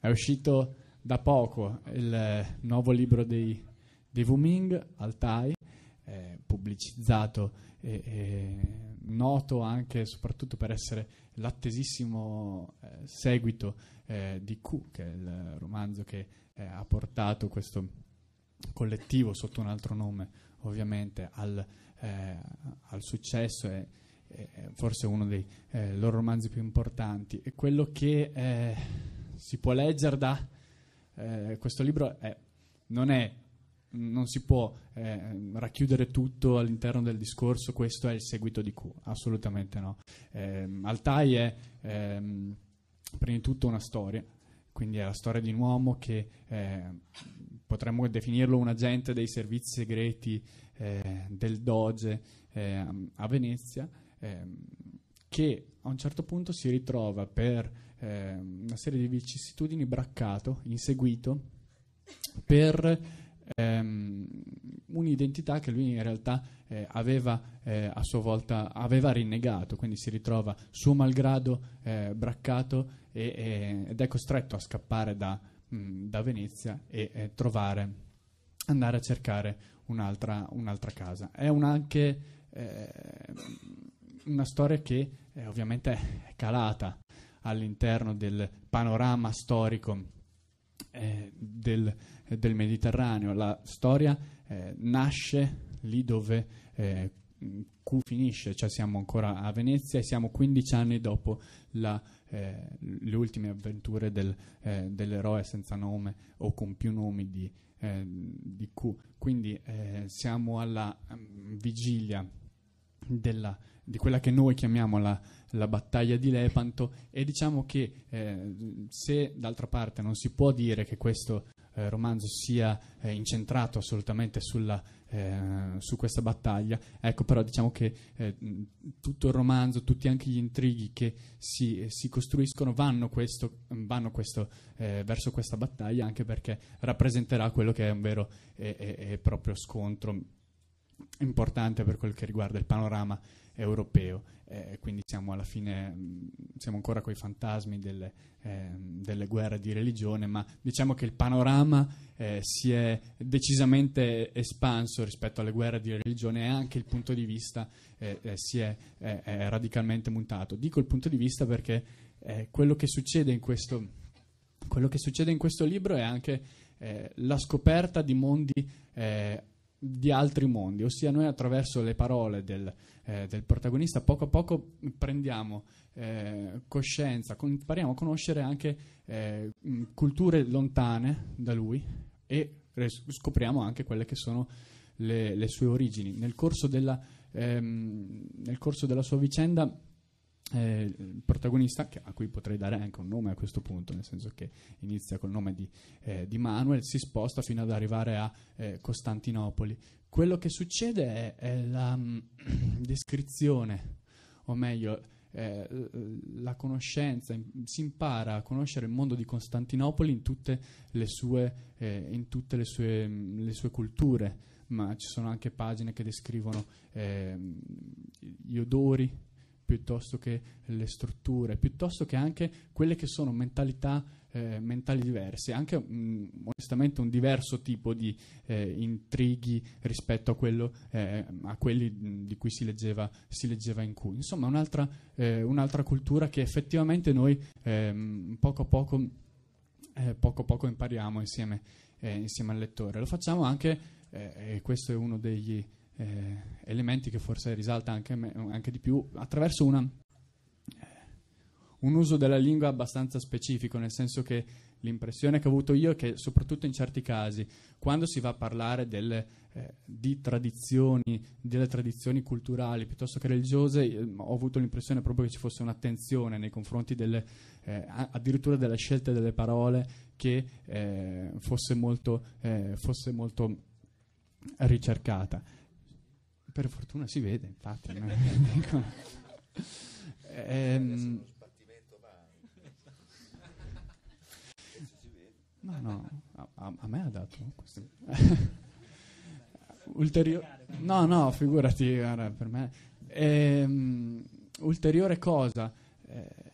È uscito da poco il eh, nuovo libro dei, dei Wuming, Altai, eh, pubblicizzato e, e, noto anche e soprattutto per essere l'attesissimo eh, seguito eh, di Q, che è il romanzo che eh, ha portato questo collettivo sotto un altro nome ovviamente al, eh, al successo e, forse uno dei loro romanzi più importanti e quello che si può leggere da... Eh, questo libro è, non è non si può eh, racchiudere tutto all'interno del discorso, questo è il seguito di Q, assolutamente no. Eh, Altai è ehm, prima di tutto una storia, quindi è la storia di un uomo che eh, potremmo definirlo un agente dei servizi segreti eh, del Doge ehm, a Venezia, ehm, che a un certo punto si ritrova per eh, una serie di vicissitudini braccato, inseguito per ehm, un'identità che lui in realtà eh, aveva eh, a sua volta aveva rinnegato, quindi si ritrova suo malgrado eh, braccato e, e, ed è costretto ecco a scappare da, mh, mm, da Venezia e trovare, andare a cercare un'altra, un'altra casa. È un anche eh, una storia che eh, ovviamente è calata all'interno del panorama storico eh, del, del, Mediterraneo. La storia eh, nasce lì dove eh, Q finisce, cioè siamo ancora a Venezia e siamo 15 anni dopo la, eh, le ultime avventure del, eh, dell'eroe senza nome o con più nomi di, eh, di Q. Quindi siamo alla um, vigilia della di quella che noi chiamiamo la, la battaglia di Lepanto e diciamo che eh, se d'altra parte non si può dire che questo eh, romanzo sia eh, incentrato assolutamente sulla, eh, su questa battaglia, ecco però diciamo che eh, tutto il romanzo, tutti anche gli intrighi che si, si costruiscono vanno, questo, vanno questo, eh, verso questa battaglia anche perché rappresenterà quello che è un vero e proprio scontro importante per quel che riguarda il panorama europeo. Eh, quindi siamo alla fine, mm, siamo ancora coi fantasmi delle, eh, delle, guerre di religione, ma diciamo che il panorama eh, si è decisamente espanso rispetto alle guerre di religione e anche il punto di vista eh, eh, si è, eh, è, radicalmente mutato. Dico il punto di vista perché quello che, questo, quello, che succede in questo, libro è anche la scoperta di mondi di altri mondi, ossia noi attraverso le parole del, eh, del protagonista poco a poco prendiamo eh, coscienza, con, impariamo a conoscere anche eh, culture lontane da lui e scopriamo anche quelle che sono le, le sue origini. Nel corso della, ehm, nel corso della sua vicenda eh, il protagonista, a cui potrei dare anche un nome a questo punto, nel senso che inizia col nome di, eh, di Manuel, si sposta fino ad arrivare a eh, Costantinopoli. Quello che succede è, è la mm, descrizione, o meglio, eh, la conoscenza, si impara a conoscere il mondo di Costantinopoli in tutte le sue, eh, in tutte le sue, mm, le sue culture, ma ci sono anche pagine che descrivono ehm, gli odori piuttosto che le strutture, piuttosto che anche quelle che sono mentalità eh, mentali diverse, anche mh, onestamente un diverso tipo di eh, intrighi rispetto a, quello, eh, a quelli di cui si leggeva, si leggeva, in cui. Insomma, un'altra, eh, un'altra cultura che effettivamente noi ehm, poco, a poco, eh, poco poco, impariamo insieme, eh, insieme, al lettore. Lo facciamo anche, e questo è uno degli, eh, elementi che forse risalta anche, me, anche di più attraverso una, eh, un uso della lingua abbastanza specifico, nel senso che l'impressione che ho avuto io è che soprattutto in certi casi, quando si va a parlare delle, eh, di tradizioni, delle tradizioni culturali piuttosto che religiose, mm, ho avuto l'impressione proprio che ci fosse un'attenzione nei confronti delle, eh, addirittura della scelta delle parole che eh, fosse molto, eh, fosse molto ricercata. Per fortuna si vede, infatti. no? ehm, ma no, a, a, me ha dato questo. Ulteriore, no, no, figurati, guarda, per me. Ehm, ulteriore cosa eh,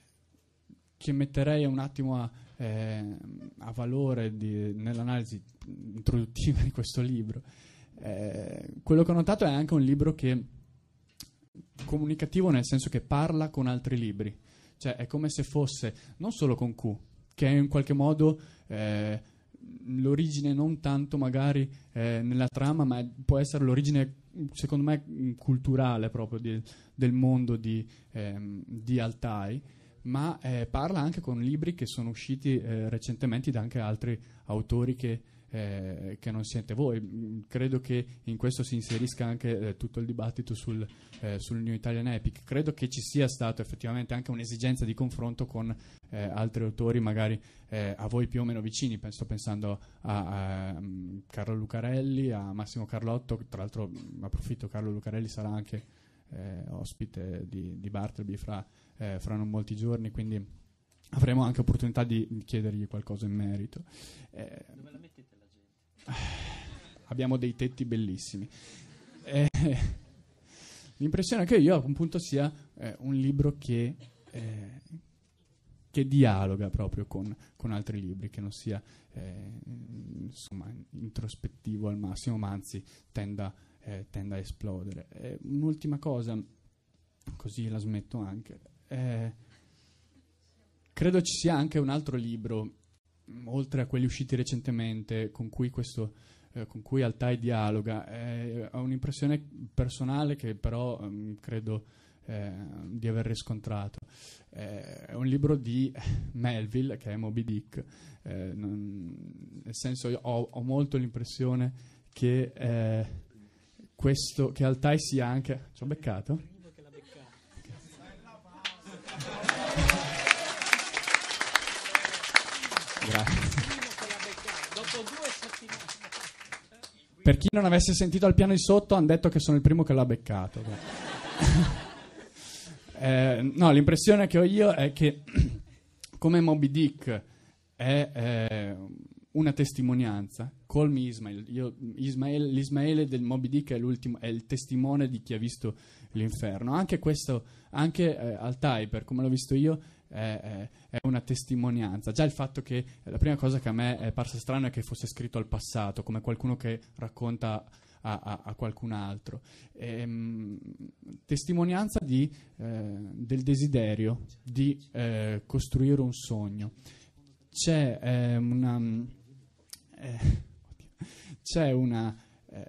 che metterei un attimo a, eh, a valore di, nell'analisi introduttiva di questo libro eh, quello che ho notato è anche un libro che comunicativo nel senso che parla con altri libri, cioè è come se fosse non solo con Q, che è in qualche modo eh, l'origine non tanto magari eh, nella trama, ma può essere l'origine secondo me culturale proprio di, del mondo di, ehm, di Altai, ma eh, parla anche con libri che sono usciti eh, recentemente da anche altri autori che eh, che non siete voi. Mm, credo che in questo si inserisca anche eh, tutto il dibattito sul, eh, sul, New Italian Epic. Credo che ci sia stata effettivamente anche un'esigenza di confronto con eh, altri autori magari a voi più o meno vicini. Sto pensando a, a mm, Carlo Lucarelli, a Massimo Carlotto, tra l'altro mm, approfitto, Carlo Lucarelli sarà anche... Eh, ospite di, di Bartleby fra, eh, fra, non molti giorni, quindi avremo anche opportunità di chiedergli qualcosa in merito. Eh, abbiamo dei tetti bellissimi. Eh, l'impressione che io a un punto sia eh, un libro che, eh, che dialoga proprio con, con, altri libri, che non sia eh, insomma, introspettivo al massimo, ma anzi tenda, eh, tenda a esplodere. Eh, un'ultima cosa, così la smetto anche. credo ci sia anche un altro libro oltre a quelli usciti recentemente con cui, questo, eh, con cui Altai dialoga, eh, ho un'impressione personale che però ehm, credo eh, di aver riscontrato. Eh, è un libro di Melville, che è Moby Dick, eh, non, nel senso io ho, ho molto l'impressione che, eh, questo, che Altai sia anche... ci ho beccato? Per chi non avesse sentito al piano di sotto, hanno detto che sono il primo che l'ha beccato. eh, no, l'impressione che ho io è che, come Moby Dick è eh, una testimonianza, colmi me Ismael. Io, Ismael, l'Ismaele del Moby Dick è, è, il testimone di chi ha visto l'inferno. Anche questo, anche eh, Altai, per come l'ho visto io, è, è, una testimonianza. Già il fatto che la prima cosa che a me è parsa strana è che fosse scritto al passato, come qualcuno che racconta a, a, a qualcun altro. E, ehm, mh, testimonianza di, eh, del desiderio di eh, costruire un sogno. C'è ehm, eh, una. c'è una eh,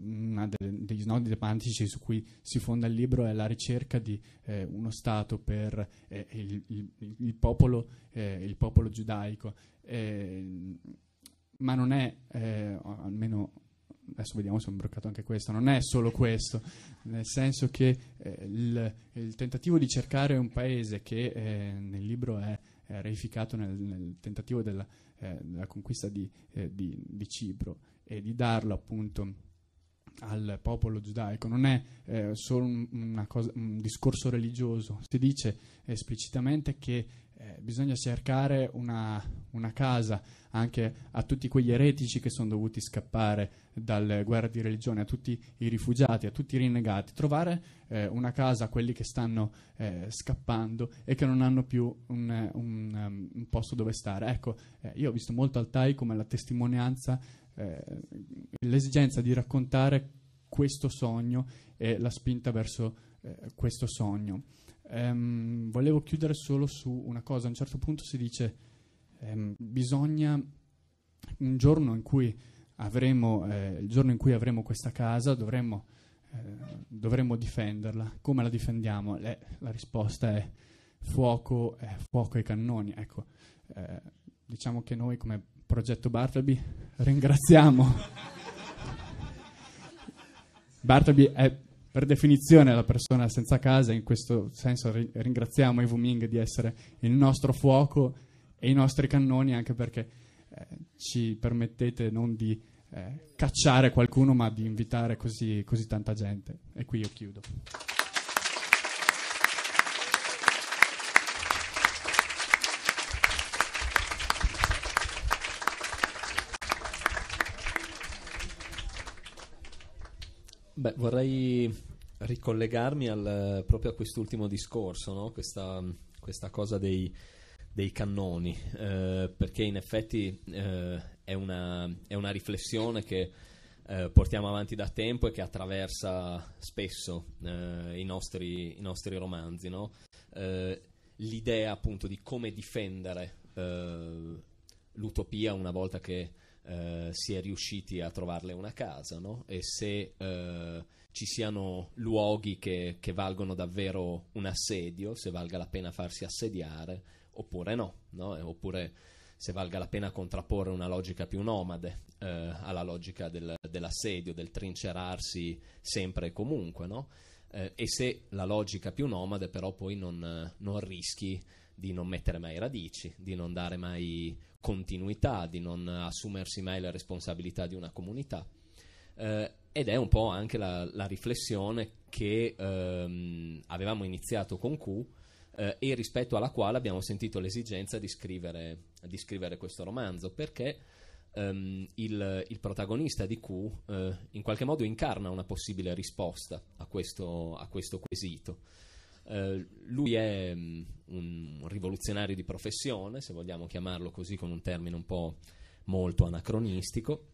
uno degli snodi tematici su cui si fonda il libro è la ricerca di eh, uno Stato per eh, il, il, il, popolo, eh, il, popolo, giudaico, eh, ma non è, eh, almeno adesso vediamo se ho imbroccato anche questo, non è solo questo, nel senso che il, tentativo di cercare un paese che nel libro è reificato nel, nel tentativo della, della conquista di, di, di Cipro e di darlo appunto al popolo giudaico, non è eh, solo un, cosa, un, discorso religioso, si dice esplicitamente che eh, bisogna cercare una, una, casa anche a tutti quegli eretici che sono dovuti scappare dalle guerre di religione, a tutti i rifugiati, a tutti i rinnegati, trovare eh, una casa a quelli che stanno eh, scappando e che non hanno più un, un, um, un posto dove stare. Ecco, eh, io ho visto molto Altai come la testimonianza eh, l'esigenza di raccontare questo sogno e la spinta verso eh, questo sogno. Um, volevo chiudere solo su una cosa, a un certo punto si dice um, bisogna un giorno in cui avremo, eh, il giorno in cui avremo questa casa dovremmo, eh, dovremmo difenderla, come la difendiamo? Le, eh, la risposta è fuoco, eh, fuoco e cannoni, ecco, eh, diciamo che noi come progetto Bartleby, ringraziamo. Bartleby è per definizione la persona senza casa, in questo senso ri- ringraziamo Ivo Ming di essere il nostro fuoco e i nostri cannoni, anche perché eh, ci permettete non di eh, cacciare qualcuno, ma di invitare così, così tanta gente. E qui io chiudo. Beh, vorrei ricollegarmi al, eh, proprio a quest'ultimo discorso, no? questa, questa, cosa dei, dei cannoni, eh, perché in effetti eh, è, una, è, una, riflessione che eh, portiamo avanti da tempo e che attraversa spesso eh, i nostri, i, nostri, romanzi, no? Eh, l'idea appunto di come difendere l'utopia una volta che eh, si è riusciti a trovarle una casa no? e se eh, ci siano luoghi che, che, valgono davvero un assedio, se valga la pena farsi assediare oppure no, no? oppure se valga la pena contrapporre una logica più nomade eh, alla logica del, dell'assedio, del trincerarsi sempre e comunque, no? Eh, e se la logica più nomade però poi non, non rischi di non mettere mai radici, di non dare mai continuità, di non assumersi mai la responsabilità di una comunità. Eh, ed è un po' anche la, la riflessione che ehm, avevamo iniziato con Q eh, e rispetto alla quale abbiamo sentito l'esigenza di scrivere, di scrivere questo romanzo, perché ehm, il, il, protagonista di Q eh, in qualche modo incarna una possibile risposta a questo, a questo quesito. Eh, lui è mm, un rivoluzionario di professione, se vogliamo chiamarlo così con un termine un po' molto anacronistico.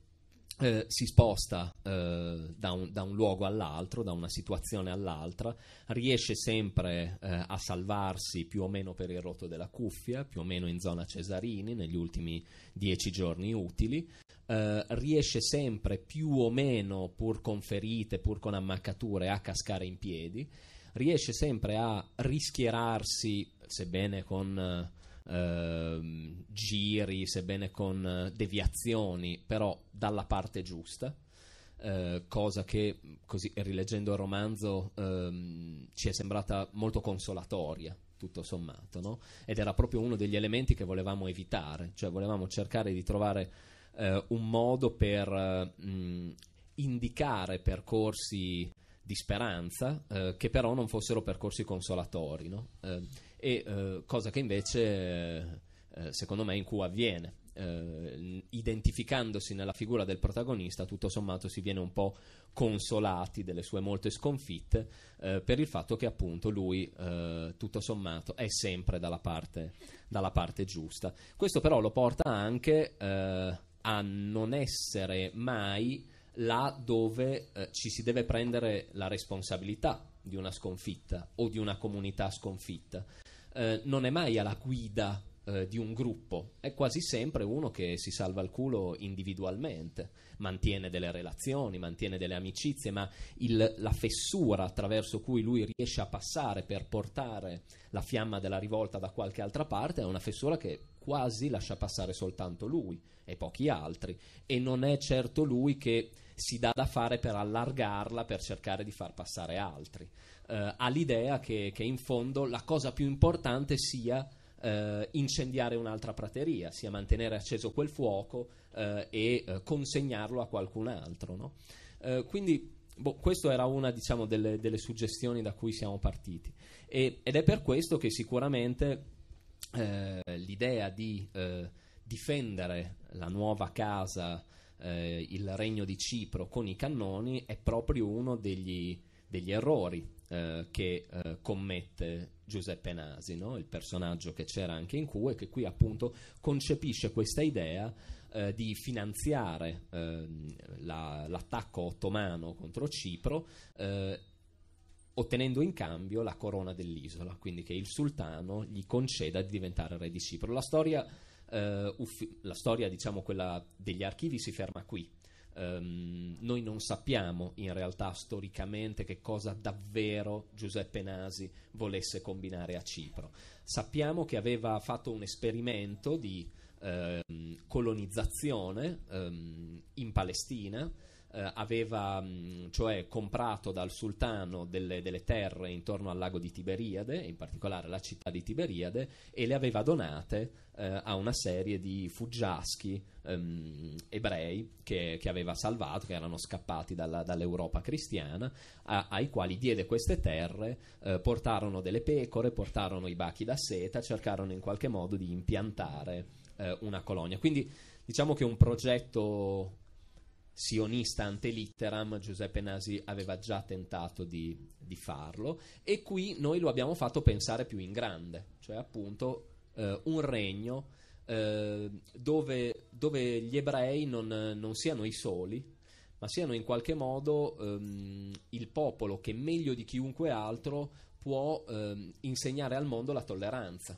Eh, si sposta eh, da, un, da, un, luogo all'altro, da una situazione all'altra, riesce sempre eh, a salvarsi più o meno per il rotto della cuffia, più o meno in zona Cesarini negli ultimi dieci giorni utili, eh, riesce sempre più o meno, pur con ferite, pur con ammaccature, a cascare in piedi riesce sempre a rischierarsi, sebbene con eh, giri, sebbene con eh, deviazioni, però dalla parte giusta. Eh, cosa che così rileggendo il romanzo ehm, ci è sembrata molto consolatoria tutto sommato no? ed era proprio uno degli elementi che volevamo evitare cioè volevamo cercare di trovare eh, un modo per mh, mm, indicare percorsi di speranza, eh, che però non fossero percorsi consolatori, no? Eh, e, eh, cosa che invece eh, secondo me in Cuba avviene. identificandosi nella figura del protagonista, tutto sommato si viene un po' consolati delle sue molte sconfitte per il fatto che appunto lui tutto sommato è sempre dalla parte, dalla parte, giusta. Questo però lo porta anche a non essere mai là dove eh, ci si deve prendere la responsabilità di una sconfitta o di una comunità sconfitta. Eh, non è mai alla guida eh, di un gruppo, è quasi sempre uno che si salva il culo individualmente, mantiene delle relazioni, mantiene delle amicizie, ma il, la fessura attraverso cui lui riesce a passare per portare la fiamma della rivolta da qualche altra parte è una fessura che quasi lascia passare soltanto lui e pochi altri e non è certo lui che si dà da fare per allargarla, per cercare di far passare altri. Eh, ha l'idea che, che, in fondo la cosa più importante sia eh, incendiare un'altra prateria, sia mantenere acceso quel fuoco eh, e eh, consegnarlo a qualcun altro. No? Eh, quindi boh, questa era una diciamo, delle, delle, suggestioni da cui siamo partiti e, ed è per questo che sicuramente eh, l'idea di difendere la nuova casa eh, il regno di Cipro con i cannoni è proprio uno degli, degli errori eh, che eh, commette Giuseppe Nasi, no? il personaggio che c'era anche in Q e che qui appunto concepisce questa idea eh, di finanziare ehm, la, l'attacco ottomano contro Cipro eh, ottenendo in cambio la corona dell'isola, quindi che il sultano gli conceda di diventare re di Cipro. La storia eh, uffi- la storia, diciamo quella degli archivi, si ferma qui. Um, noi non sappiamo in realtà storicamente che cosa davvero Giuseppe Nasi volesse combinare a Cipro. Sappiamo che aveva fatto un esperimento di eh, colonizzazione ehm, in Palestina eh, aveva mh, mm, cioè comprato dal sultano delle, delle, terre intorno al lago di Tiberiade, in particolare la città di Tiberiade, e le aveva donate eh, a una serie di fuggiaschi ehm, ebrei che, che, aveva salvato, che erano scappati dalla, dall'Europa cristiana, a, ai quali diede queste terre, eh, portarono delle pecore, portarono i bachi da seta, cercarono in qualche modo di impiantare eh, una colonia. Quindi diciamo che un progetto sionista ante litteram, Giuseppe Nasi aveva già tentato di, di, farlo e qui noi lo abbiamo fatto pensare più in grande, cioè appunto eh, un regno eh, dove, dove, gli ebrei non, non, siano i soli, ma siano in qualche modo ehm, il popolo che meglio di chiunque altro può ehm, insegnare al mondo la tolleranza.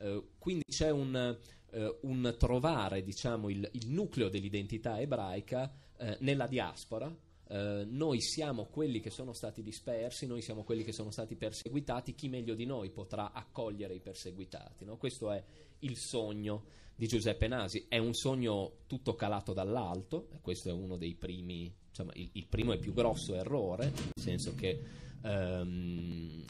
Eh, quindi c'è un, eh, un trovare diciamo, il, il nucleo dell'identità ebraica eh, nella diaspora, Uh, noi siamo quelli che sono stati dispersi, noi siamo quelli che sono stati perseguitati, chi meglio di noi potrà accogliere i perseguitati? No? Questo è il sogno di Giuseppe Nasi, è un sogno tutto calato dall'alto, e questo è uno dei primi, insomma, il, il primo e più grosso errore, nel senso che um,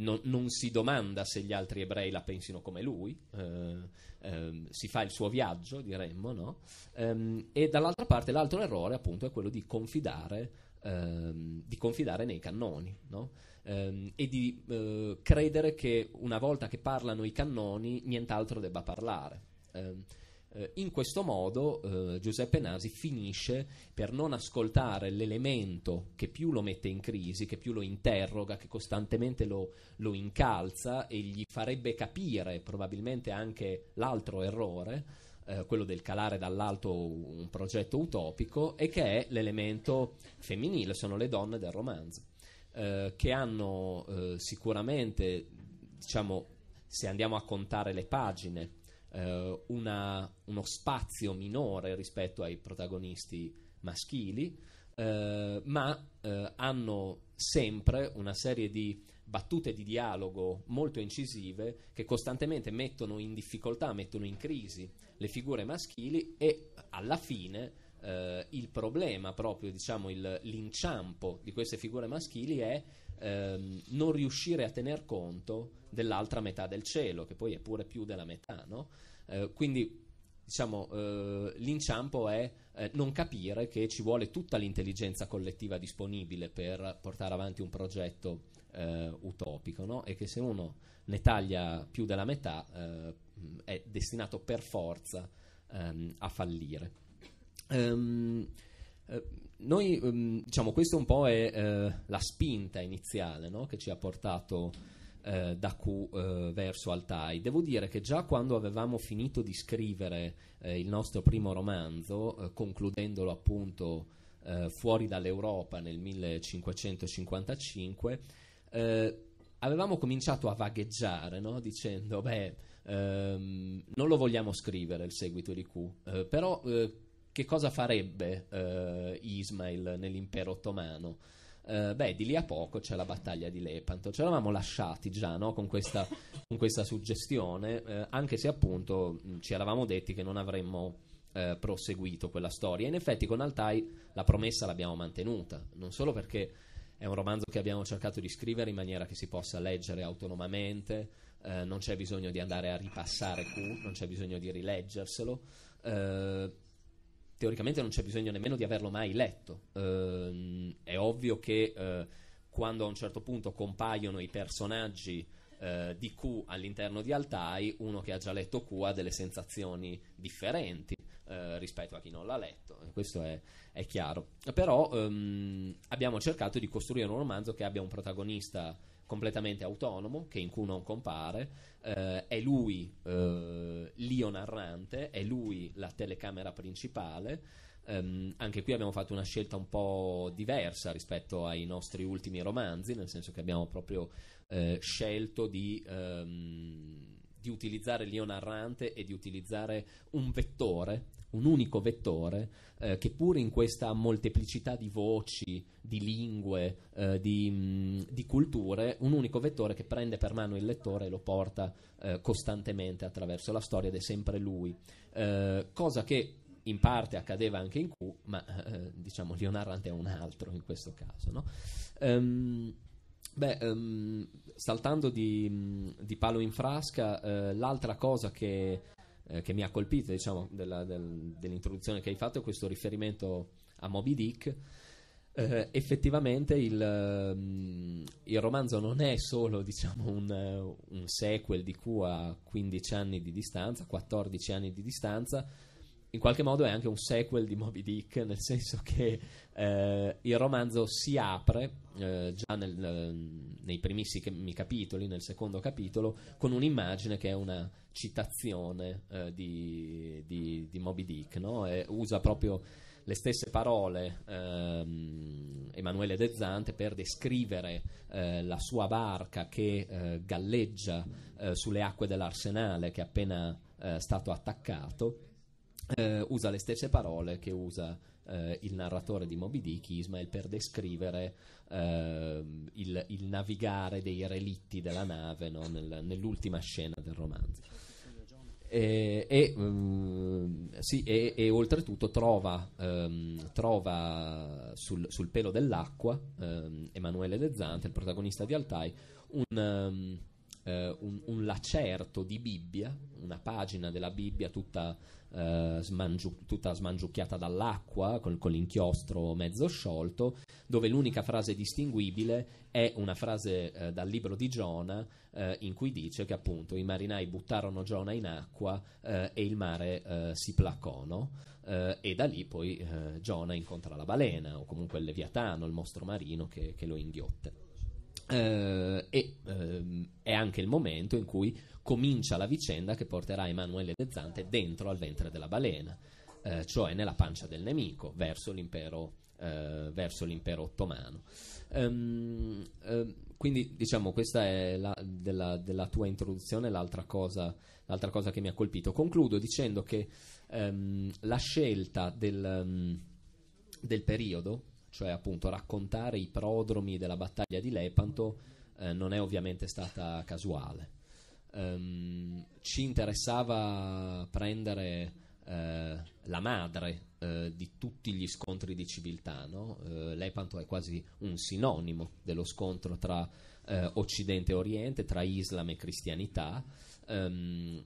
non, non, si domanda se gli altri ebrei la pensino come lui, eh, eh, si fa il suo viaggio, diremmo, no? Ehm, e dall'altra parte l'altro errore appunto è quello di confidare, ehm, di confidare nei cannoni, no? Ehm, e di eh, credere che una volta che parlano i cannoni nient'altro debba parlare. Eh, eh, in questo modo eh, Giuseppe Nasi finisce per non ascoltare l'elemento che più lo mette in crisi, che più lo interroga, che costantemente lo, lo incalza e gli farebbe capire probabilmente anche l'altro errore eh, quello del calare dall'alto un progetto utopico, e che è l'elemento femminile, sono le donne del romanzo, eh, che hanno eh, sicuramente, diciamo, se andiamo a contare le pagine, eh, una, uno spazio minore rispetto ai protagonisti maschili, eh, ma eh, hanno sempre una serie di battute di dialogo molto incisive che costantemente mettono in difficoltà, mettono in crisi le figure maschili e alla fine eh, il problema proprio, diciamo, il, l'inciampo di queste figure maschili è ehm, non riuscire a tener conto dell'altra metà del cielo, che poi è pure più della metà, no? eh, quindi diciamo, eh, l'inciampo è eh, non capire che ci vuole tutta l'intelligenza collettiva disponibile per portare avanti un progetto eh, utopico no? e che se uno ne taglia più della metà eh, è destinato per forza ehm, a fallire. Um, noi, ehm, diciamo, questa un po' è la spinta iniziale no? che ci ha portato eh, da Q eh, verso Altai. Devo dire che già quando avevamo finito di scrivere eh, il nostro primo romanzo, eh, concludendolo appunto eh, fuori dall'Europa nel 1555, avevamo cominciato a vagheggiare no? dicendo, beh, ehm, non lo vogliamo scrivere il seguito di Q, però che cosa farebbe Ismail nell'impero ottomano? Eh, beh, di lì a poco c'è la battaglia di Lepanto. Ce l'avamo lasciati già no? con, questa, con, questa, suggestione, eh, anche se appunto mh, ci eravamo detti che non avremmo eh, proseguito quella storia. In effetti con Altai la promessa l'abbiamo mantenuta, non solo perché è un romanzo che abbiamo cercato di scrivere in maniera che si possa leggere autonomamente, eh, non c'è bisogno di andare a ripassare Q, non c'è bisogno di rileggerselo. Eh, teoricamente non c'è bisogno nemmeno di averlo mai letto. Eh, è ovvio che eh, quando a un certo punto compaiono i personaggi eh, di Q all'interno di Altai, uno che ha già letto Q ha delle sensazioni differenti eh, rispetto a chi non l'ha letto, questo è, è chiaro. Però ehm, abbiamo cercato di costruire un romanzo che abbia un protagonista completamente autonomo, che in cui non compare, eh, è lui eh, l'io narrante, è lui la telecamera principale. Um, anche qui abbiamo fatto una scelta un po' diversa rispetto ai nostri ultimi romanzi, nel senso che abbiamo proprio eh, scelto di um, di utilizzare l'io narrante e di utilizzare un vettore, un unico vettore, eh, che pure in questa molteplicità di voci, di lingue, eh, di, mh, di, culture, un unico vettore che prende per mano il lettore e lo porta eh, costantemente attraverso la storia ed è sempre lui. Eh, cosa che in parte accadeva anche in Q, ma eh, diciamo narrante è un altro in questo caso. No? Um, Beh, um, saltando di, di, palo in frasca, eh, l'altra cosa che, eh, che, mi ha colpito diciamo, della, del, dell'introduzione che hai fatto è questo riferimento a Moby Dick. Eh, effettivamente il, il, romanzo non è solo diciamo, un, un sequel di Q a 15 anni di distanza, 14 anni di distanza, in qualche modo è anche un sequel di Moby Dick, nel senso che eh, il romanzo si apre eh, già nel, eh, nei primissimi capitoli, nel secondo capitolo, con un'immagine che è una citazione eh, di, di, di, Moby Dick, no? usa proprio le stesse parole ehm, Emanuele De Zante per descrivere eh, la sua barca che eh, galleggia eh, sulle acque dell'arsenale che è appena eh, stato attaccato eh, usa le stesse parole che usa eh, il narratore di Moby Dick, Ismael, per descrivere eh, il, il, navigare dei relitti della nave no? Nel, nell'ultima scena del romanzo. E, e, um, sì, e, e oltretutto trova, um, trova sul, sul, pelo dell'acqua um, Emanuele De Zante, il protagonista di Altai, un, ehm, eh, un, un, lacerto di Bibbia, una pagina della Bibbia tutta, eh, smangiu- tutta smangiucchiata dall'acqua, con, con, l'inchiostro mezzo sciolto, dove l'unica frase distinguibile è una frase eh, dal libro di Giona eh, in cui dice che appunto i marinai buttarono Giona in acqua eh, e il mare eh, si placò, no? e da lì poi Giona incontra la balena o comunque il leviatano, il mostro marino che, che lo inghiotte eh, e ehm, è anche il momento in cui comincia la vicenda che porterà Emanuele De Zante dentro al ventre della balena, eh, cioè nella pancia del nemico, verso l'impero, eh, verso l'impero ottomano. Um, quindi diciamo questa è la, della, della, tua introduzione l'altra cosa, l'altra cosa, che mi ha colpito. Concludo dicendo che um, la scelta del, um, del periodo cioè appunto raccontare i prodromi della battaglia di Lepanto eh, non è ovviamente stata casuale. Um, ci interessava prendere eh, la madre eh, di tutti gli scontri di civiltà, no? Eh, Lepanto è quasi un sinonimo dello scontro tra eh, Occidente e Oriente, tra Islam e cristianità. Um,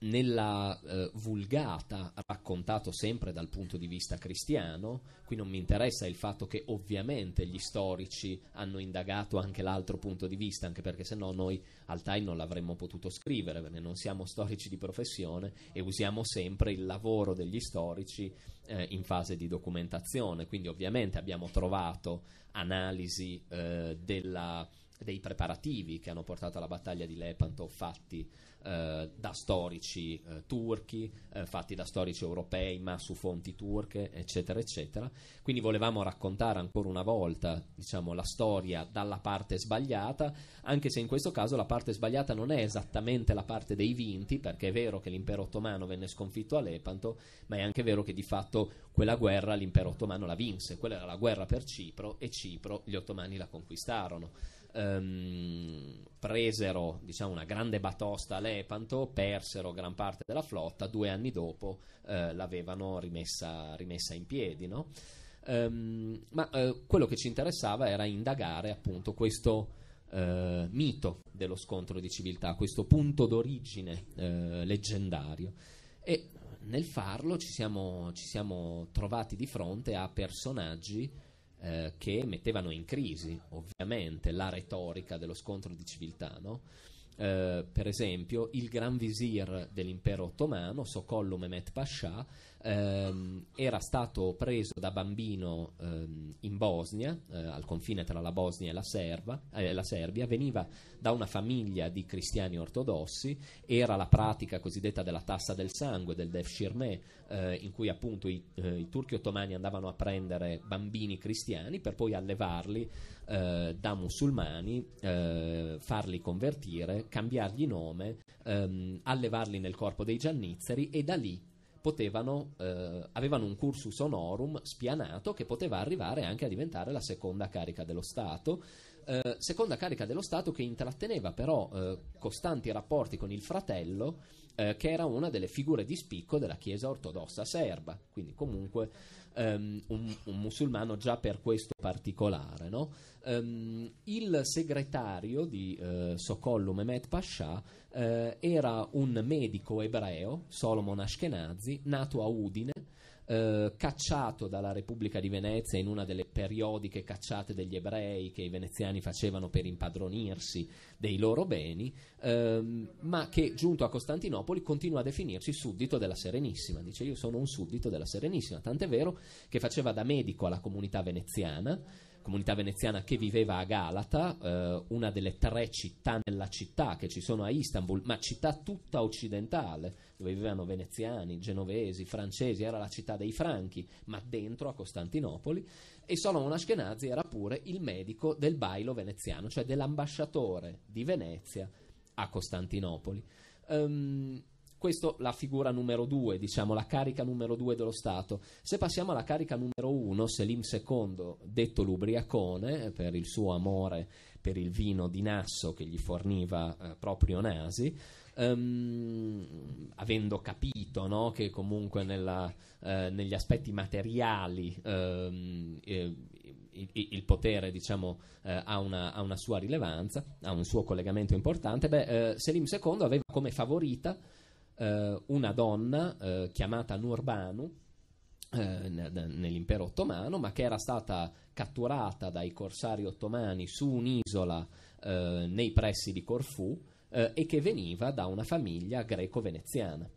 nella eh, Vulgata, raccontato sempre dal punto di vista cristiano, qui non mi interessa il fatto che ovviamente gli storici hanno indagato anche l'altro punto di vista, anche perché se no noi Altai non l'avremmo potuto scrivere, non siamo storici di professione e usiamo sempre il lavoro degli storici eh, in fase di documentazione, quindi ovviamente abbiamo trovato analisi eh, della, dei preparativi che hanno portato alla battaglia di Lepanto fatti eh, da storici eh, turchi, eh, fatti da storici europei ma su fonti turche, eccetera, eccetera. Quindi volevamo raccontare ancora una volta diciamo, la storia dalla parte sbagliata, anche se in questo caso la parte sbagliata non è esattamente la parte dei vinti, perché è vero che l'impero ottomano venne sconfitto a Lepanto, ma è anche vero che di fatto quella guerra l'impero ottomano la vinse, quella era la guerra per Cipro e Cipro gli ottomani la conquistarono ehm, presero diciamo, una grande batosta a Lepanto, persero gran parte della flotta, due anni dopo eh, l'avevano rimessa, rimessa, in piedi. No? Ehm, ma eh, quello che ci interessava era indagare appunto questo eh, mito dello scontro di civiltà, questo punto d'origine eh, leggendario. E nel farlo ci siamo, ci siamo trovati di fronte a personaggi eh, che mettevano in crisi ovviamente la retorica dello scontro di civiltà. No? Eh, per esempio il gran visir dell'impero ottomano, Sokollo Mehmet Pasha, ehm, era stato preso da bambino ehm, in Bosnia, eh, al confine tra la Bosnia e la, Serva, eh, la, Serbia, veniva da una famiglia di cristiani ortodossi, era la pratica cosiddetta della tassa del sangue, del Defshirme, eh, in cui appunto i, eh, i, turchi ottomani andavano a prendere bambini cristiani per poi allevarli eh, da musulmani, eh, farli convertire, cambiargli nome, ehm, allevarli nel corpo dei giannizzeri e da lì potevano, eh, avevano un cursus honorum spianato che poteva arrivare anche a diventare la seconda carica dello Stato, eh, seconda carica dello Stato che intratteneva però eh, costanti rapporti con il fratello eh, che era una delle figure di spicco della Chiesa ortodossa serba, quindi comunque um, un, un, musulmano già per questo particolare. No? Um, il segretario di uh, Sokollu Mehmet Pasha uh, era un medico ebreo, Solomon Ashkenazi, nato a Udine, eh, cacciato dalla Repubblica di Venezia in una delle periodiche cacciate degli ebrei che i veneziani facevano per impadronirsi dei loro beni, ehm, ma che giunto a Costantinopoli continua a definirsi suddito della Serenissima. Dice io sono un suddito della Serenissima, tant'è vero che faceva da medico alla comunità veneziana comunità veneziana che viveva a Galata, eh, una delle tre città nella città che ci sono a Istanbul, ma città tutta occidentale, dove vivevano veneziani, genovesi, francesi, era la città dei franchi, ma dentro a Costantinopoli, e Solomon Ashkenazi era pure il medico del bailo veneziano, cioè dell'ambasciatore di Venezia a Costantinopoli. Um, questo la figura numero due, diciamo, la carica numero due dello Stato. Se passiamo alla carica numero uno, Selim II, detto l'ubriacone, eh, per il suo amore per il vino di Nasso che gli forniva eh, proprio Nasi, Um, avendo capito no, che comunque nella, eh, negli aspetti materiali ehm, eh, il, il, potere diciamo, eh, ha, una, ha, una, sua rilevanza, ha un suo collegamento importante, beh, eh, Selim II aveva come favorita eh, una donna eh, chiamata Nurbanu eh, nell'impero ottomano, ma che era stata catturata dai corsari ottomani su un'isola eh, nei pressi di Corfù eh, e che veniva da una famiglia greco-veneziana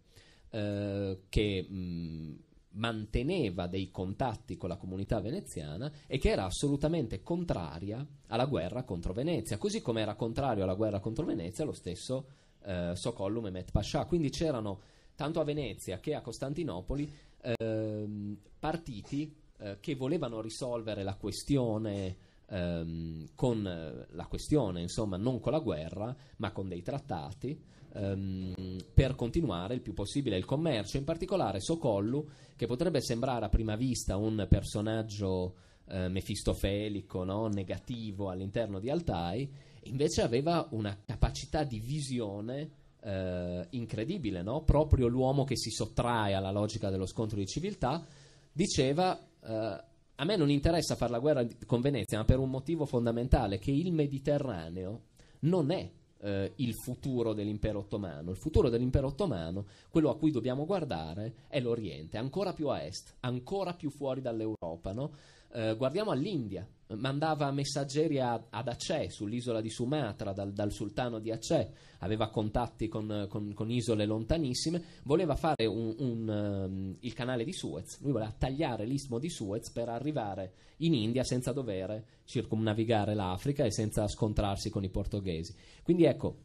eh, che mh, manteneva dei contatti con la comunità veneziana e che era assolutamente contraria alla guerra contro Venezia, così come era contrario alla guerra contro Venezia lo stesso eh, Sokollum e Met Pasha. Quindi c'erano tanto a Venezia che a Costantinopoli ehm, partiti eh, che volevano risolvere la questione ehm, con eh, la questione, insomma, non con la guerra, ma con dei trattati ehm, per continuare il più possibile il commercio, in particolare Socollu, che potrebbe sembrare a prima vista un personaggio eh, mefistofelico, no? negativo all'interno di Altai, invece aveva una capacità di visione eh, incredibile, no? proprio l'uomo che si sottrae alla logica dello scontro di civiltà, diceva eh, a me non interessa fare la guerra con Venezia, ma per un motivo fondamentale, che il Mediterraneo non è eh, il futuro dell'impero ottomano. Il futuro dell'impero ottomano, quello a cui dobbiamo guardare, è l'Oriente, ancora più a est, ancora più fuori dall'Europa. No? Eh, guardiamo all'India, mandava messaggeri a, ad Aceh, sull'isola di Sumatra, dal, dal, sultano di Aceh, aveva contatti con, con, con isole lontanissime, voleva fare un, un, um, il canale di Suez, lui voleva tagliare l'istmo di Suez per arrivare in India senza dover circumnavigare l'Africa e senza scontrarsi con i portoghesi. Quindi ecco,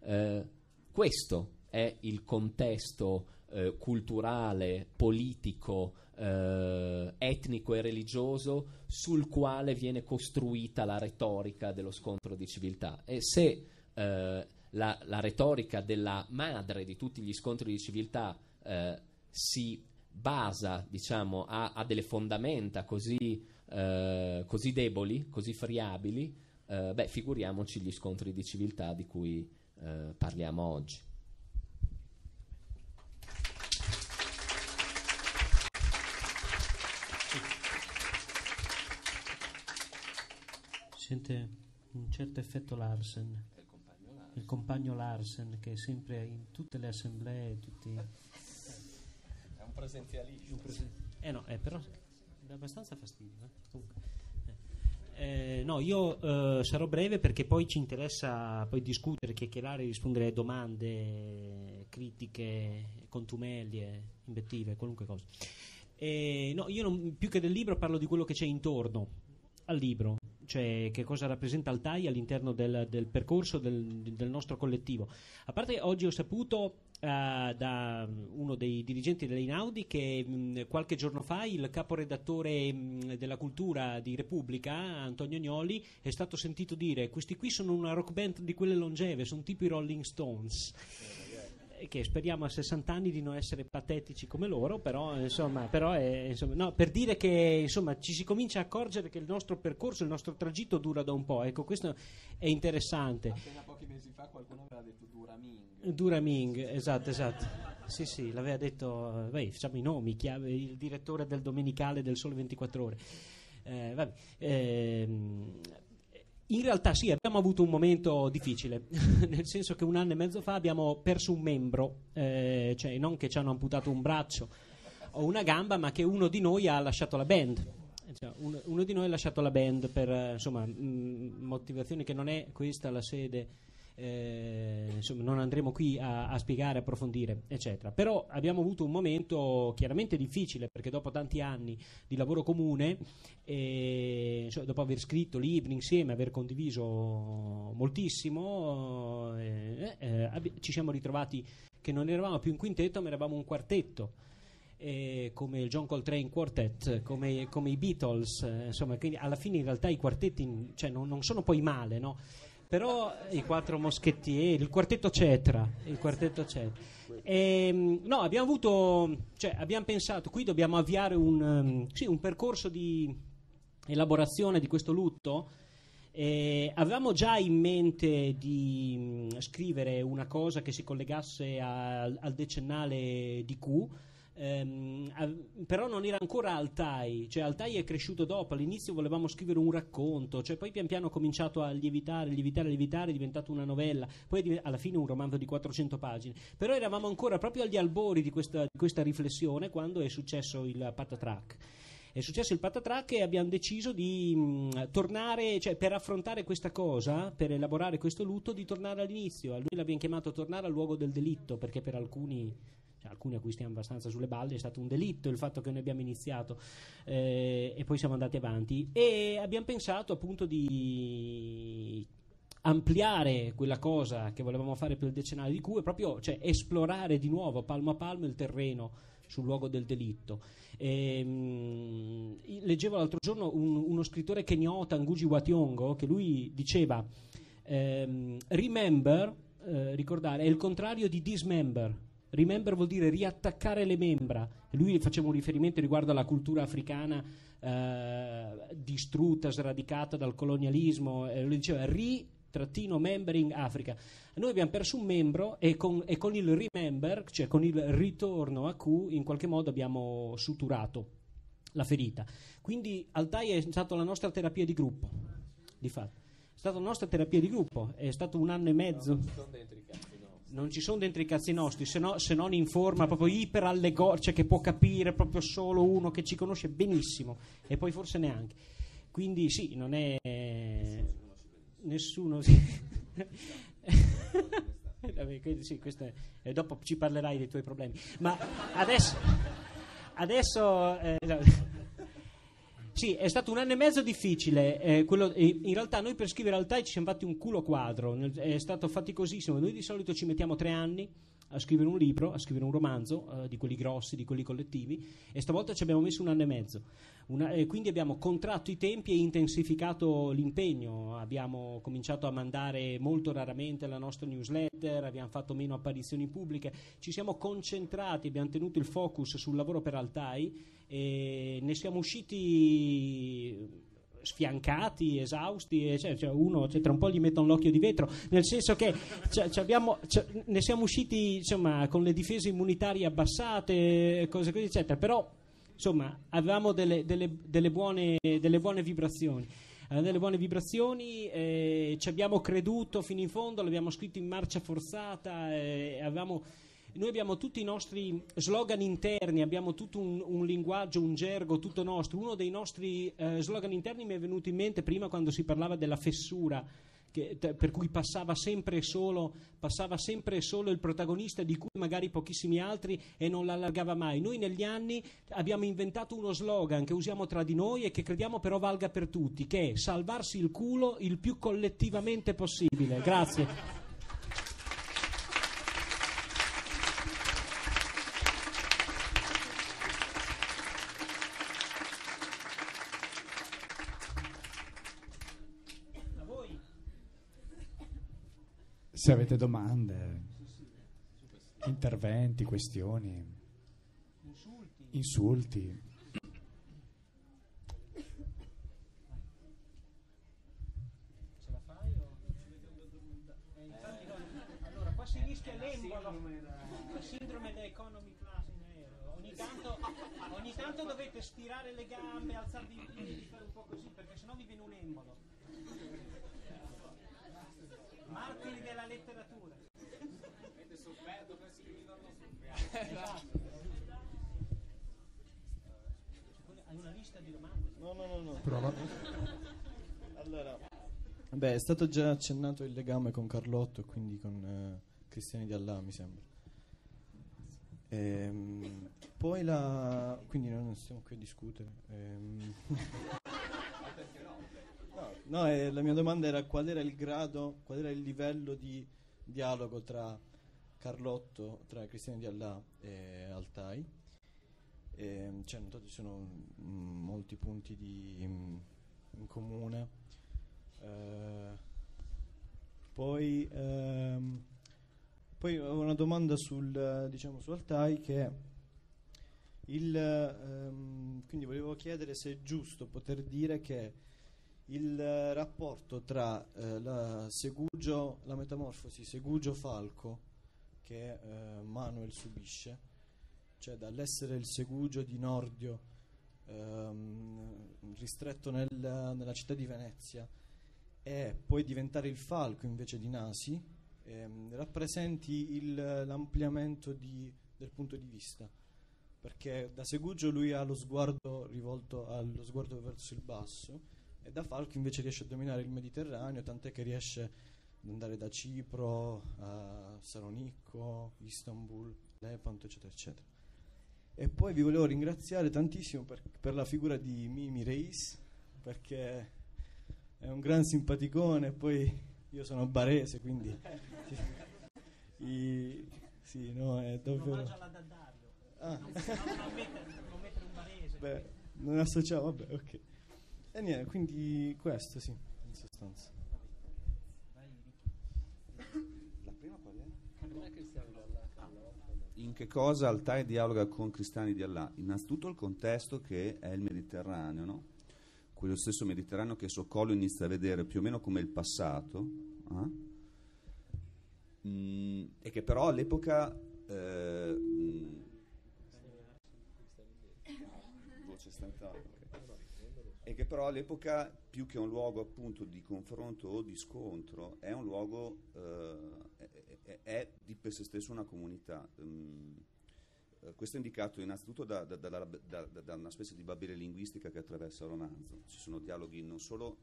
eh, questo è il contesto eh, culturale, politico, eh, etnico e religioso sul quale viene costruita la retorica dello scontro di civiltà. E se eh, la, la, retorica della madre di tutti gli scontri di civiltà eh, si basa, diciamo, ha, ha delle fondamenta così, eh, così deboli, così friabili, eh, beh, figuriamoci gli scontri di civiltà di cui eh, parliamo oggi. sente un certo effetto Larsen. Il compagno Larsen. Il compagno Larsen che è sempre in tutte le assemblee, tutti... è un presenzialista. Un presen- eh no, eh, però dà abbastanza fastidio. Eh? Comunque. Eh, eh no, io eh, sarò breve perché poi ci interessa poi discutere, chiacchierare, rispondere a domande, critiche, contumelie, invettive, qualunque cosa. Eh, no, io non, più che del libro parlo di quello che c'è intorno al libro, cioè che cosa rappresenta il TAI all'interno del, del percorso del, del, nostro collettivo. A parte oggi ho saputo eh, da mm, uno dei dirigenti dell'Inaudi che mh, mm, qualche giorno fa il caporedattore mh, mm, della cultura di Repubblica, Antonio Gnoli, è stato sentito dire questi qui sono una rock band di quelle longeve, sono tipo i Rolling Stones. Eh, che speriamo a 60 anni di non essere patetici come loro, però, insomma, però è, insomma, no, per dire che insomma, ci si comincia a accorgere che il nostro percorso, il nostro tragitto dura da un po', ecco questo è interessante. Appena pochi mesi fa qualcuno aveva detto Duraming. Duraming, esatto, esatto. Sì, sì, l'aveva detto, beh, facciamo i nomi, chiave, il direttore del Domenicale del Sole 24 Ore. Eh, vabbè, ehm, in realtà sì, abbiamo avuto un momento difficile, nel senso che un anno e mezzo fa abbiamo perso un membro, eh, cioè non che ci hanno amputato un braccio o una gamba, ma che uno di noi ha lasciato la band. Cioè, un, uno di noi ha lasciato la band per eh, insomma, mh, mm, motivazioni che non è questa la sede eh, insomma, non andremo qui a, a, spiegare, approfondire, eccetera. Però abbiamo avuto un momento chiaramente difficile perché dopo tanti anni di lavoro comune, eh, insomma, cioè dopo aver scritto libri insieme, aver condiviso moltissimo, eh, eh, eh ab- ci siamo ritrovati che non eravamo più un quintetto ma eravamo un quartetto. Eh, come il John Coltrane Quartet, come, come i Beatles, eh, insomma, quindi alla fine in realtà i quartetti cioè, non, non, sono poi male, no? però i quattro moschettieri, il quartetto Cetra, il quartetto Cetra. E, ehm, no, abbiamo avuto, cioè, abbiamo pensato, qui dobbiamo avviare un, ehm, sì, un percorso di elaborazione di questo lutto. Eh, avevamo già in mente di mm, scrivere una cosa che si collegasse a, al decennale di Q, ehm, però non era ancora Altai, cioè Altai è cresciuto dopo, all'inizio volevamo scrivere un racconto, cioè poi pian piano ha cominciato a lievitare, lievitare, lievitare, è diventato una novella, poi div- alla fine un romanzo di 400 pagine, però eravamo ancora proprio agli albori di questa, di questa riflessione quando è successo il patatrack è successo il patatrack e abbiamo deciso di mh, mm, tornare, cioè per affrontare questa cosa, per elaborare questo lutto, di tornare all'inizio. A lui l'abbiamo chiamato tornare al luogo del delitto, perché per alcuni cioè alcuni a cui stiamo abbastanza sulle balle, è stato un delitto il fatto che noi abbiamo iniziato eh, e poi siamo andati avanti e abbiamo pensato appunto di ampliare quella cosa che volevamo fare per il decennale di Q e proprio cioè, esplorare di nuovo palmo a palmo il terreno sul luogo del delitto. E, ehm, mh, leggevo l'altro giorno un, uno scrittore kenyota, Nguji Wationgo, che lui diceva ehm, remember, eh, ricordare, è il contrario di dismember. Remember vuol dire riattaccare le membra. Lui faceva un riferimento riguardo alla cultura africana eh, distrutta, sradicata dal colonialismo. Eh, lui diceva ri trattino member Africa. Noi abbiamo perso un membro e con, e con, il remember, cioè con il ritorno a Q, in qualche modo abbiamo suturato la ferita. Quindi Altai è stata la nostra terapia di gruppo, di fatto. È stata la nostra terapia di gruppo, è stato un anno e mezzo. No, non ci sono dentro i cazzi nostri, se, no, se non in forma proprio iperallegorica, cioè che può capire proprio solo uno che ci conosce benissimo e poi forse neanche. Quindi sì, non è nessuno. nessuno sì. sì, è, e dopo ci parlerai dei tuoi problemi. Ma adesso, adesso eh, no. Sì, è stato un anno e mezzo difficile. Eh, quello, eh, in realtà noi per scrivere Altai ci siamo fatti un culo quadro, è stato faticosissimo. Noi di solito ci mettiamo tre anni a scrivere un libro, a scrivere un romanzo, eh, di quelli grossi, di quelli collettivi, e stavolta ci abbiamo messo un anno e mezzo. Una, eh, quindi abbiamo contratto i tempi e intensificato l'impegno, abbiamo cominciato a mandare molto raramente la nostra newsletter, abbiamo fatto meno apparizioni pubbliche, ci siamo concentrati, abbiamo tenuto il focus sul lavoro per Altai e ne siamo usciti sfiancati, esausti, eccetera. Cioè uno cioè, tra un po' gli mettono l'occhio di vetro, nel senso che cioè, abbiamo, ne siamo usciti insomma, con le difese immunitarie abbassate, cose così, eccetera, però insomma avevamo delle, delle, delle, buone, delle buone vibrazioni delle buone vibrazioni, eh, ci abbiamo creduto fino in fondo, l'abbiamo scritto in marcia forzata, eh, avevamo noi abbiamo tutti i nostri slogan interni, abbiamo tutto un, un linguaggio, un gergo tutto nostro. Uno dei nostri eh, slogan interni mi è venuto in mente prima quando si parlava della fessura. Che, per cui passava sempre, solo, passava sempre solo il protagonista di cui magari pochissimi altri e non l'allargava mai. Noi negli anni abbiamo inventato uno slogan che usiamo tra di noi e che crediamo però valga per tutti, che è salvarsi il culo il più collettivamente possibile. Grazie. se avete domande, interventi, questioni, insulti. si rischia l'embolo, la sindrome da class in aereo. Ogni tanto, dovete stirare le gambe, alzarvi i piedi, fare un po' così, perché sennò vi viene un embolo. Martiri della letteratura. Avete sofferto per scrivere Hai una lista di domande? No, no, no, no. Prova. allora. Beh, è stato già accennato il legame con Carlotto e quindi con eh, Cristiani di Allah, mi sembra. Ehm, poi la... quindi non stiamo qui a discutere. Ehm... No, eh, la mia domanda era qual era il grado, qual era il livello di dialogo tra Carlotto, tra Cristiano di Allah e Altai. E, ehm, cioè, notato ci sono mh, mm, molti punti di, mh, mm, in comune. Eh, poi, ehm, poi ho una domanda sul, diciamo, su Altai che... Il, ehm, quindi volevo chiedere se è giusto poter dire che il eh, rapporto tra eh, la, Segugio, la metamorfosi Segugio-Falco che eh, Manuel subisce, cioè dall'essere il Segugio di Nordio ehm, ristretto nel, nella città di Venezia e poi diventare il Falco invece di Nasi, ehm, rappresenti il, l'ampliamento di, del punto di vista perché da Segugio lui ha lo sguardo rivolto allo sguardo verso il basso e da Falco invece riesce a dominare il Mediterraneo, tant'è che riesce ad andare da Cipro a Salonicco, Istanbul, Lepanto, eccetera, eccetera. E poi vi volevo ringraziare tantissimo per, per la figura di Mimi Reis, perché è un gran simpaticone, poi io sono barese, quindi... I, sì, no, è davvero... Non la Ah. Non, non, mettere, non mettere un barese. Beh, non associavo, vabbè, ok. E niente, quindi questo sì, in sostanza. La prima qual è? In che cosa Altai dialoga con cristiani di Allah? Innanzitutto il contesto che è il Mediterraneo, no? quello stesso Mediterraneo che Socollo inizia a vedere più o meno come il passato, eh? mm, e che però all'epoca... Eh, mm, voce stentata che però all'epoca più che un luogo appunto di confronto o di scontro è un luogo, eh, è, è, di per sé stesso una comunità. Um, questo è indicato innanzitutto da, da, da, da, una specie di babele linguistica che attraversa il romanzo. Ci sono dialoghi non solo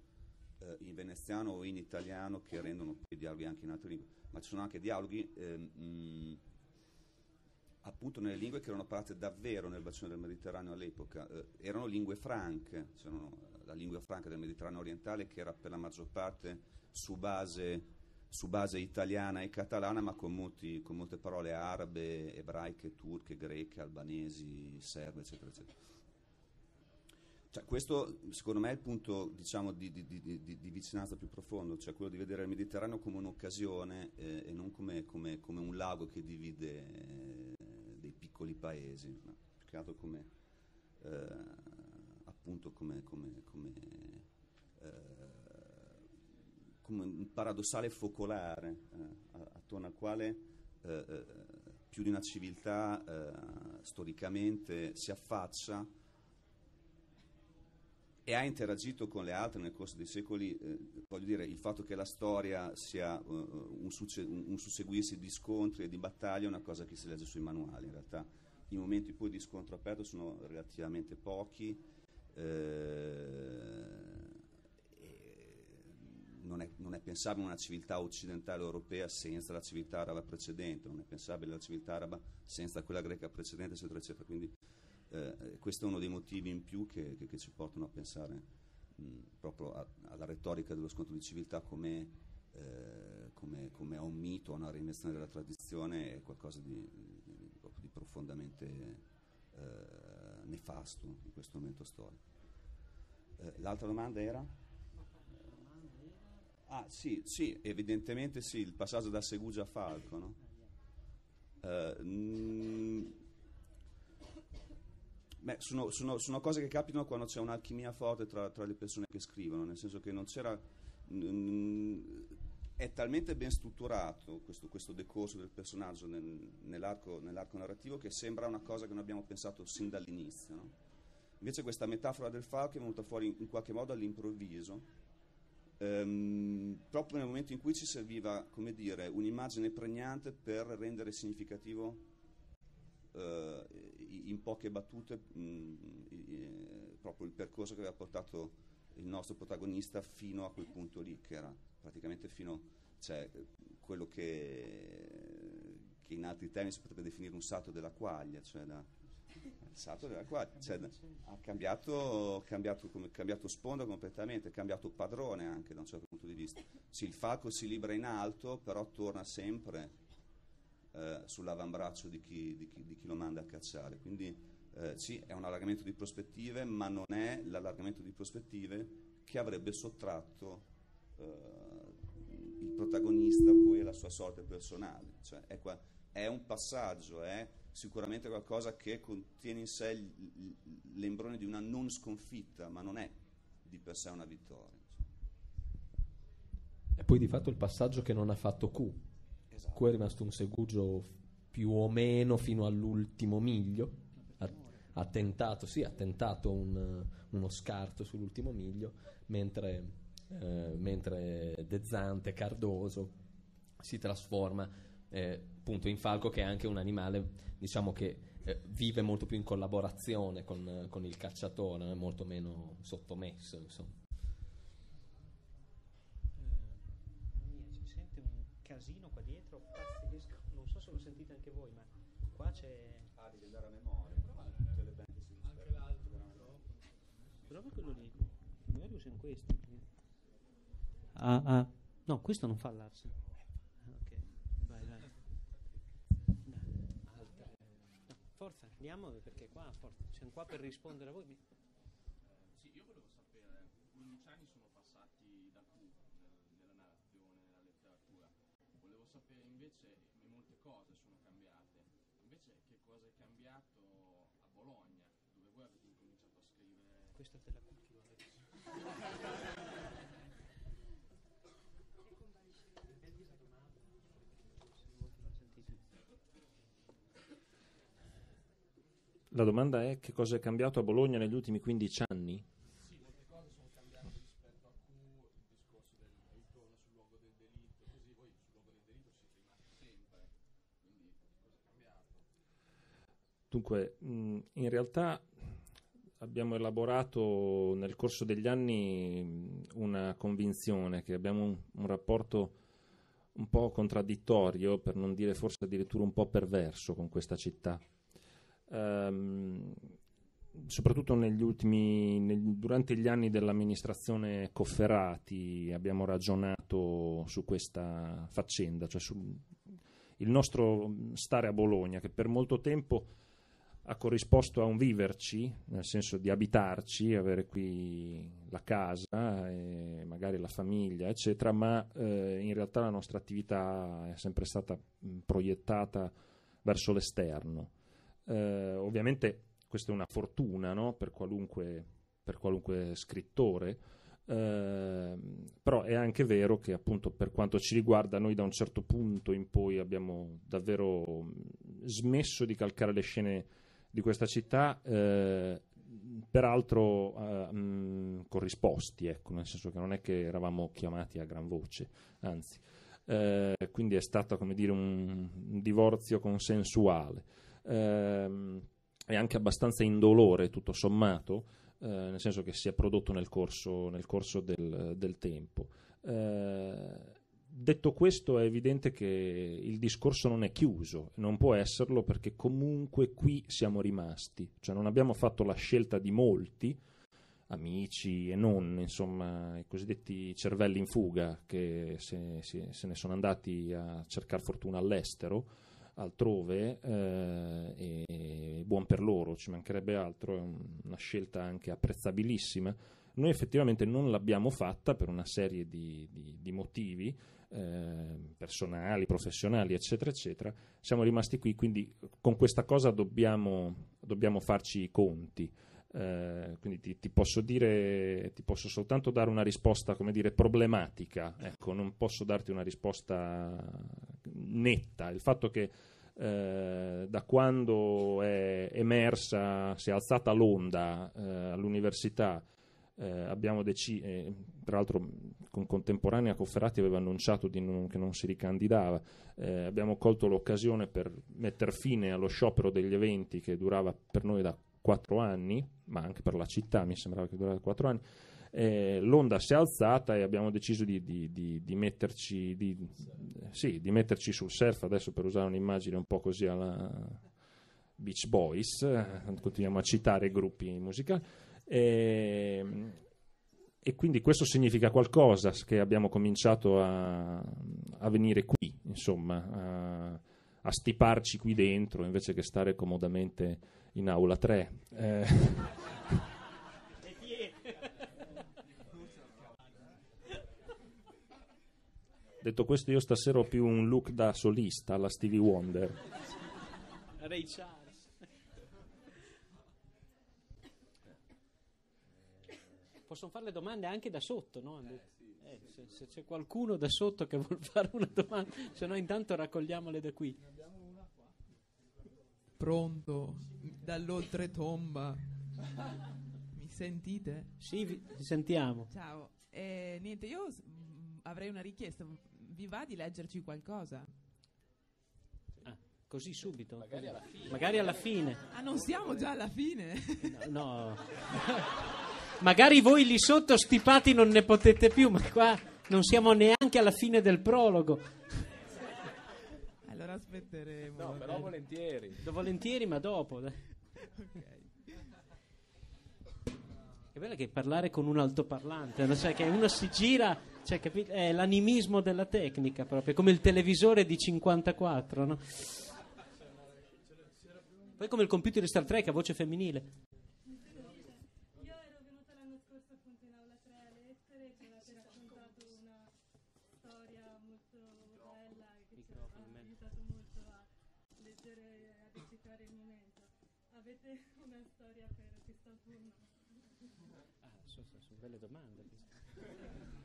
eh, in veneziano o in italiano che rendono poi dialoghi anche in altre lingue, ma ci sono anche dialoghi eh, mh, appunto nelle lingue che erano parlate davvero nel bacino del Mediterraneo all'epoca, eh, erano lingue franche, cioè la lingua franca del Mediterraneo orientale che era per la maggior parte su base, su base italiana e catalana, ma con, molti, con, molte parole arabe, ebraiche, turche, greche, albanesi, serbe, eccetera, eccetera. Cioè, questo secondo me è il punto diciamo, di, di, di, di, vicinanza più profondo, cioè quello di vedere il Mediterraneo come un'occasione eh, e non come, come, come, un lago che divide... Eh, piccoli paesi, ma più che altro come, eh, appunto come, come, come, eh, come, un paradossale focolare eh, attorno al quale eh, eh, più di una civiltà eh, storicamente si affaccia e ha interagito con le altre nel corso dei secoli, eh, voglio dire, il fatto che la storia sia uh, un, succe- un, susseguirsi di scontri e di battaglie è una cosa che si legge sui manuali, in realtà i momenti poi di scontro aperto sono relativamente pochi, eh, non, è, non, è, pensabile una civiltà occidentale europea senza la civiltà araba precedente, non è pensabile la civiltà araba senza quella greca precedente, eccetera, eccetera. Quindi, eh, questo è uno dei motivi in più che, che, che ci portano a pensare mh, proprio a, alla retorica dello scontro di civiltà come eh, come, come, a un mito, a una reinvenzione della tradizione, è qualcosa di, di, di profondamente eh, nefasto in questo momento storico. Eh, l'altra domanda era? Ah sì, sì, evidentemente sì, il passaggio da Segugia a Falco, no? Eh, mh, Beh, sono, sono, sono, cose che capitano quando c'è un'alchimia forte tra, tra, le persone che scrivono, nel senso che non c'era. Mh, è talmente ben strutturato questo, questo decorso del personaggio nel, nell'arco, nell'arco, narrativo che sembra una cosa che noi abbiamo pensato sin dall'inizio. No? Invece questa metafora del falco è venuta fuori in, qualche modo all'improvviso, ehm, proprio nel momento in cui ci serviva, come dire, un'immagine pregnante per rendere significativo Uh, in poche battute mh, mm, proprio il percorso che aveva portato il nostro protagonista fino a quel punto lì, che era praticamente fino cioè quello che, che in altri termini si potrebbe definire un salto della quaglia, cioè da, il salto della quaglia, cioè ha cambiato, cambiato, come, cambiato sponda completamente, ha cambiato padrone anche da un certo punto di vista. Sì, il falco si libra in alto, però torna sempre eh, sull'avambraccio di chi, di, chi, di chi, lo manda a cacciare. Quindi eh, sì, è un allargamento di prospettive, ma non è l'allargamento di prospettive che avrebbe sottratto eh, il protagonista poi alla sua sorte personale. Cioè, è, qua, è, un passaggio, è sicuramente qualcosa che contiene in sé l'embrione di una non sconfitta, ma non è di per sé una vittoria. E poi di fatto il passaggio che non ha fatto Q, esatto. Qui è rimasto un segugio più o meno fino all'ultimo miglio. Ha, ha tentato, sì, ha tentato un, uno scarto sull'ultimo miglio, mentre, eh, mentre Dezzante, Cardoso, si trasforma eh, appunto in falco che è anche un animale diciamo che eh, vive molto più in collaborazione con, con il cacciatore, è molto meno sottomesso insomma. prova quello lì. Magari usiamo questo. Ah, ah. No, questo non fa l'ars. Ah, ok, vai, vai. No, forza, andiamo perché qua, forza, siamo qua per rispondere a voi. questa è della cultura. La domanda è che cosa è cambiato a Bologna negli ultimi 15 anni? Sì, molte cose sono cambiate rispetto a il discorso del del del ritorno sul sul luogo luogo delitto, delitto così voi siete rimasti sempre, quindi cosa è cambiato? Dunque, in realtà abbiamo elaborato nel corso degli anni una convinzione che abbiamo un, un rapporto un po' contraddittorio, per non dire forse addirittura un po' perverso con questa città. Ehm, soprattutto ultimi, nel, durante gli anni dell'amministrazione Cofferati abbiamo ragionato su questa faccenda, cioè sul nostro stare a Bologna, che per molto tempo ha corrisposto a un viverci, nel senso di abitarci, avere qui la casa, e magari la famiglia, eccetera, ma eh, in realtà la nostra attività è sempre stata proiettata verso l'esterno. Eh, ovviamente questa è una fortuna no? per, qualunque, per, qualunque, scrittore, eh, però è anche vero che appunto per quanto ci riguarda noi da un certo punto in poi abbiamo davvero smesso di calcare le scene di questa città, eh, peraltro eh, mh, corrisposti, ecco, nel senso che non è che eravamo chiamati a gran voce, anzi. Eh, quindi è stato come dire un, un divorzio consensuale e ehm, anche abbastanza indolore tutto sommato eh, nel senso che si è prodotto nel corso, nel corso del, del tempo eh, detto questo è evidente che il discorso non è chiuso, non può esserlo perché comunque qui siamo rimasti, cioè non abbiamo fatto la scelta di molti, amici e non, insomma, i cosiddetti cervelli in fuga che se, se, se ne sono andati a cercare fortuna all'estero, altrove, eh, e buon per loro, ci mancherebbe altro, è una scelta anche apprezzabilissima. Noi effettivamente non l'abbiamo fatta per una serie di, di, di motivi, eh, personali, professionali, eccetera, eccetera, siamo rimasti qui, quindi con questa cosa dobbiamo, dobbiamo farci i conti. Eh, quindi ti, ti, posso dire, ti posso soltanto dare una risposta, come dire, problematica, ecco, non posso darti una risposta netta. Il fatto che eh, da quando è emersa, si è alzata l'onda eh, all'università, eh, abbiamo deciso, eh, tra l'altro con contemporanea Cofferati aveva annunciato non, che non si ricandidava. Eh, abbiamo colto l'occasione per mettere fine allo sciopero degli eventi che durava per noi da quattro anni, ma anche per la città mi sembrava che durava quattro anni. Eh, l'onda si è alzata e abbiamo deciso di, di, di, di metterci, sì, metterci, sul surf adesso per usare un'immagine un po' così alla Beach Boys eh, continuiamo a citare gruppi musicali e, ehm, e quindi questo significa qualcosa che abbiamo cominciato a, a venire qui, insomma, a, a, stiparci qui dentro invece che stare comodamente in aula 3. Eh. Detto questo, io stasera ho più un look da solista alla Stevie Wonder. Ray Charles. possono fare le domande anche da sotto, no? eh, sì, eh, sì, se, sì. se, c'è qualcuno da sotto che vuole fare una domanda, se no intanto raccogliamole da qui. Pronto, dall'oltretomba. Mi sentite? Sì, vi sentiamo. Ciao. Eh, niente, io mm, avrei una richiesta. Vi va di leggerci qualcosa? Ah, così subito. Magari alla fine. Magari alla fine. Ah, non siamo già alla fine. No. no. Magari voi lì sotto stipati non ne potete più, ma qua non siamo neanche alla fine del prologo. Allora aspetteremo. No, però volentieri. Do volentieri, ma dopo. ok. Che bello che parlare con un altoparlante, cioè che uno si gira, cioè, capito? è l'animismo della tecnica proprio, come il televisore di 54, no? Poi come il computer di Star Trek a voce femminile.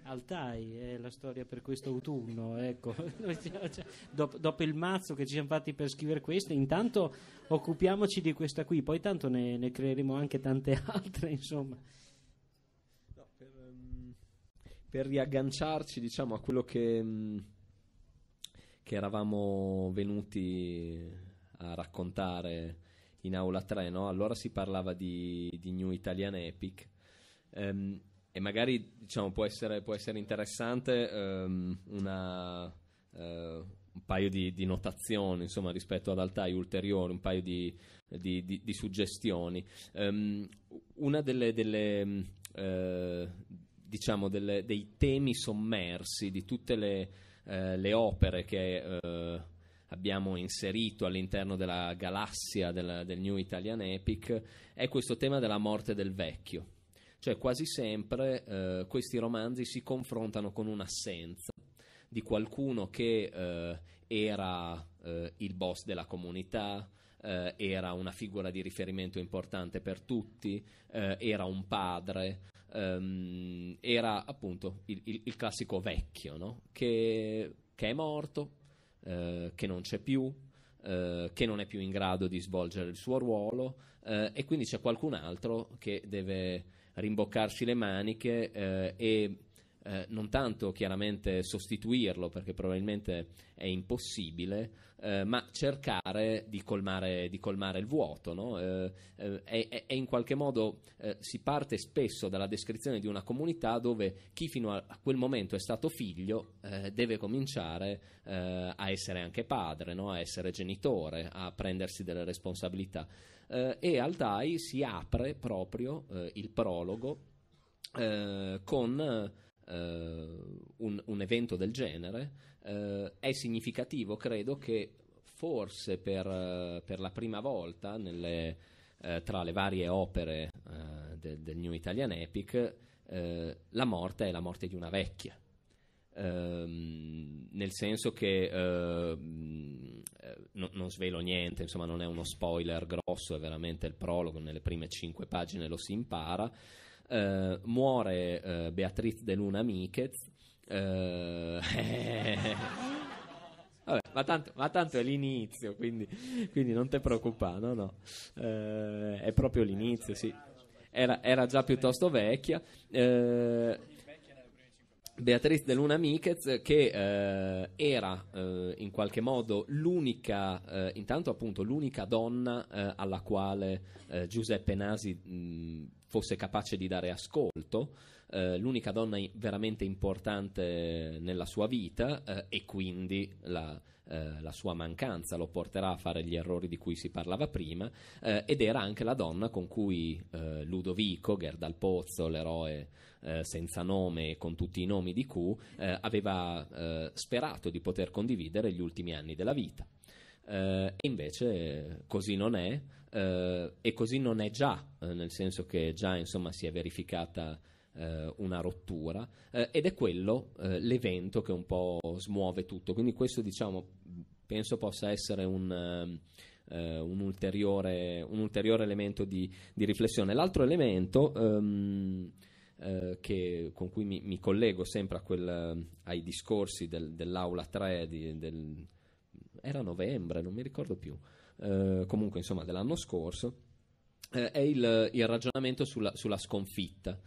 Altai è la storia per questo autunno, ecco. Dop- dopo il mazzo che ci siamo fatti per scrivere questo, intanto occupiamoci di questa qui, poi tanto ne, ne creeremo anche tante altre, insomma. No, per, um, per, riagganciarci, diciamo, a quello che, um, che eravamo venuti a raccontare in aula 3, no? allora si parlava di, di New Italian Epic. Um, e magari diciamo, può, essere, può, essere, interessante um, una, uh, un paio di, di notazioni insomma, rispetto ad altai ulteriori, un paio di, di, di suggestioni. Um, una delle, delle uh, diciamo, delle, dei temi sommersi di tutte le, uh, le opere che abbiamo inserito all'interno della galassia della, del New Italian Epic è questo tema della morte del vecchio cioè quasi sempre eh, questi romanzi si confrontano con un'assenza di qualcuno che eh, era eh, il boss della comunità, eh, era una figura di riferimento importante per tutti, eh, era un padre, ehm, era appunto il, il, il classico vecchio no? che, che, è morto, eh, che non c'è più, che non è più in grado di svolgere il suo ruolo eh, e quindi c'è qualcun altro che deve rimboccarsi le maniche eh, e eh, non tanto chiaramente sostituirlo perché probabilmente è impossibile, eh, ma cercare di colmare, di colmare il vuoto. No? Eh, eh è, è in qualche modo eh, si parte spesso dalla descrizione di una comunità dove chi fino a, a quel momento è stato figlio eh, deve cominciare a essere anche padre, no? a essere genitore, a prendersi delle responsabilità eh, e al DAI si apre proprio eh, il prologo eh, con eh, un, un, evento del genere. Eh, è significativo, credo, che forse per, eh, per la prima volta nelle, tra le varie opere del, del New Italian Epic la morte è la morte di una vecchia ehm, nel senso che ehm, eh, no, non svelo niente, insomma non è uno spoiler grosso, è veramente il prologo, nelle prime cinque pagine lo si impara. Eh, muore eh, Beatriz de Luna Miquez. Eh, Vabbè, ma, tanto, ma tanto, è l'inizio, quindi, quindi non ti preoccupare, no, no. Eh, è proprio l'inizio, sì. Era, era già piuttosto vecchia. Eh, Beatriz de Luna Miquez che eh, era eh, in qualche modo l'unica, eh, intanto appunto l'unica donna eh, alla quale eh, Giuseppe Nasi mh, fosse capace di dare ascolto, eh, l'unica donna veramente importante nella sua vita e quindi la, la, sua mancanza lo porterà a fare gli errori di cui si parlava prima ed era anche la donna con cui Ludovico, Gerdal Pozzo, l'eroe eh, senza nome e con tutti i nomi di Q eh, aveva eh, sperato di poter condividere gli ultimi anni della vita. Eh, e invece così non è, eh, e così non è già, nel senso che già insomma, si è verificata una rottura ed è quello l'evento che un po' smuove tutto. Quindi questo diciamo penso possa essere un... Uh, un, ulteriore, un, ulteriore, elemento di, di, riflessione. L'altro elemento um, eh, che, con cui mi, mi collego sempre quel, ai discorsi del, dell'Aula 3, di, del, era novembre, non mi ricordo più, eh, comunque insomma dell'anno scorso, eh, è il, il, ragionamento sulla, sulla sconfitta.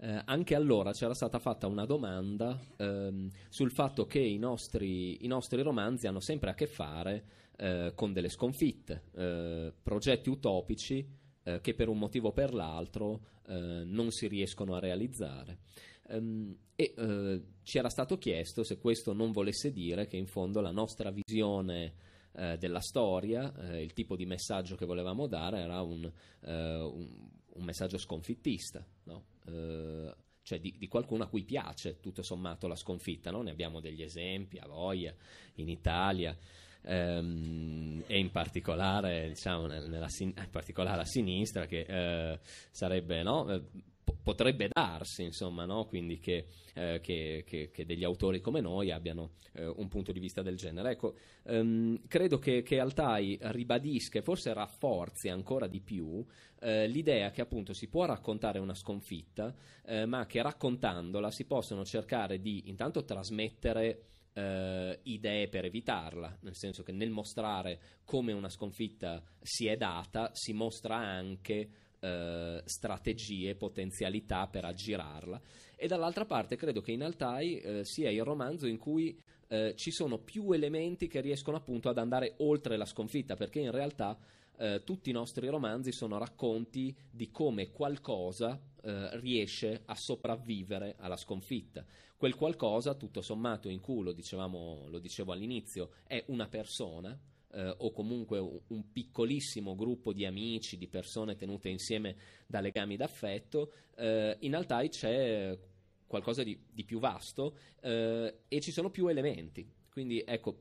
Eh, anche allora c'era stata fatta una domanda ehm, sul fatto che i nostri, i nostri, romanzi hanno sempre a che fare eh, con delle sconfitte, eh, progetti utopici eh, che per un motivo o per l'altro eh, non si riescono a realizzare. Um, e eh, ci era stato chiesto se questo non volesse dire che in fondo la nostra visione eh, della storia, eh, il tipo di messaggio che volevamo dare era un, un, un messaggio sconfittista, no? cioè di, di, qualcuno a cui piace tutto sommato la sconfitta, no? ne abbiamo degli esempi a voglia in Italia, ehm, e in particolare, diciamo, nella, in particolare a sinistra che eh, sarebbe, no? Eh, potrebbe darsi, insomma, no? quindi che, eh, che, che, che, degli autori come noi abbiano eh, un punto di vista del genere. Ecco, ehm, credo che, Altai ribadisca e forse rafforzi ancora di più eh, l'idea che appunto si può raccontare una sconfitta, eh, ma che raccontandola si possono cercare di intanto trasmettere eh, idee per evitarla, nel senso che nel mostrare come una sconfitta si è data, si mostra anche eh, strategie, potenzialità per aggirarla. E dall'altra parte credo che in Altai eh, sia il romanzo in cui eh, ci sono più elementi che riescono appunto ad andare oltre la sconfitta, perché in realtà eh, tutti i nostri romanzi sono racconti di come qualcosa eh, riesce a sopravvivere alla sconfitta. Quel qualcosa, tutto sommato, in cui lo, dicevamo, lo dicevo all'inizio, è una persona. Eh, o comunque un piccolissimo gruppo di amici, di persone tenute insieme da legami d'affetto, eh, in realtà c'è qualcosa di, di più vasto eh, e ci sono più elementi. Quindi ecco,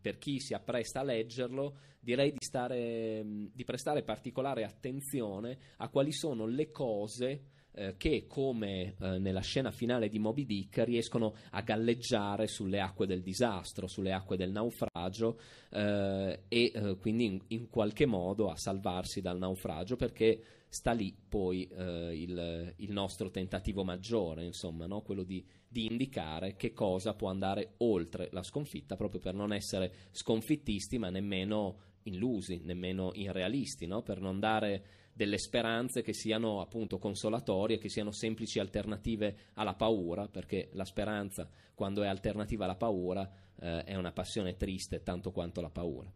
per chi si appresta a leggerlo, direi di, stare, di prestare particolare attenzione a quali sono le cose eh, che, come eh, nella scena finale di Moby Dick, riescono a galleggiare sulle acque del disastro, sulle acque del naufragio eh, e eh, quindi in, in, qualche modo a salvarsi dal naufragio perché sta lì poi il, il, nostro tentativo maggiore, insomma, no? quello di, di indicare che cosa può andare oltre la sconfitta, proprio per non essere sconfittisti ma nemmeno illusi, nemmeno irrealisti, no? per non dare delle speranze che siano appunto consolatorie, che siano semplici alternative alla paura, perché la speranza quando è alternativa alla paura eh, è una passione triste tanto quanto la paura.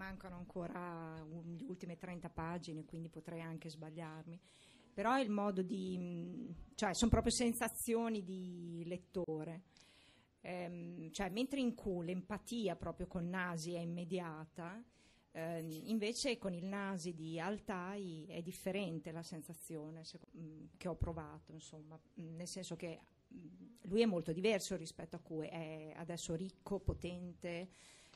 mancano ancora un, le ultime 30 pagine, quindi potrei anche sbagliarmi. Però è il modo di, mm, cioè sono proprio sensazioni di lettore. Ehm, cioè, mentre in cui l'empatia proprio con Nasi è immediata, ehm, invece con il Nasi di Altai è differente la sensazione se, mh, mm, che ho provato, insomma, mm, nel senso che lui è molto diverso rispetto a cui è adesso ricco, potente,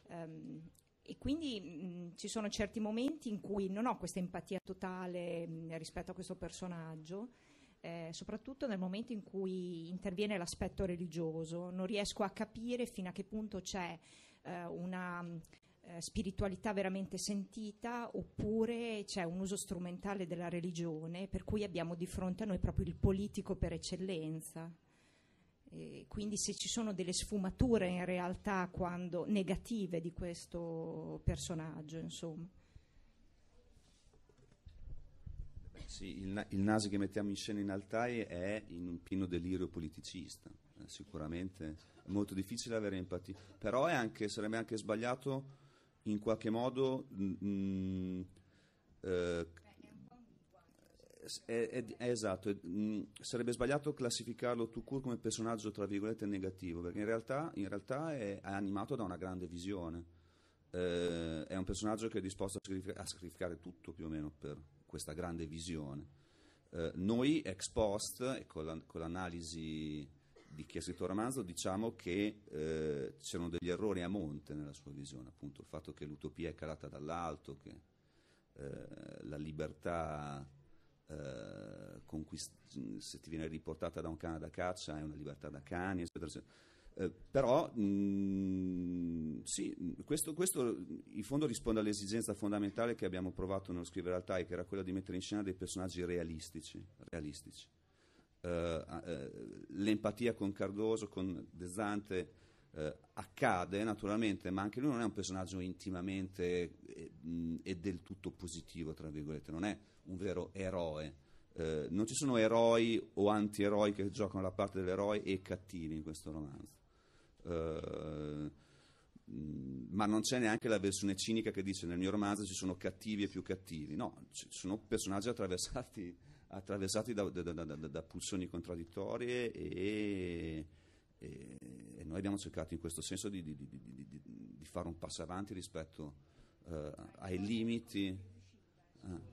um, e quindi mh, mm, ci sono certi momenti in cui non ho questa empatia totale mh, mm, rispetto a questo personaggio, eh, soprattutto nel momento in cui interviene l'aspetto religioso, non riesco a capire fino a che punto c'è eh, una mm, eh, spiritualità veramente sentita oppure c'è un uso strumentale della religione per cui abbiamo di fronte a noi proprio il politico per eccellenza quindi se ci sono delle sfumature in realtà quando, negative di questo personaggio, insomma. sì, il, il, naso che mettiamo in scena in Altai è in un pieno delirio politicista, eh, sicuramente è molto difficile avere empatia, però anche, sarebbe anche sbagliato in qualche modo mh, mm, mh, mm, eh, è, è, è esatto, è, mh, mm, sarebbe sbagliato classificarlo tout court come personaggio tra virgolette negativo, perché in realtà, in realtà è, animato da una grande visione. Eh, è un personaggio che è disposto a sacrificare, a sacrificare, tutto più o meno per questa grande visione. Eh, noi, ex post, e con, la, con, l'analisi di chi ha scritto il romanzo, diciamo che eh, c'erano degli errori a monte nella sua visione, appunto il fatto che l'utopia è calata dall'alto, che eh, la libertà eh, cui, se ti viene riportata da un cane da caccia hai una libertà da cani, eccetera, eccetera. Eh, però mh, mm, sì, questo, questo, in fondo risponde all'esigenza fondamentale che abbiamo provato nello scrivere al TAI, che era quella di mettere in scena dei personaggi realistici. realistici. Eh, eh, l'empatia con Cardoso, con De Zante, eh, accade naturalmente, ma anche lui non è un personaggio intimamente e, eh, mh, mm, e del tutto positivo, tra virgolette, non è un vero eroe. Eh, non ci sono eroi o antieroi che giocano la parte dell'eroe e cattivi in questo romanzo. Eh, mm, ma non c'è neanche la versione cinica che dice nel mio romanzo ci sono cattivi e più cattivi. No, ci sono personaggi attraversati, attraversati da, da, da, da, pulsioni contraddittorie e, e, e, noi abbiamo cercato in questo senso di, di, di, di fare un passo avanti rispetto eh, ai limiti. Ah.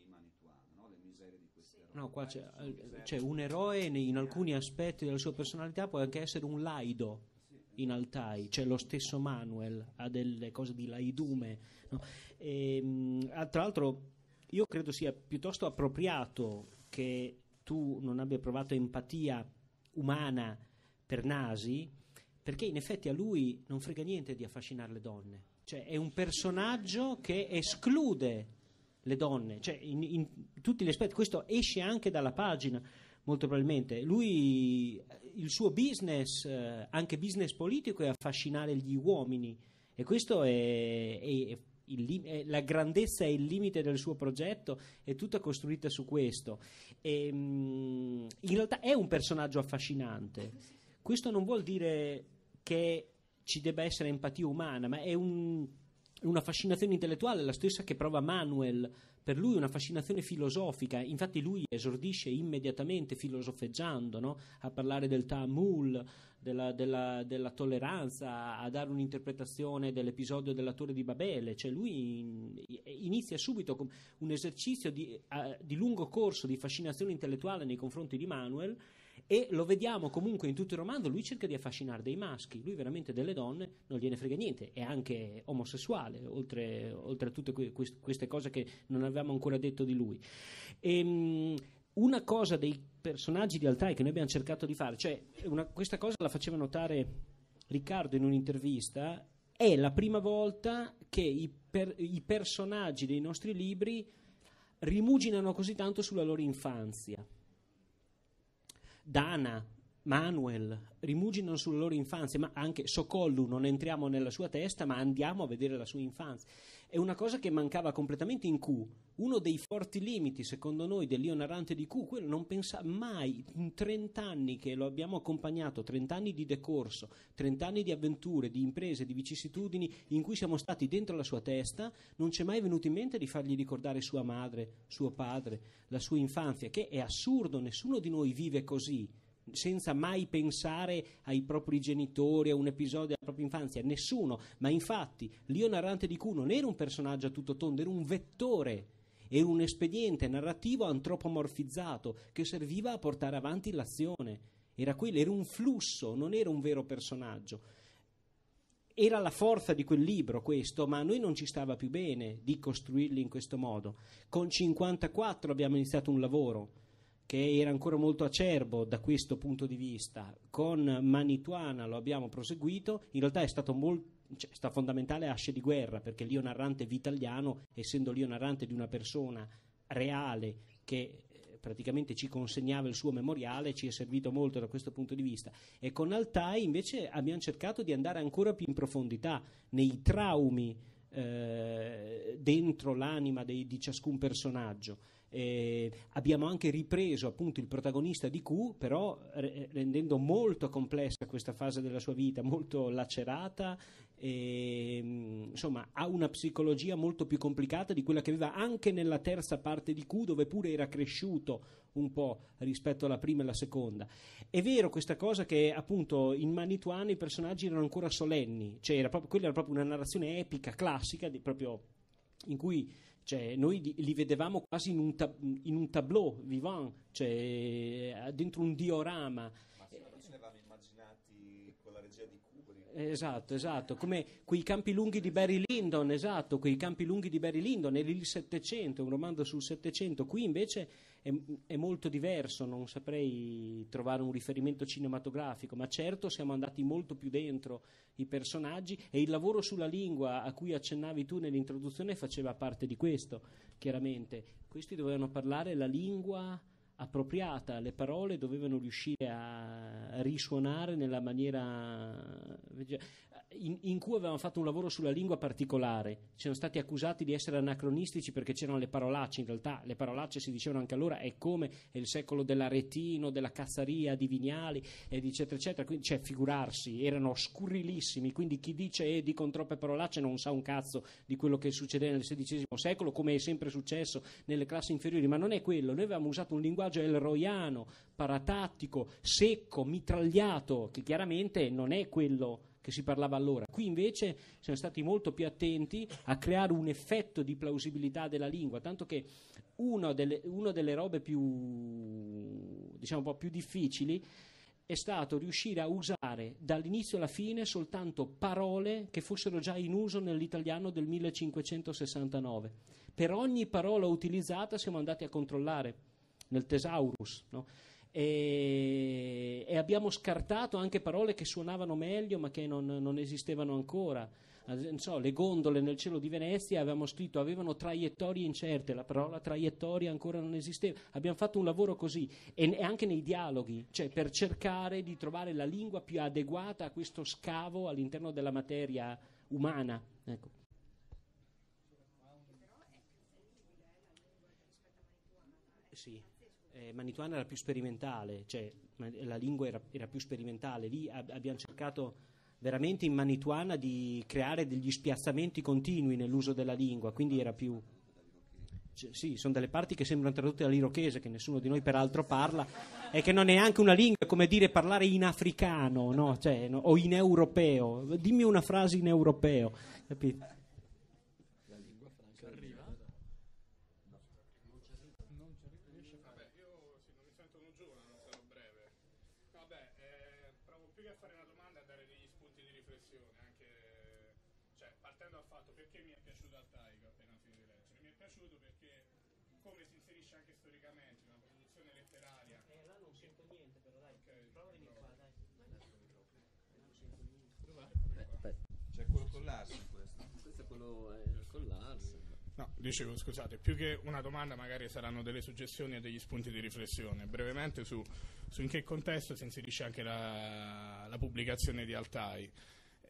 miseria di questi eroi. No, qua c'è, c'è un eroe in alcuni aspetti della sua personalità, può anche essere un laido esatto. in Altai, c'è lo stesso Manuel, ha delle cose di laidume. No? E, ehm, ah, tra l'altro io credo sia piuttosto appropriato che tu non abbia provato empatia umana per Nasi, perché in effetti a lui non frega niente di affascinare le donne. Cioè è un personaggio che esclude le donne, cioè in, in tutti gli aspetti, questo esce anche dalla pagina molto probabilmente. Lui, il suo business, eh, anche business politico, è affascinare gli uomini e questo è, è, è, il, è, la grandezza e il limite del suo progetto è tutta costruita su questo. E, ehm, in realtà è un personaggio affascinante. Questo non vuol dire che ci debba essere empatia umana, ma è un una fascinazione intellettuale, la stessa che prova Manuel, per lui una fascinazione filosofica, infatti lui esordisce immediatamente filosofeggiando, no? a parlare del Tamul, della, della, della, tolleranza, a dare un'interpretazione dell'episodio della Torre di Babele, cioè lui inizia subito un esercizio di, uh, di lungo corso di fascinazione intellettuale nei confronti di Manuel e lo vediamo comunque in tutto il romanzo, lui cerca di affascinare dei maschi, lui veramente delle donne non gliene frega niente, è anche omosessuale, oltre, oltre a tutte que- queste cose che non avevamo ancora detto di lui. E, ehm, una cosa dei personaggi di Altai che noi abbiamo cercato di fare, cioè una, questa cosa la faceva notare Riccardo in un'intervista, è la prima volta che i, per, i personaggi dei nostri libri rimuginano così tanto sulla loro infanzia Dana Manuel, rimuginano sulla loro infanzia, ma anche Socollu, non entriamo nella sua testa, ma andiamo a vedere la sua infanzia. È una cosa che mancava completamente in Q. Uno dei forti limiti, secondo noi, dell'io narrante di Q, quello non pensa mai, in 30 anni che lo abbiamo accompagnato, 30 anni di decorso, 30 anni di avventure, di imprese, di vicissitudini, in cui siamo stati dentro la sua testa, non ci è mai venuto in mente di fargli ricordare sua madre, suo padre, la sua infanzia, che è assurdo, nessuno di noi vive così senza mai pensare ai propri genitori, a un episodio della propria infanzia, nessuno, ma infatti Lio Narrante di Q non era un personaggio a tutto tondo, era un vettore, era un espediente narrativo antropomorfizzato che serviva a portare avanti l'azione. Era quello, era un flusso, non era un vero personaggio era la forza di quel libro questo, ma a noi non ci stava più bene di costruirli in questo modo. Con 54 abbiamo iniziato un lavoro che era ancora molto acerbo da questo punto di vista, con Manituana lo abbiamo proseguito, in realtà è stato molto cioè, sta fondamentale asce di guerra perché l'io narrante vitaliano, essendo l'io narrante di una persona reale che eh, praticamente ci consegnava il suo memoriale, ci è servito molto da questo punto di vista. E con Altai invece abbiamo cercato di andare ancora più in profondità nei traumi eh, dentro l'anima dei, di ciascun personaggio. Eh, abbiamo anche ripreso appunto il protagonista di Q, però re- rendendo molto complessa questa fase della sua vita, molto lacerata, e, ehm, insomma ha una psicologia molto più complicata di quella che aveva anche nella terza parte di Q, dove pure era cresciuto un po' rispetto alla prima e alla seconda. È vero questa cosa che appunto in Manituano i personaggi erano ancora solenni, cioè era proprio, quella era proprio una narrazione epica, classica, di, proprio in cui cioè, noi li vedevamo quasi in un, tab- in un tableau vivant, cioè, eh, dentro un diorama. Esatto, esatto, come quei campi lunghi di Barry Lyndon, esatto, quei campi lunghi di Barry Lyndon, è il 700, un romanzo sul 700, qui invece è, è, molto diverso, non saprei trovare un riferimento cinematografico, ma certo siamo andati molto più dentro i personaggi e il lavoro sulla lingua a cui accennavi tu nell'introduzione faceva parte di questo, chiaramente. Questi dovevano parlare la lingua appropriata, le parole dovevano riuscire a risuonare nella maniera in, in, cui avevano fatto un lavoro sulla lingua particolare, sono stati accusati di essere anacronistici perché c'erano le parolacce, in realtà le parolacce si dicevano anche allora, è come è il secolo dell'aretino, della cazzaria, di Vignali, ed eccetera, eccetera, quindi cioè, figurarsi, erano scurrilissimi, quindi chi dice e eh, di troppe parolacce non sa un cazzo di quello che succedeva nel XVI secolo, come è sempre successo nelle classi inferiori, ma non è quello, noi avevamo usato un linguaggio elroiano, paratattico, secco, mitragliato, che chiaramente non è quello che si parlava allora. Qui invece siamo stati molto più attenti a creare un effetto di plausibilità della lingua, tanto che una delle, una delle robe più, diciamo, più difficili è stato riuscire a usare dall'inizio alla fine soltanto parole che fossero già in uso nell'italiano del 1569. Per ogni parola utilizzata siamo andati a controllare nel Tesaurus. No? e, e, abbiamo scartato anche parole che suonavano meglio ma che non, non esistevano ancora. So, le gondole nel cielo di Venezia avevamo scritto avevano traiettorie incerte, la parola traiettoria ancora non esisteva. Abbiamo fatto un lavoro così e, e anche nei dialoghi, cioè per cercare di trovare la lingua più adeguata a questo scavo all'interno della materia umana. Ecco. Sì eh, Manituana era più sperimentale, cioè la lingua era, era più sperimentale, lì ab- abbiamo cercato veramente in Manituana di creare degli spiazzamenti continui nell'uso della lingua, quindi era più... C- sì, sono delle parti che sembrano tradotte dall'irochese, che nessuno di noi peraltro parla, e che non è neanche una lingua, è come dire parlare in africano no? Cioè, no? o in europeo. Dimmi una frase in europeo, capito? collarsi questo. Questo è quello è collarsi. No, dicevo, scusate, più che una domanda magari saranno delle suggestioni e degli spunti di riflessione. Brevemente su, su in che contesto si inserisce anche la, la pubblicazione di Altai.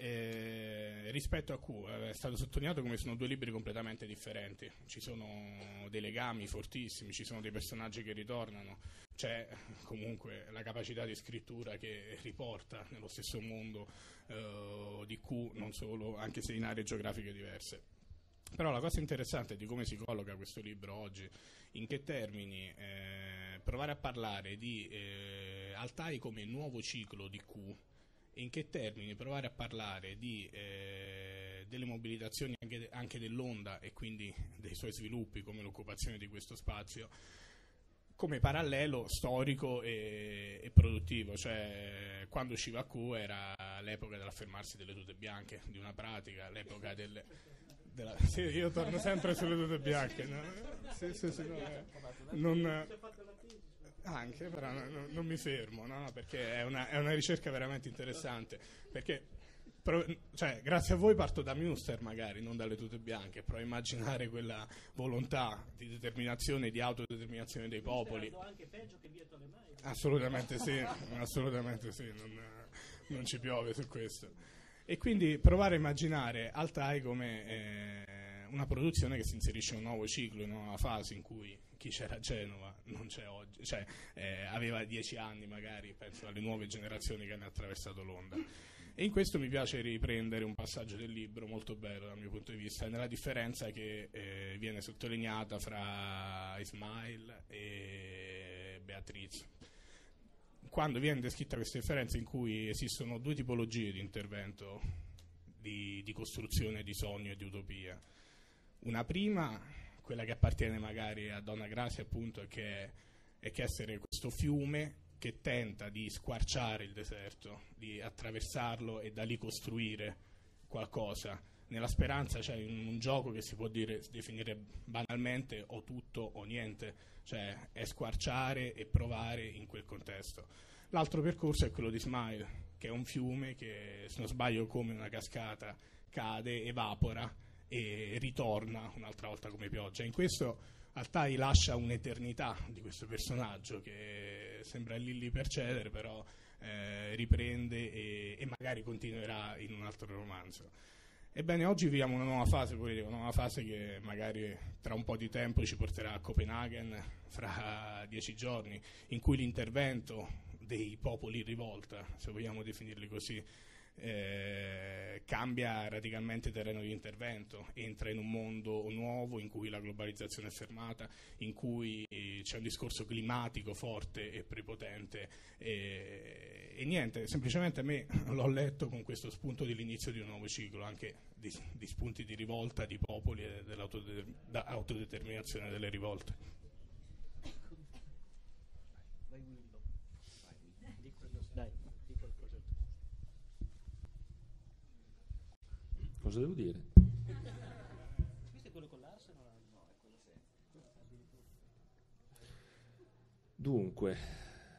Eh, rispetto a Q eh, è stato sottolineato come sono due libri completamente differenti, ci sono dei legami fortissimi, ci sono dei personaggi che ritornano, c'è comunque la capacità di scrittura che riporta nello stesso mondo eh, di Q, non solo, anche se in aree geografiche diverse. Però la cosa interessante di come si colloca questo libro oggi, in che termini eh, provare a parlare di eh, Altai come nuovo ciclo di Q, in che termini provare a parlare di, eh, delle mobilitazioni anche, de, anche, dell'onda e quindi dei suoi sviluppi come l'occupazione di questo spazio come parallelo storico e, e produttivo, cioè quando usciva Q era l'epoca dell'affermarsi delle tute bianche, di una pratica, l'epoca del, della, sì, io torno sempre sulle tute bianche. No? Sì, sì, sì, no, eh. non, anche, però non, non mi fermo, no? perché è una, è una, ricerca veramente interessante. Perché, pro, cioè, grazie a voi parto da Muster magari, non dalle tute bianche, però immaginare quella volontà di determinazione, di autodeterminazione dei popoli. Certo, anche peggio che via Tolemai. Assolutamente sì, assolutamente sì, non, non ci piove su questo e quindi provare a immaginare Altai come eh, una produzione che si inserisce in un nuovo ciclo, in una nuova fase in cui chi c'era a Genova non c'è oggi, cioè, eh, aveva dieci anni magari, penso alle nuove generazioni che hanno attraversato l'onda. E in questo mi piace riprendere un passaggio del libro molto bello dal mio punto di vista, nella differenza che eh, viene sottolineata fra Ismail e Beatrice quando viene descritta questa differenza in cui esistono due tipologie di intervento di, di, costruzione di sogno e di utopia. Una prima quella che appartiene magari a Donna Grazia appunto è che, e che essere questo fiume che tenta di squarciare il deserto, di attraversarlo e da lì costruire qualcosa, nella speranza, cioè in un gioco che si può dire, definire banalmente o tutto o niente, cioè è squarciare e provare in quel contesto. L'altro percorso è quello di Smile, che è un fiume che, se non sbaglio, come una cascata cade, evapora e ritorna un'altra volta come pioggia. In questo Altai lascia un'eternità di questo personaggio che sembra lì lì per cedere, però eh, riprende e, e, magari continuerà in un altro romanzo. Ebbene, oggi viviamo una nuova fase, dire, una nuova fase che magari tra un po' di tempo ci porterà a Copenaghen, fra dieci giorni, in cui l'intervento dei popoli in rivolta, se vogliamo definirli così, eh, cambia radicalmente il terreno di intervento, entra in un mondo nuovo in cui la globalizzazione è fermata, in cui eh, c'è un discorso climatico forte e prepotente e, eh, e niente, semplicemente a me l'ho letto con questo spunto dell'inizio di un nuovo ciclo, anche di, di spunti di rivolta di popoli e dell'autodeterminazione delle rivolte. Cosa devo dire? Questo è quello con l'Arsenal? No, è quello senza. Dunque,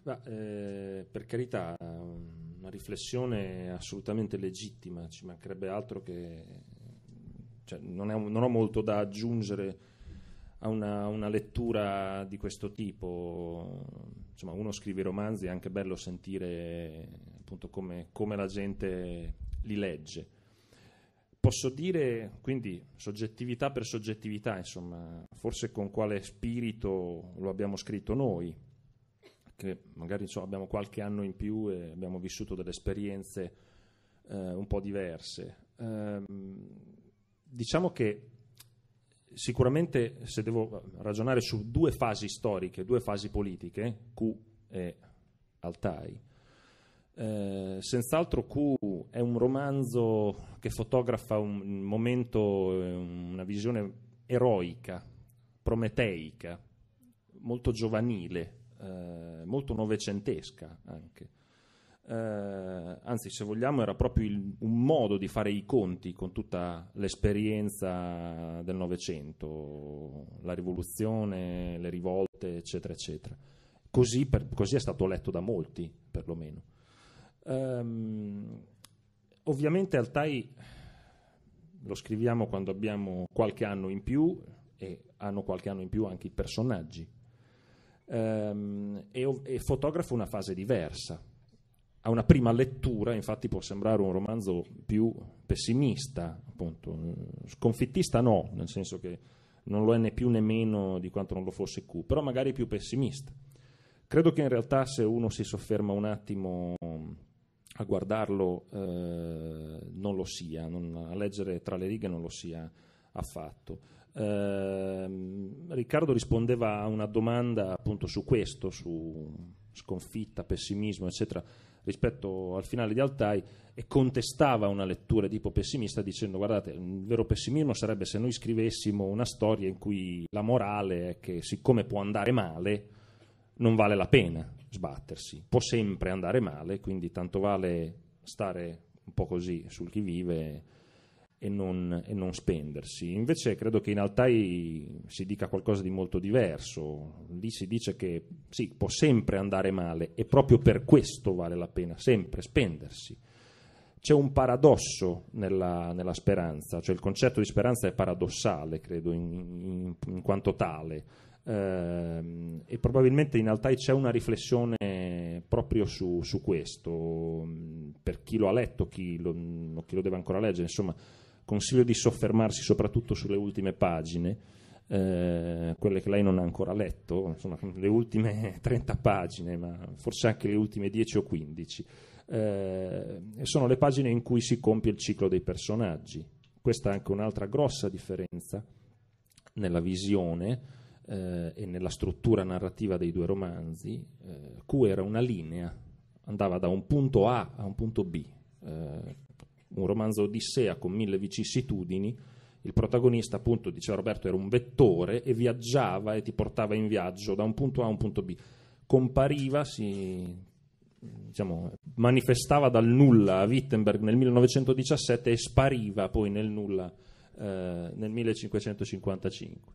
bah, eh, per carità, una riflessione assolutamente legittima, ci mancherebbe altro che... Cioè, non, è, non ho molto da aggiungere a una, una, lettura di questo tipo. Insomma, uno scrive i romanzi, è anche bello sentire appunto come, come la gente li legge. Posso dire quindi soggettività per soggettività, insomma, forse con quale spirito lo abbiamo scritto noi, che magari insomma, abbiamo qualche anno in più e abbiamo vissuto delle esperienze eh, un po' diverse. Ehm, diciamo che sicuramente se devo ragionare su due fasi storiche, due fasi politiche, Q e Altai, eh, senz'altro Q è un romanzo che fotografa un momento, eh, una visione eroica, prometeica, molto giovanile, eh, molto novecentesca anche. Eh, anzi, se vogliamo, era proprio il, un modo di fare i conti con tutta l'esperienza del Novecento, la rivoluzione, le rivolte, eccetera, eccetera. Così, per, così è stato letto da molti, perlomeno. Um, ovviamente Altai lo scriviamo quando abbiamo qualche anno in più e hanno qualche anno in più anche i personaggi. Um, e, e fotografa una fase diversa. A una prima lettura, infatti, può sembrare un romanzo più pessimista, appunto. Sconfittista no, nel senso che non lo è né più né meno di quanto non lo fosse Q, però magari più pessimista. Credo che in realtà se uno si sofferma un attimo a guardarlo eh, non lo sia, non, a leggere tra le righe non lo sia affatto. Eh, Riccardo rispondeva a una domanda appunto su questo, su sconfitta, pessimismo, eccetera, rispetto al finale di Altai e contestava una lettura tipo pessimista dicendo guardate, il vero pessimismo sarebbe se noi scrivessimo una storia in cui la morale è che siccome può andare male non vale la pena, sbattersi. Può sempre andare male, quindi tanto vale stare un po' così sul chi vive e non, e non spendersi. Invece credo che in Altai si dica qualcosa di molto diverso. Lì si dice che sì, può sempre andare male e proprio per questo vale la pena sempre spendersi c'è un paradosso nella, nella, speranza, cioè il concetto di speranza è paradossale, credo, in, in, in quanto tale. Ehm, e probabilmente in Altai c'è una riflessione proprio su, su questo, mm, per chi lo ha letto, chi lo, mm, chi lo, deve ancora leggere, insomma consiglio di soffermarsi soprattutto sulle ultime pagine, eh, quelle che lei non ha ancora letto, insomma le ultime 30 pagine, ma forse anche le ultime 10 o 15. Eh, sono le pagine in cui si compie il ciclo dei personaggi. Questa è anche un'altra grossa differenza nella visione eh, e nella struttura narrativa dei due romanzi, eh, Q era una linea, andava da un punto A a un punto B. Eh, un romanzo Odissea con mille vicissitudini, il protagonista, appunto, diceva Roberto, era un vettore e viaggiava e ti portava in viaggio da un punto A a un punto B. Compariva, si diciamo, manifestava dal nulla a Wittenberg nel 1917 e spariva poi nel nulla eh, nel 1555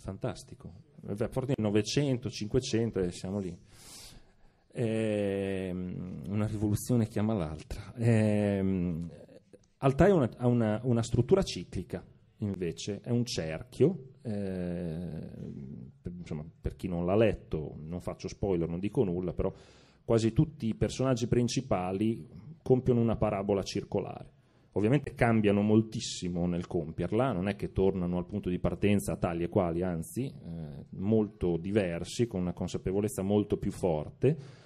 fantastico. Forse parte 900, 500 e siamo lì. E, ehm, una rivoluzione chiama l'altra. E, ehm, Altai ha, una, ha una, una, struttura ciclica, invece, è un cerchio. Eh, per, insomma, per chi non l'ha letto, non faccio spoiler, non dico nulla, però quasi tutti i personaggi principali compiono una parabola circolare ovviamente cambiano moltissimo nel compierla, non è che tornano al punto di partenza tali e quali, anzi eh, molto diversi, con una consapevolezza molto più forte.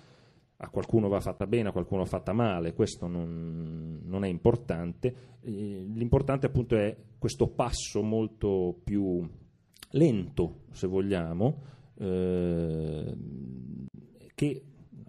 A qualcuno va fatta bene, a qualcuno va fatta male, questo non, non è importante. l'importante appunto è questo passo molto più lento, se vogliamo, eh, che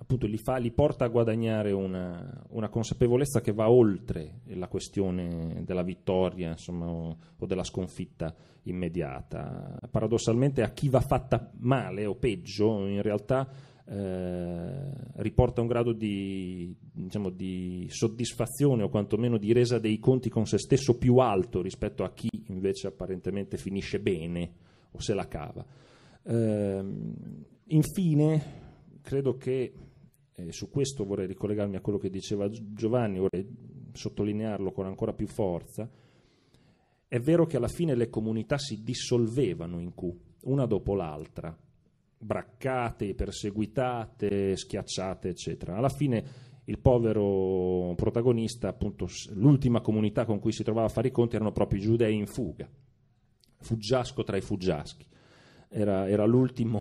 appunto li, fa, li, porta a guadagnare una, una, consapevolezza che va oltre la questione della vittoria insomma, o, o, della sconfitta immediata. Paradossalmente a chi va fatta male o peggio in realtà eh, riporta un grado di, diciamo, di soddisfazione o quantomeno di resa dei conti con se stesso più alto rispetto a chi invece apparentemente finisce bene o se la cava. Eh, infine, credo che eh, su questo vorrei ricollegarmi a quello che diceva Giovanni, vorrei sottolinearlo con ancora più forza, è vero che alla fine le comunità si dissolvevano in Q, una dopo l'altra, braccate, perseguitate, schiacciate, eccetera. Alla fine il povero protagonista, appunto, l'ultima comunità con cui si trovava a fare i conti erano proprio i giudei in fuga, fuggiasco tra i fuggiaschi era, era l'ultimo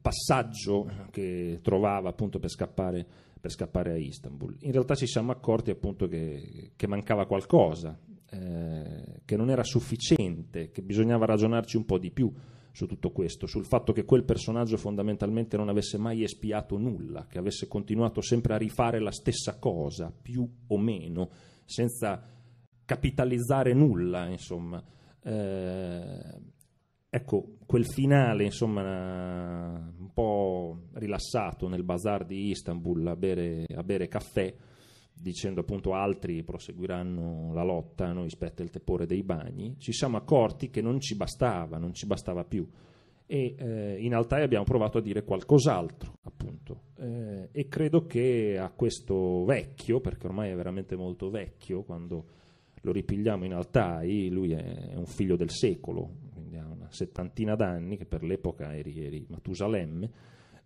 passaggio che trovava appunto per scappare, per scappare, a Istanbul. In realtà ci siamo accorti appunto che, che mancava qualcosa, eh, che non era sufficiente, che bisognava ragionarci un po' di più su tutto questo, sul fatto che quel personaggio fondamentalmente non avesse mai espiato nulla, che avesse continuato sempre a rifare la stessa cosa, più o meno, senza capitalizzare nulla, insomma. Eh, ecco, quel finale, insomma, un po' rilassato nel bazar di Istanbul a bere, a bere caffè, dicendo appunto altri proseguiranno la lotta, noi spetta il tepore dei bagni, ci siamo accorti che non ci bastava, non ci bastava più. E eh, in Altai abbiamo provato a dire qualcos'altro, appunto. Eh, e credo che a questo vecchio, perché ormai è veramente molto vecchio, quando lo ripigliamo in Altai, lui è un figlio del secolo, settantina d'anni, che per l'epoca eri, eri Matusalemme,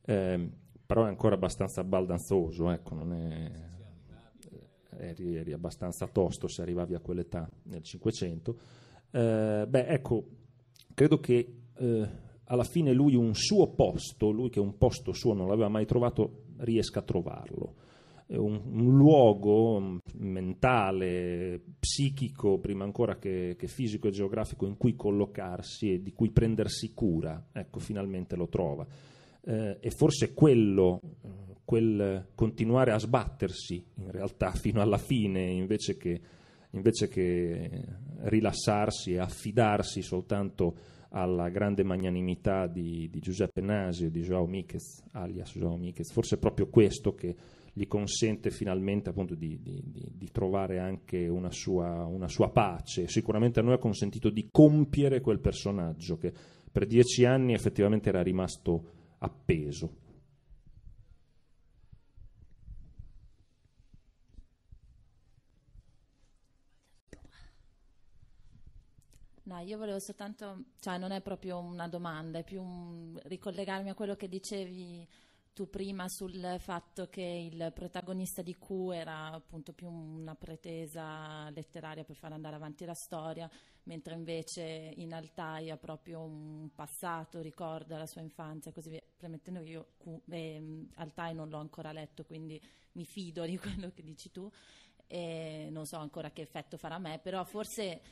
eh, però è ancora abbastanza baldanzoso, ecco, non è, eh, eri, eri, abbastanza tosto se arrivavi a quell'età nel Cinquecento. Eh, beh, ecco, credo che eh, alla fine lui un suo posto, lui che un posto suo non l'aveva mai trovato, riesca a trovarlo un, un, luogo mm, mentale, psichico, prima ancora che, che, fisico e geografico, in cui collocarsi e di cui prendersi cura. Ecco, finalmente lo trova. Eh, e forse quello, eh, quel continuare a sbattersi in realtà fino alla fine, invece che, invece che eh, rilassarsi e affidarsi soltanto alla grande magnanimità di, di Giuseppe Nasio, di Joao Miquez, alias Joao Miquez, forse è proprio questo che gli consente finalmente appunto di, di, di trovare anche una sua, una sua, pace. Sicuramente a noi ha consentito di compiere quel personaggio che per dieci anni effettivamente era rimasto appeso. No, io volevo soltanto, cioè non è proprio una domanda, è più un, ricollegarmi a quello che dicevi tu prima sul fatto che il protagonista di Q era appunto più una pretesa letteraria per far andare avanti la storia, mentre invece in Altai ha proprio un passato, ricorda la sua infanzia e così via. Premettendo che io Q, eh, Altai non l'ho ancora letto, quindi mi fido di quello che dici tu e non so ancora che effetto farà a me, però forse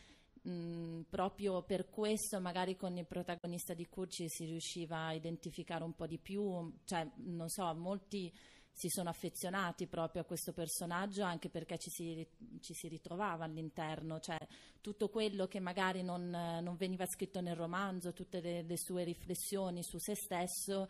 mh, proprio per questo magari con il protagonista di Curci si riusciva a identificare un po' di più, cioè non so, molti si sono affezionati proprio a questo personaggio anche perché ci si, ci si ritrovava all'interno, cioè tutto quello che magari non, non veniva scritto nel romanzo, tutte le, le sue riflessioni su se stesso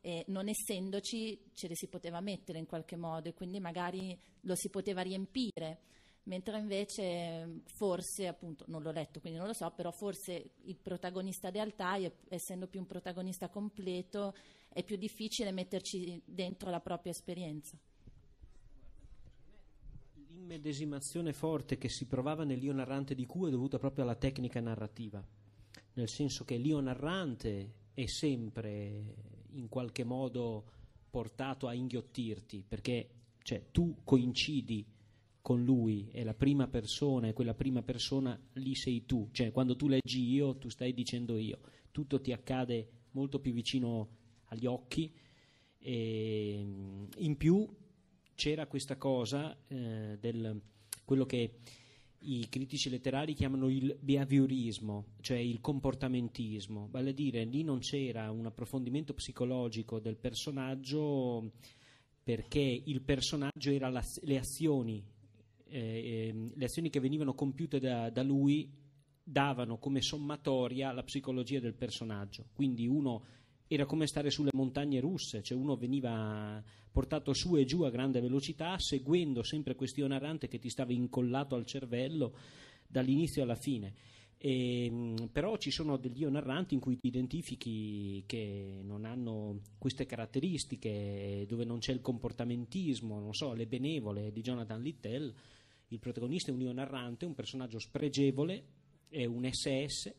e non essendoci ce le si poteva mettere in qualche modo e quindi magari lo si poteva riempire mentre invece forse, appunto, non l'ho letto quindi non lo so, però forse il protagonista di Altai, essendo più un protagonista completo, è più difficile metterci dentro la propria esperienza. L'immedesimazione forte che si provava nell'io narrante di Q è dovuta proprio alla tecnica narrativa, nel senso che l'io narrante è sempre in qualche modo portato a inghiottirti, perché cioè, tu coincidi con lui è la prima persona e quella prima persona lì sei tu, cioè quando tu leggi io tu stai dicendo io, tutto ti accade molto più vicino agli occhi e ehm, in più c'era questa cosa eh, del quello che i critici letterari chiamano il behaviorismo, cioè il comportamentismo, vale a dire lì non c'era un approfondimento psicologico del personaggio perché il personaggio era la, le azioni eh, ehm, le azioni che venivano compiute da, da lui davano come sommatoria la psicologia del personaggio. Quindi uno era come stare sulle montagne russe, cioè uno veniva portato su e giù a grande velocità, seguendo sempre questo narrante che ti stava incollato al cervello dall'inizio alla fine. E, ehm, però ci sono degli io narranti in cui ti identifichi che non hanno queste caratteristiche, dove non c'è il comportamentismo, non so, le benevole di Jonathan Littell il protagonista è un io narrante, un personaggio spregevole, è un SS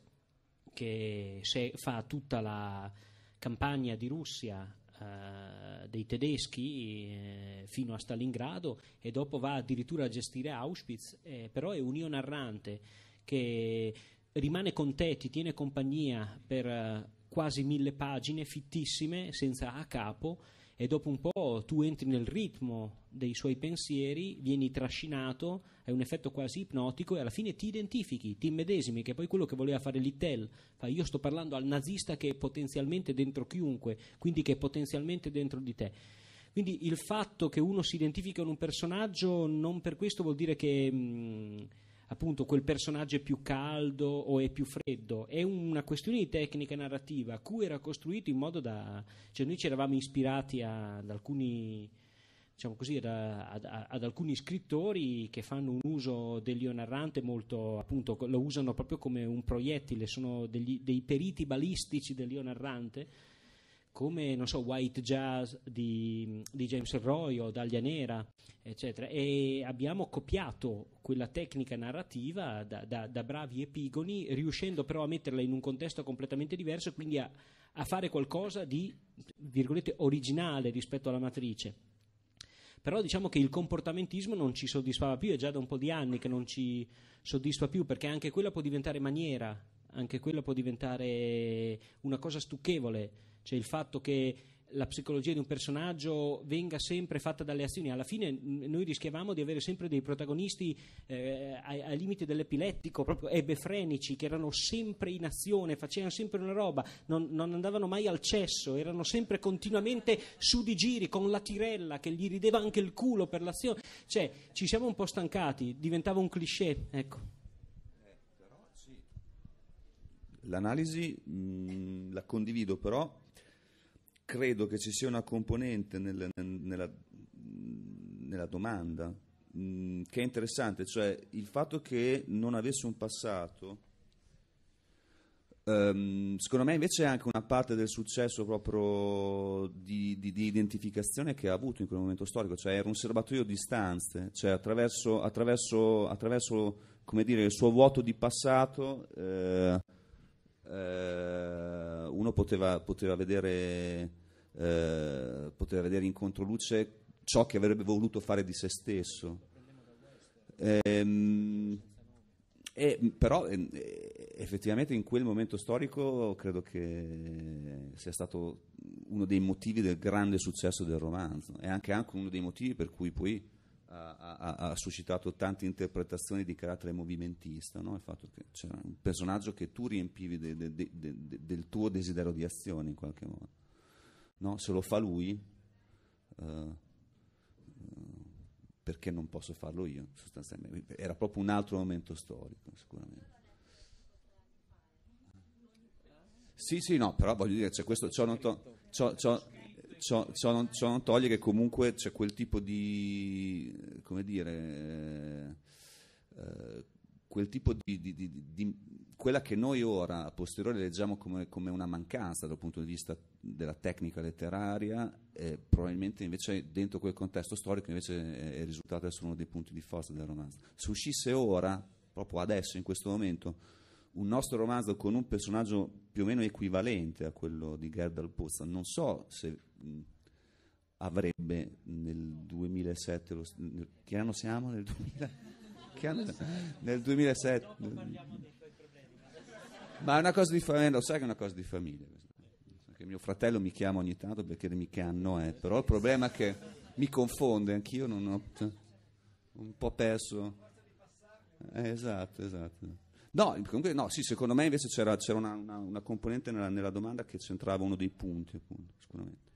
che fa tutta la campagna di Russia eh, dei tedeschi eh, fino a Stalingrado e dopo va addirittura a gestire Auschwitz, eh, però è un io narrante che rimane con te, ti tiene compagnia per eh, quasi mille pagine fittissime senza a capo e dopo un po' tu entri nel ritmo dei suoi pensieri, vieni trascinato, è un effetto quasi ipnotico e alla fine ti identifichi, ti immedesimi, che è poi quello che voleva fare Littell, fa io sto parlando al nazista che è potenzialmente dentro chiunque, quindi che è potenzialmente dentro di te. Quindi il fatto che uno si identifica con un personaggio non per questo vuol dire che... Mh, mm, appunto quel personaggio è più caldo o è più freddo, è una questione di tecnica narrativa a cui era costruito in modo da... cioè noi ci eravamo ispirati a, ad alcuni diciamo così, da, ad, ad, alcuni scrittori che fanno un uso dell'io narrante molto, appunto, lo usano proprio come un proiettile, sono degli, dei periti balistici dell'io narrante come non so, White Jazz di, di James Roy o Dalia Nera, eccetera. E abbiamo copiato quella tecnica narrativa da, da, da, bravi epigoni, riuscendo però a metterla in un contesto completamente diverso, e quindi a, a fare qualcosa di virgolette originale rispetto alla matrice però diciamo che il comportamentismo non ci soddisfava più, è già da un po' di anni che non ci soddisfa più, perché anche quella può diventare maniera, anche quella può diventare una cosa stucchevole cioè il fatto che la psicologia di un personaggio venga sempre fatta dalle azioni. Alla fine noi rischiavamo di avere sempre dei protagonisti eh, ai, ai, limiti dell'epilettico, proprio ebefrenici, che erano sempre in azione, facevano sempre una roba, non, non, andavano mai al cesso, erano sempre continuamente su di giri con la tirella che gli rideva anche il culo per l'azione. Cioè, ci siamo un po' stancati, diventava un cliché, ecco. Eh, L'analisi mh, mm, la condivido però credo che ci sia una componente nel, nella, nella, domanda mh, mm, che è interessante, cioè il fatto che non avesse un passato, um, secondo me invece è anche una parte del successo proprio di, di, di, identificazione che ha avuto in quel momento storico, cioè era un serbatoio di stanze, cioè attraverso, attraverso, attraverso dire, il suo vuoto di passato... Eh, eh, uno poteva, poteva, vedere, eh, poteva, vedere, in controluce ciò che avrebbe voluto fare di se stesso. Ehm, e, però ehm, effettivamente in quel momento storico credo che sia stato uno dei motivi del grande successo del romanzo e anche, anche uno dei motivi per cui poi ha, ha, suscitato tante interpretazioni di carattere movimentista, no? il fatto che c'era un personaggio che tu riempivi de, de, de, del tuo desiderio di azione in qualche modo. No? Se lo fa lui, eh, eh, perché non posso farlo io? Sostanzialmente. Era proprio un altro momento storico, sicuramente. Sì, sì, no, però voglio dire, c'è questo, ciò non, to- ciò, ciò, ciò, ciò, non, ciò, non, toglie che comunque c'è quel tipo di, come dire, eh, eh, quel tipo di, di, di, di, quella che noi ora a posteriori leggiamo come, come, una mancanza dal punto di vista della tecnica letteraria, eh, probabilmente invece dentro quel contesto storico invece è risultato essere uno dei punti di forza del romanzo. Se uscisse ora, proprio adesso, in questo momento, un nostro romanzo con un personaggio più o meno equivalente a quello di Gerda Pozza, non so se avrebbe nel 2007, lo, nel, che anno siamo? Nel 2000? Che anno, nel 2007. Ma è una cosa di famiglia, eh, lo sai che è una cosa di famiglia. Che mio fratello mi chiama ogni tanto perché mi che anno è, però il problema è che mi confonde, anch'io non ho un po' perso. Eh, esatto, esatto. No, comunque, no, sì, secondo me invece c'era, c'era una, una, una, componente nella, nella domanda che centrava uno dei punti, appunto, sicuramente.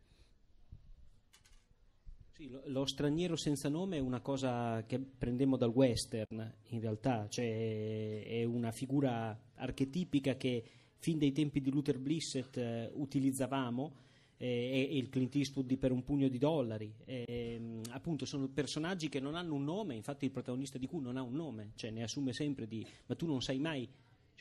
Sì, lo, lo, straniero senza nome è una cosa che prendemmo dal western, in realtà, cioè è una figura archetipica che fin dai tempi di Luther Blissett eh, utilizzavamo eh, e, il Clint Eastwood di Per un pugno di dollari. E, ehm, appunto, sono personaggi che non hanno un nome, infatti il protagonista di Q non ha un nome, cioè ne assume sempre di... ma tu non sai mai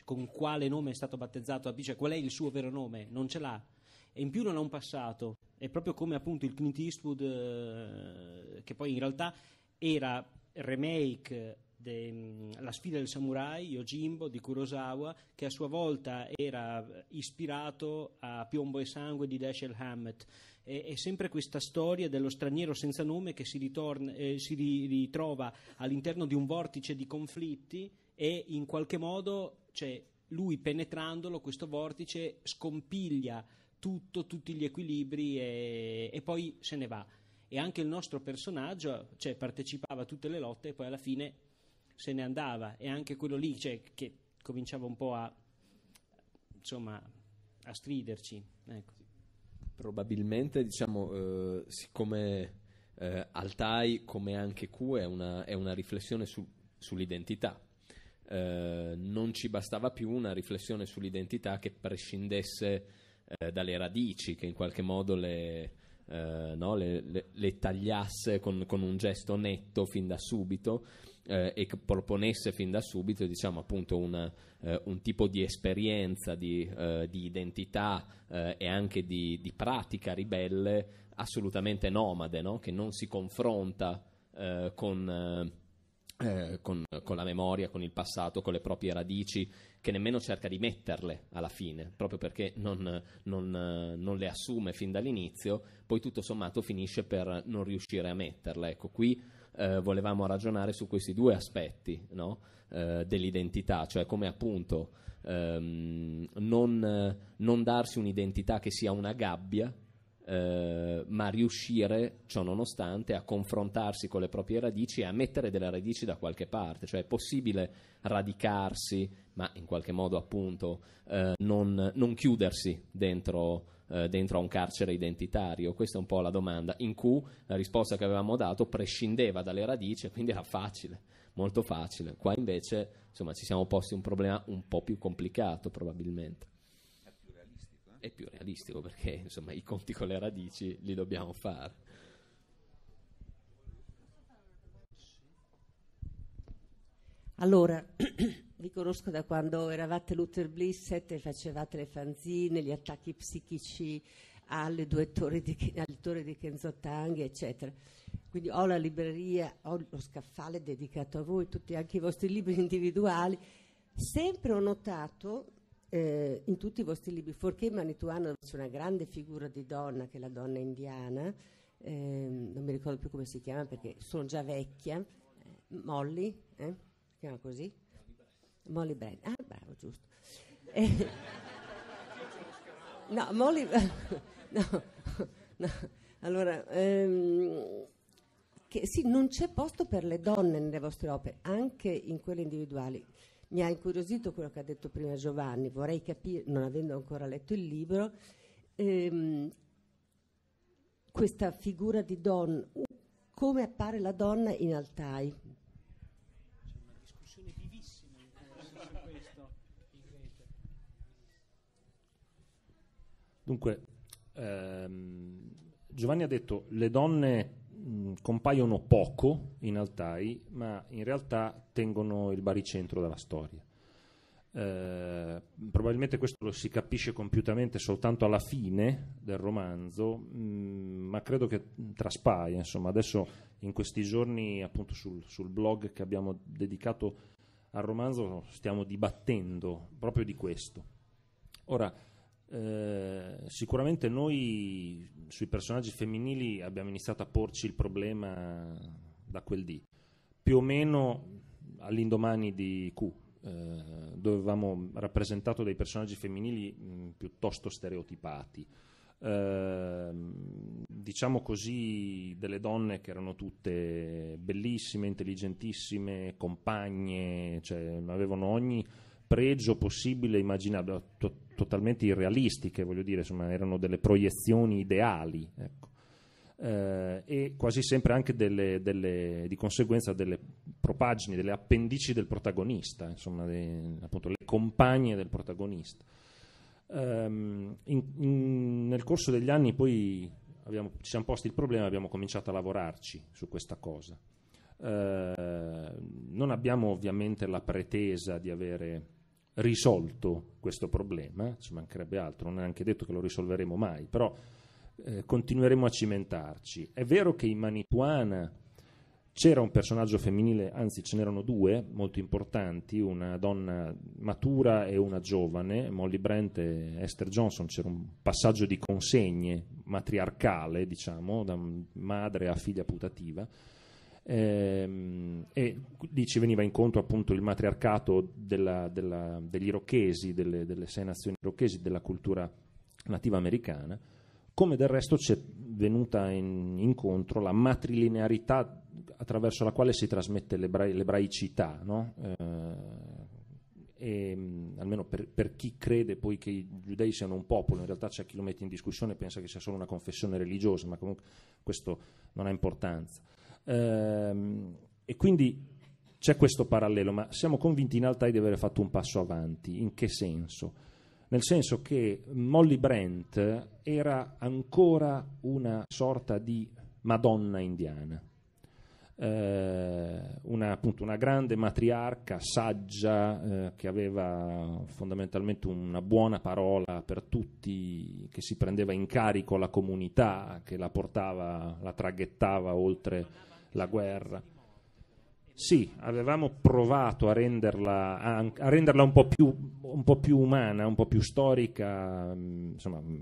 con quale nome è stato battezzato, cioè qual è il suo vero nome, non ce l'ha. E in più non ha un passato, è proprio come appunto il Clint Eastwood eh, che poi in realtà era remake della mm, sfida del samurai, Yojimbo di Kurosawa, che a sua volta era ispirato a Piombo e sangue di Dashiell Hammett. E, è sempre questa storia dello straniero senza nome che si, ritorna, eh, si ritrova all'interno di un vortice di conflitti e in qualche modo cioè, lui penetrandolo, questo vortice scompiglia tutto, tutti gli equilibri e, e poi se ne va. E anche il nostro personaggio cioè, partecipava a tutte le lotte e poi alla fine se ne andava. E anche quello lì cioè, che cominciava un po' a, insomma, a striderci. Ecco. Probabilmente, diciamo, eh, siccome eh, Altai, come anche Q, è una, è una riflessione su, sull'identità. Eh, non ci bastava più una riflessione sull'identità che prescindesse eh, dalle radici, che in qualche modo le, eh, no, le, le, le tagliasse con, con, un gesto netto fin da subito eh, e proponesse fin da subito diciamo, appunto una, eh, un tipo di esperienza, di, eh, di identità e anche di, di, pratica ribelle assolutamente nomade, no? che non si confronta con eh, con, con, la memoria, con il passato, con le proprie radici, che nemmeno cerca di metterle alla fine, proprio perché non, non, non le assume fin dall'inizio, poi tutto sommato finisce per non riuscire a metterle. Ecco, qui eh, volevamo ragionare su questi due aspetti no? eh, dell'identità, cioè come appunto ehm, non, non darsi un'identità che sia una gabbia, eh, ma riuscire, ciò nonostante, a confrontarsi con le proprie radici e a mettere delle radici da qualche parte, cioè è possibile radicarsi, ma in qualche modo appunto eh, non, non, chiudersi dentro, eh, dentro, a un carcere identitario. Questa è un po' la domanda. In cui la risposta che avevamo dato prescindeva dalle radici, quindi era facile, molto facile. Qua invece insomma, ci siamo posti un problema un po' più complicato probabilmente è più realistico perché insomma i conti con le radici li dobbiamo fare. Allora, vi conosco da quando eravate Luther Blissett e facevate le fanzine, gli attacchi psichici alle due torri di, alle torri di Kenzo Tang, eccetera. Quindi ho la libreria, ho lo scaffale dedicato a voi, tutti anche i vostri libri individuali. Sempre ho notato eh, in tutti i vostri libri, fuorché Manituano c'è una grande figura di donna che è la donna indiana, eh, non mi ricordo più come si chiama perché sono già vecchia, eh, Molly, eh? si chiama così? Molly Brand. Ah, bravo, giusto. Eh, no, Molly... no, no. Allora, ehm, che, sì, non c'è posto per le donne nelle vostre opere, anche in quelle individuali mi ha incuriosito quello che ha detto prima Giovanni, vorrei capire, non avendo ancora letto il libro, ehm, questa figura di donna, come appare la donna in Altai? C'è una discussione vivissima in corso su questo in rete. Dunque, ehm, Giovanni ha detto le donne mh, mm, compaiono poco in Altai, ma in realtà tengono il baricentro della storia. Eh, probabilmente questo lo si capisce compiutamente soltanto alla fine del romanzo, mh, mm, ma credo che traspaia. Insomma, adesso in questi giorni, appunto sul, sul blog che abbiamo dedicato al romanzo, stiamo dibattendo proprio di questo. Ora, eh, sicuramente noi sui personaggi femminili abbiamo iniziato a porci il problema da quel dì, più o meno all'indomani di Q, eh, dove avevamo rappresentato dei personaggi femminili mh, mm, piuttosto stereotipati. Eh, diciamo così, delle donne che erano tutte bellissime, intelligentissime, compagne, cioè avevano ogni pregio possibile e immaginabile, to- totalmente irrealistiche, voglio dire, insomma, erano delle proiezioni ideali. Ecco. Eh, e quasi sempre anche delle, delle, di conseguenza delle propagini, delle appendici del protagonista, insomma, de, appunto le compagne del protagonista. Um, in, in, nel corso degli anni poi abbiamo, ci siamo posti il problema e abbiamo cominciato a lavorarci su questa cosa. Uh, non abbiamo ovviamente la pretesa di avere risolto questo problema, ci mancherebbe altro, non è anche detto che lo risolveremo mai, però eh, continueremo a cimentarci. È vero che in Manituana c'era un personaggio femminile, anzi ce n'erano due molto importanti, una donna matura e una giovane, Molly Brent e Esther Johnson, c'era un passaggio di consegne matriarcale, diciamo, da madre a figlia putativa Ehm, e lì ci veniva incontro appunto il matriarcato della, della, degli irochesi, delle, delle sei nazioni irochesi, della cultura nativa americana, come del resto ci è venuta in incontro la matrilinearità attraverso la quale si trasmette l'ebra- l'ebraicità, no? eh, e, almeno per, per, chi crede poi che i giudei siano un popolo, in realtà c'è chi lo mette in discussione e pensa che sia solo una confessione religiosa, ma comunque questo non ha importanza. Ehm, e quindi c'è questo parallelo, ma siamo convinti in Altai di aver fatto un passo avanti. In che senso? Nel senso che Molly Brent era ancora una sorta di Madonna indiana. Eh, una, appunto, una, grande matriarca saggia eh, che aveva fondamentalmente una buona parola per tutti, che si prendeva in carico la comunità, che la portava, la traghettava oltre la guerra. Sì, avevamo provato a renderla, a, renderla un, po più, un, po più, umana, un po' più storica, mm, insomma, mm,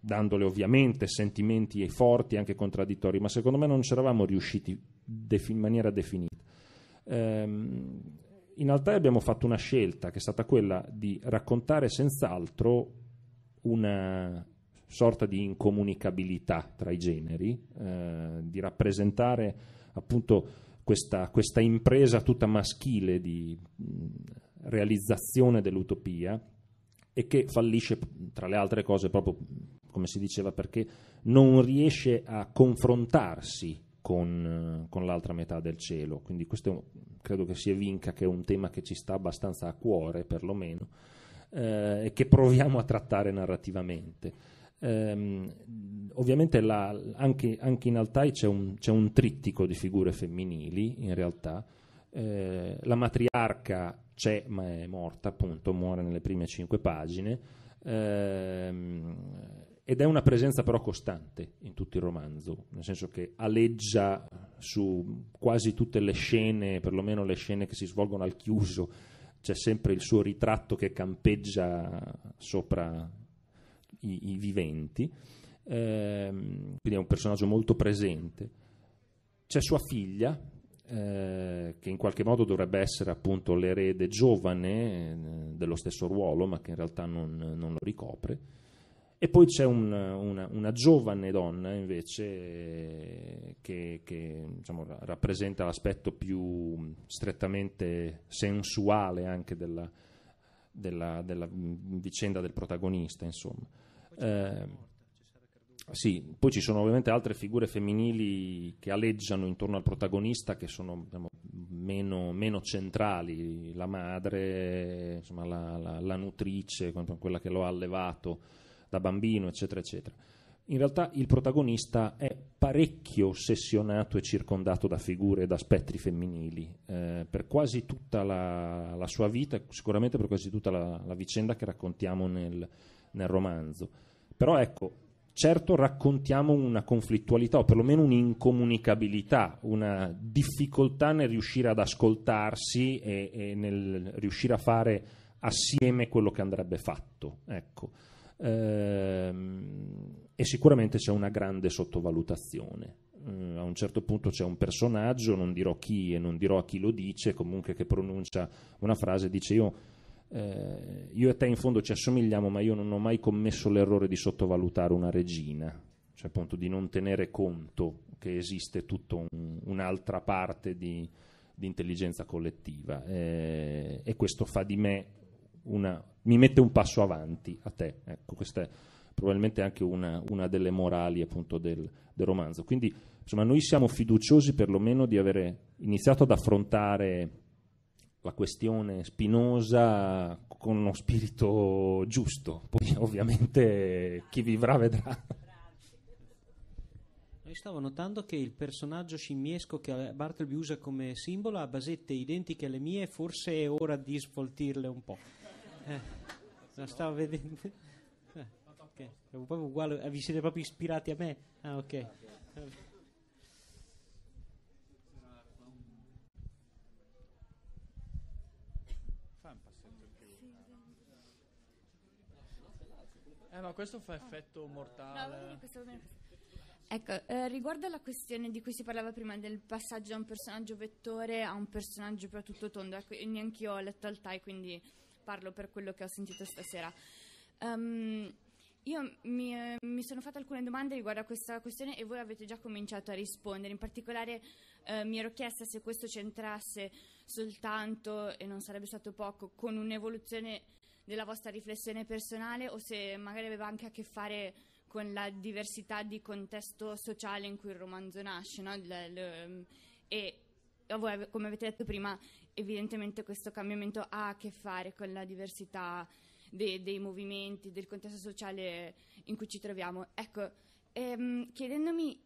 dandole ovviamente sentimenti forti, anche contraddittori, ma secondo me non ci eravamo riusciti defi- in maniera definita. Ehm, in realtà abbiamo fatto una scelta che è stata quella di raccontare senz'altro una, sorta di incomunicabilità tra i generi, eh, di rappresentare appunto questa, questa impresa tutta maschile di realizzazione dell'utopia e che fallisce tra le altre cose proprio come si diceva perché non riesce a confrontarsi con, con l'altra metà del cielo quindi questo un, credo che si evinca che è un tema che ci sta abbastanza a cuore perlomeno eh, e che proviamo a trattare narrativamente Ehm, ovviamente la, anche, anche, in Altai c'è un, c'è un, trittico di figure femminili, in realtà. Eh, la matriarca c'è ma è morta, appunto, muore nelle prime cinque pagine. Ehm, ed è una presenza però costante in tutto il romanzo, nel senso che aleggia su quasi tutte le scene, perlomeno le scene che si svolgono al chiuso, c'è sempre il suo ritratto che campeggia sopra i, i viventi, eh, quindi è un personaggio molto presente. C'è sua figlia, eh, che in qualche modo dovrebbe essere appunto l'erede giovane eh, dello stesso ruolo, ma che in realtà non, non lo ricopre. E poi c'è un, una, una, giovane donna invece che, che diciamo, rappresenta l'aspetto più strettamente sensuale anche della, della, della mm, vicenda del protagonista, insomma. Ehm, sì, poi ci sono ovviamente altre figure femminili che aleggiano intorno al protagonista che sono diciamo, meno, meno, centrali, la madre, insomma, la, la, la, nutrice, quella che lo ha allevato da bambino, eccetera, eccetera. In realtà il protagonista è parecchio ossessionato e circondato da figure e da spettri femminili eh, per quasi tutta la, la, sua vita, sicuramente per quasi tutta la, vicenda che raccontiamo nel, nel romanzo. Però ecco, certo raccontiamo una conflittualità o perlomeno un'incomunicabilità, una difficoltà nel riuscire ad ascoltarsi e, e nel riuscire a fare assieme quello che andrebbe fatto. Ecco. Ehm, e sicuramente c'è una grande sottovalutazione. Mm, a un certo punto c'è un personaggio, non dirò chi e non dirò a chi lo dice, comunque che pronuncia una frase, dice io eh, io e te in fondo ci assomigliamo, ma io non ho mai commesso l'errore di sottovalutare una regina, cioè appunto di non tenere conto che esiste tutta un, un'altra parte di, di intelligenza collettiva eh, e questo fa di me una, mi mette un passo avanti a te. Ecco, questa è probabilmente anche una, una delle morali appunto del, del, romanzo. Quindi insomma noi siamo fiduciosi perlomeno di avere iniziato ad affrontare la questione spinosa con uno spirito giusto. Poi ovviamente chi vivrà vedrà. Io stavo notando che il personaggio scimmiesco che Bartleby usa come simbolo ha basette identiche alle mie, forse è ora di svoltirle un po'. Eh, la stavo vedendo. Eh, okay. Eh, vi siete proprio ispirati a me? Ah, ok. Eh, ma questo fa effetto mortale. No, questo... Ecco, eh, riguardo alla questione di cui si parlava prima del passaggio da un personaggio vettore a un personaggio più tutto tondo, ecco, neanche io ho letto Altai, quindi parlo per quello che ho sentito stasera. Um, io mi, eh, mi, sono fatta alcune domande riguardo a questa questione e voi avete già cominciato a rispondere. In particolare eh, mi ero chiesta se questo c'entrasse soltanto, e non sarebbe stato poco, con un'evoluzione della vostra riflessione personale o se magari aveva anche a che fare con la diversità di contesto sociale in cui il romanzo nasce. No? Le, ehm, le, e voi, come avete detto prima, evidentemente questo cambiamento ha a che fare con la diversità dei, dei movimenti, del contesto sociale in cui ci troviamo. Ecco, ehm, chiedendomi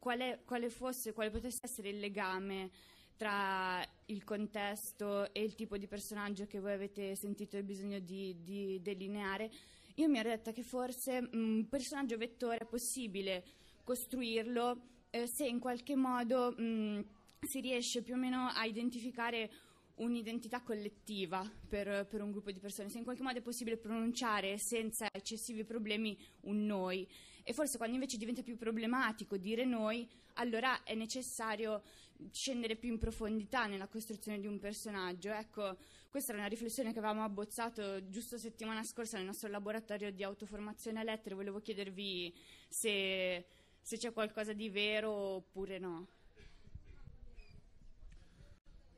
quale, quale fosse, quale potesse essere il legame tra il contesto e il tipo di personaggio che voi avete sentito il bisogno di, di delineare, io mi ero detta che forse mm, un personaggio vettore è possibile costruirlo eh, se in qualche modo mh, mm, si riesce più o meno a identificare un'identità collettiva per, per, un gruppo di persone, se in qualche modo è possibile pronunciare senza eccessivi problemi un noi e forse quando invece diventa più problematico dire noi, allora è necessario scendere più in profondità nella costruzione di un personaggio. Ecco, questa era una riflessione che avevamo abbozzato giusto settimana scorsa nel nostro laboratorio di autoformazione a lettere. Volevo chiedervi se, se c'è qualcosa di vero oppure no.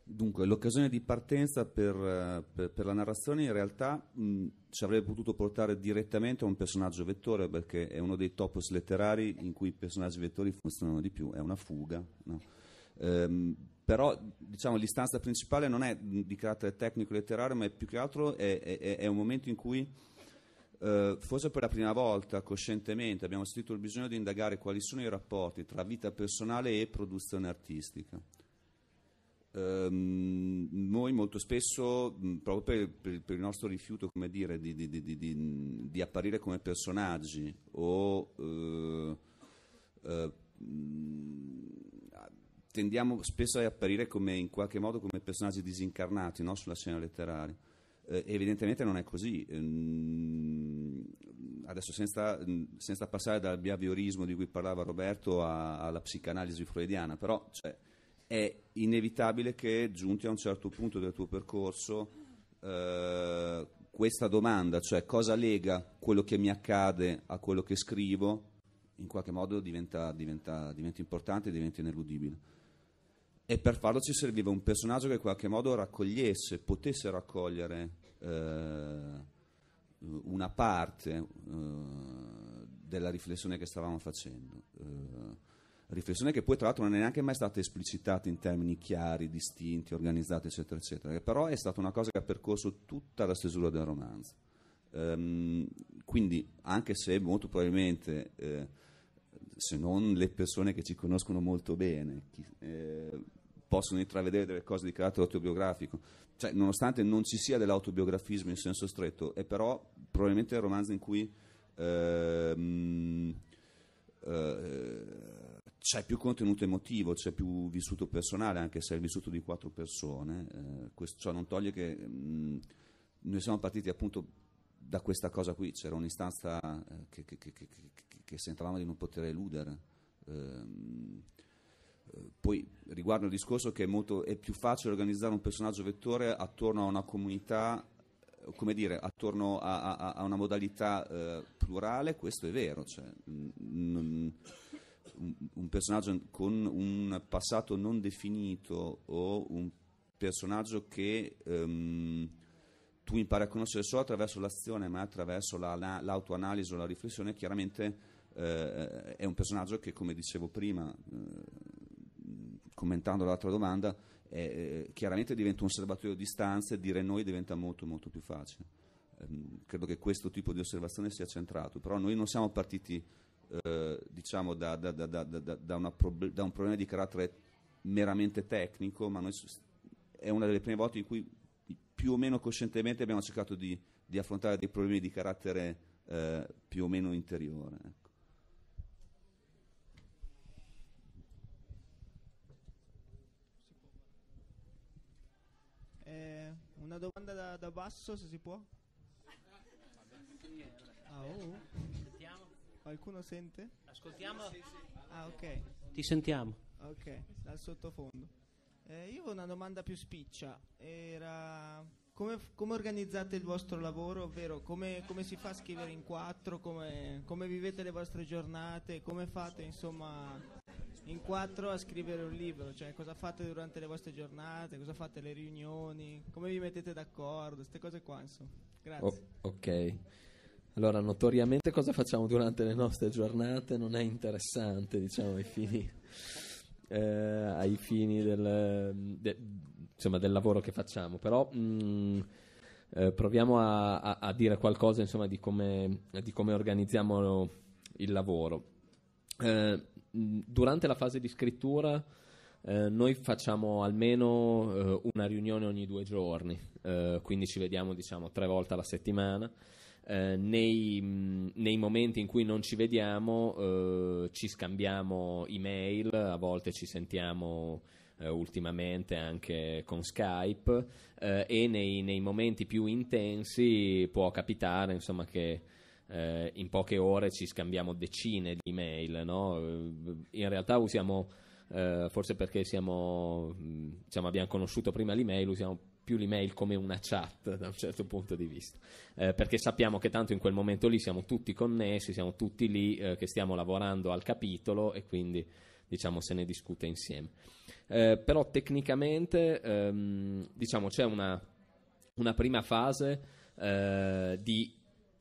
Dunque, l'occasione di partenza per, per, per la narrazione in realtà mh, ci avrebbe potuto portare direttamente a un personaggio vettore, perché è uno dei topos letterari in cui i personaggi vettori funzionano di più, è una fuga. No? Ehm, però diciamo, l'istanza principale non è di carattere tecnico-letterario, ma è più che altro è, è, è un momento in cui, eh, forse per la prima volta coscientemente, abbiamo sentito il bisogno di indagare quali sono i rapporti tra vita personale e produzione artistica. Um, noi molto spesso, proprio per, per, per, il nostro rifiuto dire, di, di, di, di, apparire come personaggi o uh, uh, tendiamo spesso a apparire come, in qualche modo come personaggi disincarnati no? sulla scena letteraria. Eh, evidentemente non è così. Eh, adesso senza, senza, passare dal biaviorismo di cui parlava Roberto a, alla psicanalisi freudiana, però cioè, è inevitabile che giunti a un certo punto del tuo percorso eh, questa domanda, cioè cosa lega quello che mi accade a quello che scrivo, in qualche modo diventa, diventa, diventa importante e diventa ineludibile. E per farlo ci serviva un personaggio che in qualche modo raccogliesse, potesse raccogliere eh, una parte eh, della riflessione che stavamo facendo. Eh, riflessione che poi tra l'altro non è neanche mai stata esplicitata in termini chiari, distinti, organizzati, eccetera, eccetera, che però è stata una cosa che ha percorso tutta la stesura del romanzo. Ehm, quindi, anche se molto probabilmente eh, se non le persone che ci conoscono molto bene, chi, eh, possono intravedere delle cose di carattere autobiografico. Cioè, nonostante non ci sia dell'autobiografismo in senso stretto, è però probabilmente il romanzo in cui ehm, eh, c'è più contenuto emotivo, c'è più vissuto personale, anche se è il vissuto di quattro persone. Eh, questo, ciò non toglie che mh, mm, noi siamo partiti appunto da questa cosa qui, c'era un'istanza eh, che, che, che, che sentavamo di non poter eludere. Ehm, eh, poi riguardo il discorso che è, molto, è, più facile organizzare un personaggio vettore attorno a una comunità, eh, come dire, attorno a, a, a una modalità eh, plurale, questo è vero. Cioè, non, un personaggio con un passato non definito o un personaggio che ehm, tu impari a conoscere solo attraverso l'azione, ma attraverso la, la, l'autoanalisi o la riflessione, chiaramente eh, è un personaggio che, come dicevo prima, eh, commentando l'altra domanda, è, eh, chiaramente diventa un serbatoio di distanze e dire noi diventa molto molto più facile. Ehm, credo che questo tipo di osservazione sia centrato, però noi non siamo partiti eh, diciamo da, da, da, da prob- un problema di carattere meramente tecnico, ma noi, è una delle prime volte in cui più o meno coscientemente abbiamo cercato di, di affrontare dei problemi di carattere eh, più o meno interiore. Ecco. una domanda da, da basso se si può? Ah, oh. Qualcuno sente? Ascoltiamo. Ah, ok. Ti sentiamo. Ok, dal sottofondo. Eh, io ho una domanda più spiccia. Era come, come organizzate il vostro lavoro, ovvero come, come, si fa a scrivere in quattro, come, come vivete le vostre giornate, come fate insomma in quattro a scrivere un libro, cioè cosa fate durante le vostre giornate, cosa fate le riunioni, come vi mettete d'accordo, queste cose qua insomma. Grazie. Oh, ok. Allora, notoriamente cosa facciamo durante le nostre giornate non è interessante, diciamo, ai fini, eh, ai fini del, de, insomma, del, lavoro che facciamo, però mh, mm, eh, proviamo a, a, a, dire qualcosa insomma, di, come, di come organizziamo il lavoro. Eh, durante la fase di scrittura eh, noi facciamo almeno eh, una riunione ogni due giorni, eh, quindi ci vediamo diciamo, tre volte alla settimana. Eh, nei, nei, momenti in cui non ci vediamo eh, ci scambiamo email, a volte ci sentiamo eh, ultimamente anche con Skype e nei, nei, momenti più intensi può capitare insomma, che eh, in poche ore ci scambiamo decine di email, no? Eh, in realtà usiamo, eh, forse perché siamo, diciamo, abbiamo conosciuto prima l'email, usiamo più l'email come una chat da un certo punto di vista, eh, perché sappiamo che tanto in quel momento lì siamo tutti connessi, siamo tutti lì eh, che stiamo lavorando al capitolo e quindi diciamo se ne discute insieme. Eh, però tecnicamente ehm, diciamo c'è una, una prima fase eh, di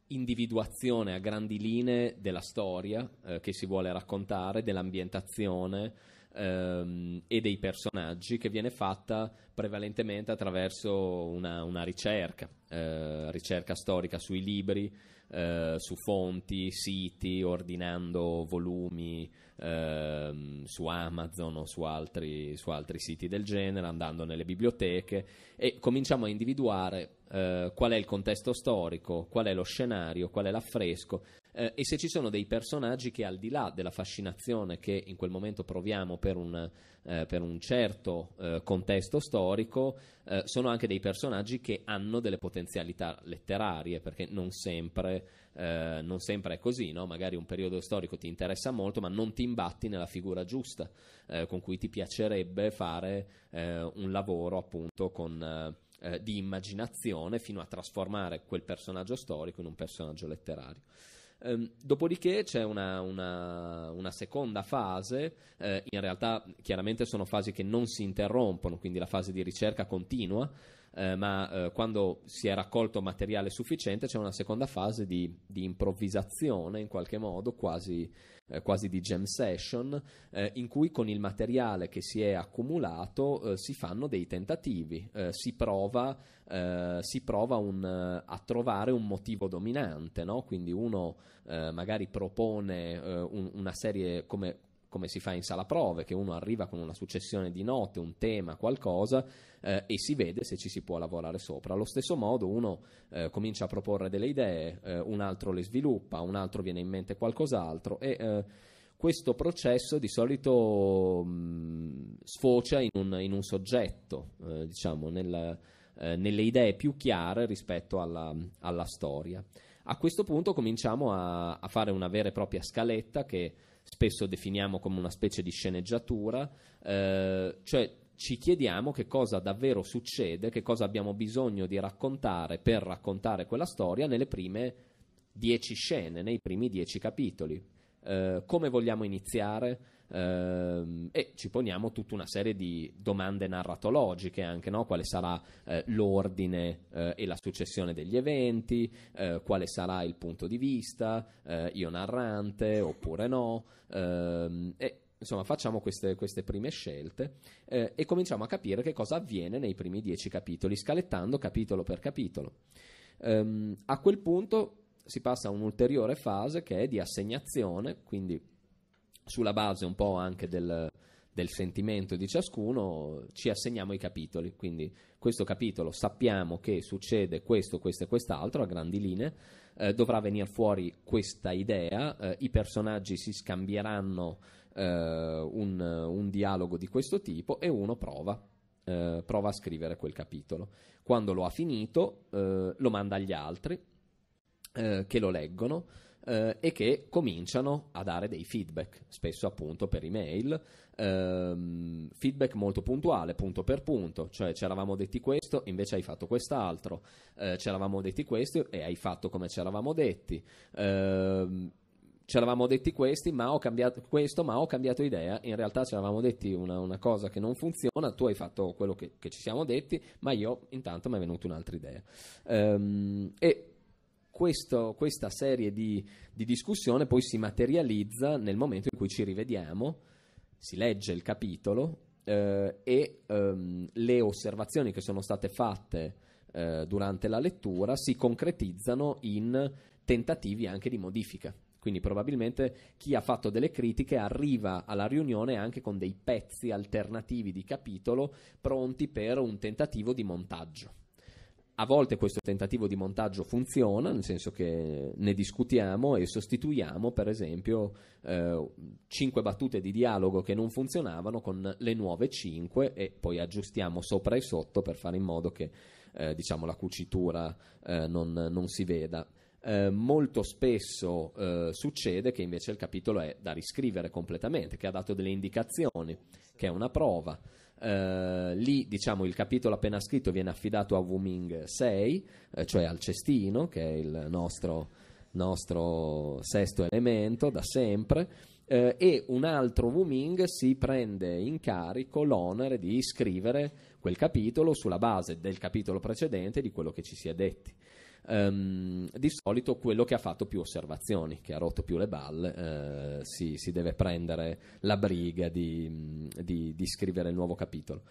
individuazione a grandi linee della storia eh, che si vuole raccontare, dell'ambientazione ehm, e dei personaggi che viene fatta prevalentemente attraverso una, una ricerca, eh, ricerca storica sui libri, eh, su fonti, siti, ordinando volumi ehm, su Amazon o su altri, su altri siti del genere, andando nelle biblioteche e cominciamo a individuare eh, qual è il contesto storico, qual è lo scenario, qual è l'affresco eh, e se ci sono dei personaggi che al di là della fascinazione che in quel momento proviamo per un, eh, per un certo eh, contesto storico, eh, sono anche dei personaggi che hanno delle potenzialità letterarie, perché non sempre, non sempre è così, no? magari un periodo storico ti interessa molto ma non ti imbatti nella figura giusta con cui ti piacerebbe fare un lavoro appunto con eh, di immaginazione fino a trasformare quel personaggio storico in un personaggio letterario. Um, dopodiché c'è una, una, una seconda fase, eh, in realtà chiaramente sono fasi che non si interrompono, quindi la fase di ricerca continua, eh, ma eh, quando si è raccolto materiale sufficiente c'è una seconda fase di, di improvvisazione in qualche modo, quasi eh, quasi di jam session, eh, in cui con il materiale che si è accumulato eh, si fanno dei tentativi, eh, si prova, eh, si prova un, a trovare un motivo dominante, no? quindi uno magari propone un, una serie come come si fa in sala prove, che uno arriva con una successione di note, un tema, qualcosa, eh, e si vede se ci si può lavorare sopra. Allo stesso modo uno eh, comincia a proporre delle idee, eh, un altro le sviluppa, un altro viene in mente qualcos'altro e eh, questo processo di solito mh, mm, sfocia in un, in un soggetto, eh, diciamo, nel, eh, nelle idee più chiare rispetto alla, alla, storia. A questo punto cominciamo a, a fare una vera e propria scaletta che spesso definiamo come una specie di sceneggiatura, eh, cioè ci chiediamo che cosa davvero succede, che cosa abbiamo bisogno di raccontare per raccontare quella storia nelle prime dieci scene, nei primi dieci capitoli. Eh, come vogliamo iniziare? Eh, e ci poniamo tutta una serie di domande narratologiche anche, no? quale sarà eh, l'ordine eh, e la successione degli eventi, eh, quale sarà il punto di vista, eh, io narrante oppure no, e insomma, facciamo queste, queste prime scelte eh, e cominciamo a capire che cosa avviene nei primi dieci capitoli, scalettando capitolo per capitolo. Um, a quel punto si passa a un'ulteriore fase che è di assegnazione, quindi sulla base un po' anche del, del sentimento di ciascuno ci assegniamo i capitoli. Quindi questo capitolo sappiamo che succede questo, questo e quest'altro a grandi linee. Eh, dovrà venire fuori questa idea, eh, i personaggi si scambieranno eh, un, un dialogo di questo tipo e uno prova Uh, prova a scrivere quel capitolo. Quando lo ha finito, uh, lo manda agli altri uh, che lo leggono e che cominciano a dare dei feedback, spesso appunto per email, ehm, feedback molto puntuale, punto per punto, cioè ci eravamo detti questo, invece hai fatto quest'altro, ci eravamo detti questo e hai fatto come ci eravamo detti ehm, ci eravamo detti questi, ma ho cambiato questo, ma ho cambiato idea. In realtà ci eravamo detti una, una cosa che non funziona, tu hai fatto quello che, che, ci siamo detti, ma io intanto mi è venuta un'altra idea. Um, e questo, questa serie di, di discussione poi si materializza nel momento in cui ci rivediamo, si legge il capitolo eh, e ehm, le osservazioni che sono state fatte eh, durante la lettura si concretizzano in tentativi anche di modifica quindi probabilmente chi ha fatto delle critiche arriva alla riunione anche con dei pezzi alternativi di capitolo pronti per un tentativo di montaggio. A volte questo tentativo di montaggio funziona, nel senso che ne discutiamo e sostituiamo, per esempio, eh, 5 battute di dialogo che non funzionavano con le nuove cinque e poi aggiustiamo sopra e sotto per fare in modo che eh, diciamo, la cucitura eh, non, non si veda. Eh, molto spesso eh, succede che invece il capitolo è da riscrivere completamente, che ha dato delle indicazioni, che è una prova. Eh, lì diciamo il capitolo appena scritto viene affidato a Wuming 6, eh, cioè al cestino, che è il nostro, nostro sesto elemento da sempre. Eh, e un altro Wuming si prende in carico l'onere di scrivere quel capitolo sulla base del capitolo precedente e di quello che ci si è detti ehm, di solito quello che ha fatto più osservazioni, che ha rotto più le balle, eh, si, si, deve prendere la briga di, di, di scrivere il nuovo capitolo.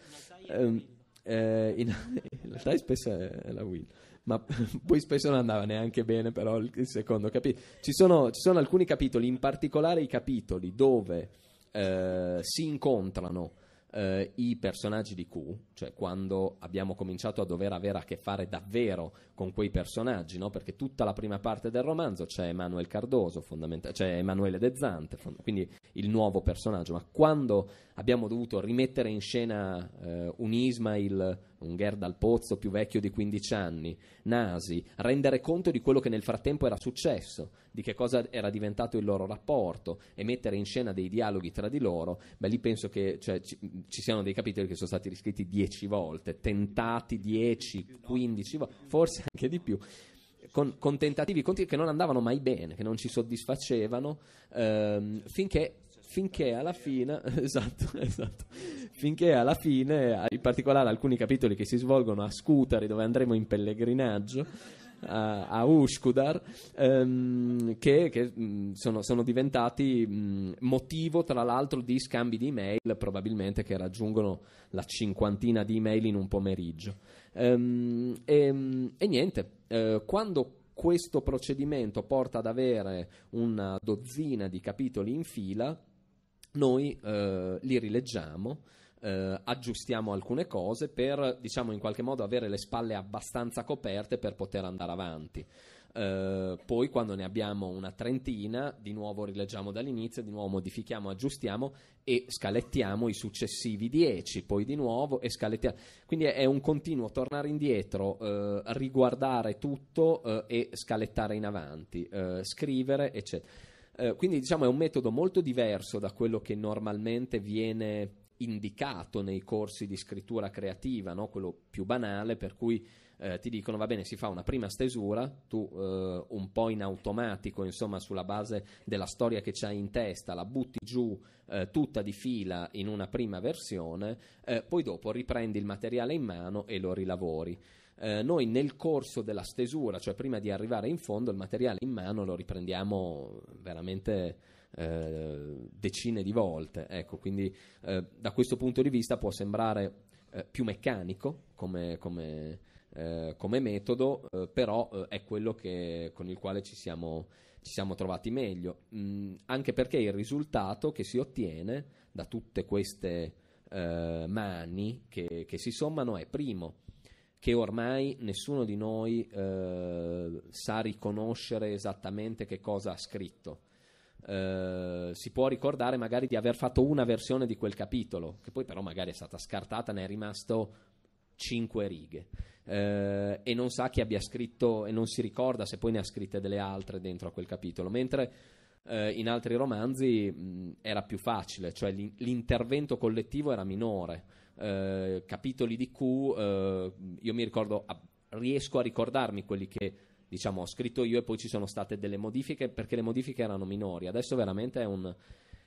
Eh, eh, in, in spesso è la Will ma poi spesso non andava neanche bene però il secondo capitolo ci sono, ci sono alcuni capitoli in particolare i capitoli dove eh, si incontrano eh, i personaggi di Q cioè quando abbiamo cominciato a dover avere a che fare davvero con quei personaggi, no? perché tutta la prima parte del romanzo c'è Emanuele Cardoso, fondament- c'è Emanuele De Zante, fond- quindi il nuovo personaggio, ma quando abbiamo dovuto rimettere in scena eh, un Ismail, un Gerdal Pozzo più vecchio di 15 anni, Nasi, rendere conto di quello che nel frattempo era successo, di che cosa era diventato il loro rapporto e mettere in scena dei dialoghi tra di loro, beh lì penso che cioè, ci, ci, siano dei capitoli che sono stati riscritti 10 volte, tentati 10, 15 volte, forse anche di più, con, con tentativi continui che non andavano mai bene, che non ci soddisfacevano, ehm, finché finché alla fine, esatto, esatto, finché alla fine, in particolare alcuni capitoli che si svolgono a Scutari, dove andremo in pellegrinaggio, a, a Ushkudar, ehm, che, che mm, sono, sono, diventati mh, mm, motivo, tra l'altro, di scambi di email, probabilmente che raggiungono la cinquantina di email in un pomeriggio. Ehm, e, ehm, e, niente, eh, quando questo procedimento porta ad avere una dozzina di capitoli in fila, noi eh, li rileggiamo. Eh, aggiustiamo alcune cose per, diciamo, in qualche modo avere le spalle abbastanza coperte per poter andare avanti. Eh, poi quando ne abbiamo una trentina, di nuovo rileggiamo dall'inizio, di nuovo modifichiamo, aggiustiamo e scalettiamo i successivi dieci, poi di nuovo e scalettiamo. Quindi è, un continuo tornare indietro, eh, riguardare tutto eh, e scalettare in avanti, eh, scrivere, eccetera. Eh, quindi diciamo è un metodo molto diverso da quello che normalmente viene indicato nei corsi di scrittura creativa, no? quello più banale, per cui eh, ti dicono va bene si fa una prima stesura tu eh, un po' in automatico insomma sulla base della storia che c'hai in testa la butti giù eh, tutta di fila in una prima versione eh, poi dopo riprendi il materiale in mano e lo rilavori eh, noi nel corso della stesura, cioè prima di arrivare in fondo, il materiale in mano lo riprendiamo veramente eh, decine di volte. Ecco, quindi eh, da questo punto di vista può sembrare eh, più meccanico come, come eh, come metodo, eh, però eh, è quello che, con il quale ci siamo, ci siamo trovati meglio, mm, anche perché il risultato che si ottiene da tutte queste eh, mani che, che, si sommano è primo che ormai nessuno di noi eh, sa riconoscere esattamente che cosa ha scritto. Uh, si può ricordare magari di aver fatto una versione di quel capitolo, che poi però magari è stata scartata, ne è rimasto cinque righe. Eh, e non sa chi abbia scritto e non si ricorda se poi ne ha scritte delle altre dentro a quel capitolo, mentre eh, in altri romanzi mh, mm, era più facile, cioè l'intervento collettivo era minore. Eh, capitoli di Q, eh, io mi ricordo, a, riesco a ricordarmi quelli che diciamo ho scritto io e poi ci sono state delle modifiche perché le modifiche erano minori, adesso veramente è un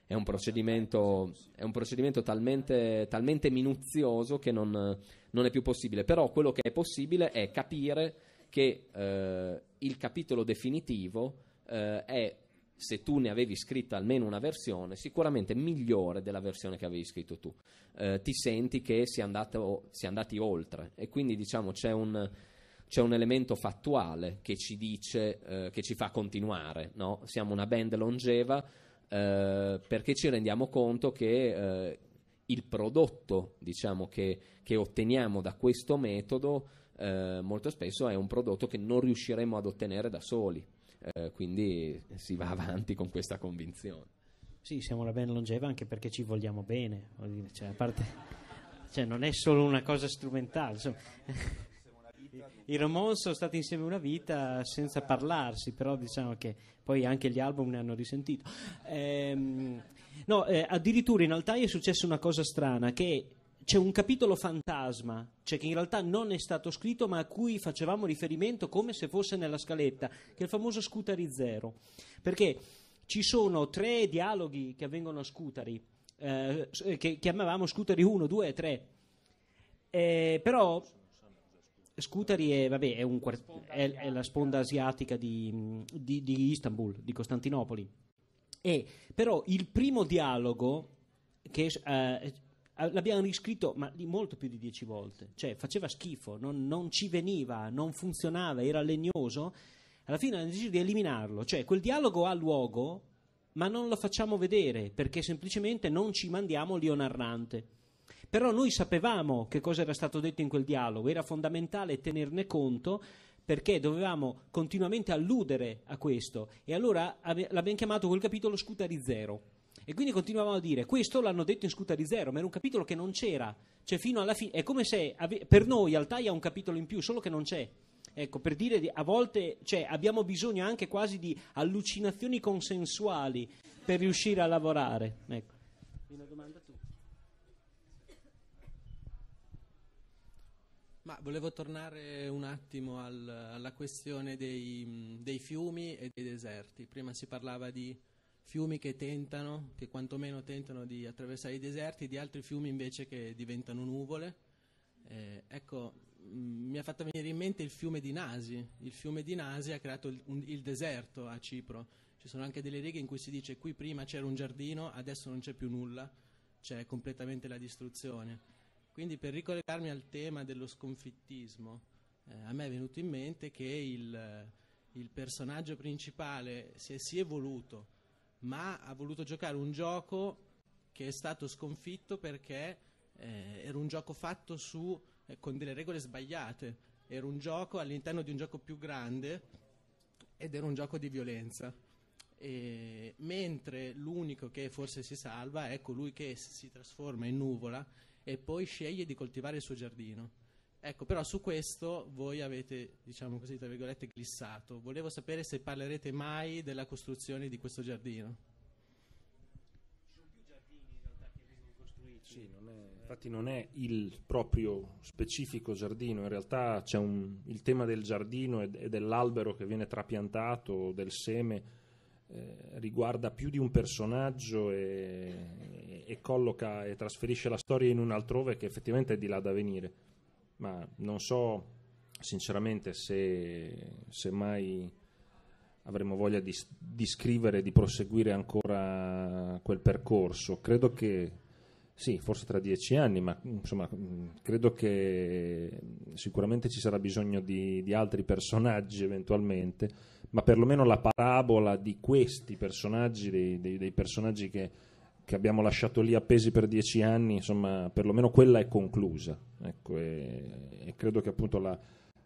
è un procedimento, è un procedimento talmente, talmente, minuzioso che non, non, è più possibile. Però quello che è possibile è capire che eh, il capitolo definitivo eh, è, se tu ne avevi scritta almeno una versione, sicuramente migliore della versione che avevi scritto tu. Eh, ti senti che si è, andato, si è, andati oltre e quindi diciamo c'è un c'è un elemento fattuale che ci dice, eh, che ci fa continuare. No? Siamo una band longeva, eh, perché ci rendiamo conto che eh, il prodotto diciamo, che, che, otteniamo da questo metodo eh, molto spesso è un prodotto che non riusciremo ad ottenere da soli, eh, quindi si va avanti con questa convinzione. Sì, siamo la ben longeva anche perché ci vogliamo bene, dire, cioè, parte, cioè, non è solo una cosa strumentale. Insomma i Ramon sono stati insieme una vita senza parlarsi, però diciamo che poi anche gli album ne hanno risentito. Ehm, no, eh, addirittura in realtà è successa una cosa strana, che c'è un capitolo fantasma, cioè che in realtà non è stato scritto, ma a cui facevamo riferimento come se fosse nella scaletta, che è il famoso Scutari Zero. Perché ci sono tre dialoghi che avvengono a Scutari, eh, eh che chiamavamo Scutari 1, 2 e 3. Eh, però Scuteri è, vabbè, è, un, è, è, la sponda asiatica di, di, di Istanbul, di Costantinopoli. E, però il primo dialogo che eh, eh l'abbiamo riscritto ma molto più di dieci volte, cioè faceva schifo, non, non ci veniva, non funzionava, era legnoso, alla fine hanno deciso di eliminarlo, cioè quel dialogo ha luogo ma non lo facciamo vedere perché semplicemente non ci mandiamo l'io narrante. Però noi sapevamo che cosa era stato detto in quel dialogo, era fondamentale tenerne conto perché dovevamo continuamente alludere a questo e allora ave- l'abbiamo chiamato quel capitolo Scutari Zero. E quindi continuavamo a dire, questo l'hanno detto in Scutari Zero, ma era un capitolo che non c'era, cioè fino alla fine, è come se ave- per noi Altai ha un capitolo in più, solo che non c'è. Ecco, per dire, di, a volte cioè, abbiamo bisogno anche quasi di allucinazioni consensuali per riuscire a lavorare. Ecco. Una domanda? Ma volevo tornare un attimo al, alla questione dei, dei, fiumi e dei deserti. Prima si parlava di fiumi che tentano, che quantomeno tentano di attraversare i deserti, di altri fiumi invece che diventano nuvole. Eh, ecco, mh, mm, mi ha fatto venire in mente il fiume di Nasi. Il fiume di Nasi ha creato il, un, il deserto a Cipro. Ci sono anche delle righe in cui si dice qui prima c'era un giardino, adesso non c'è più nulla, c'è completamente la distruzione quindi per ricollegarmi al tema dello sconfittismo, eh, a me è venuto in mente che il, eh, il personaggio principale si è, si è evoluto, ma ha voluto giocare un gioco che è stato sconfitto perché eh, era un gioco fatto su, eh, con delle regole sbagliate, era un gioco all'interno di un gioco più grande ed era un gioco di violenza. E, mentre l'unico che forse si salva è colui che si trasforma in nuvola e poi sceglie di coltivare il suo giardino. Ecco, però su questo voi avete, diciamo così, tra virgolette, glissato. Volevo sapere se parlerete mai della costruzione di questo giardino. Ci sono più giardini in realtà che vengono costruiti. Sì, non è, infatti non è il proprio specifico giardino, in realtà c'è un, il tema del giardino e, e dell'albero che viene trapiantato, del seme, eh, riguarda più di un personaggio e, e colloca e trasferisce la storia in un altrove che effettivamente è di là da venire. Ma non so sinceramente se, se mai avremo voglia di, di scrivere, di proseguire ancora quel percorso. Credo che sì, forse tra dieci anni, ma insomma, credo che sicuramente ci sarà bisogno di, di, altri personaggi eventualmente, ma perlomeno la parabola di questi personaggi, dei, dei, dei personaggi che che abbiamo lasciato lì appesi per dieci anni, insomma, perlomeno quella è conclusa. Ecco, e, e credo che appunto la,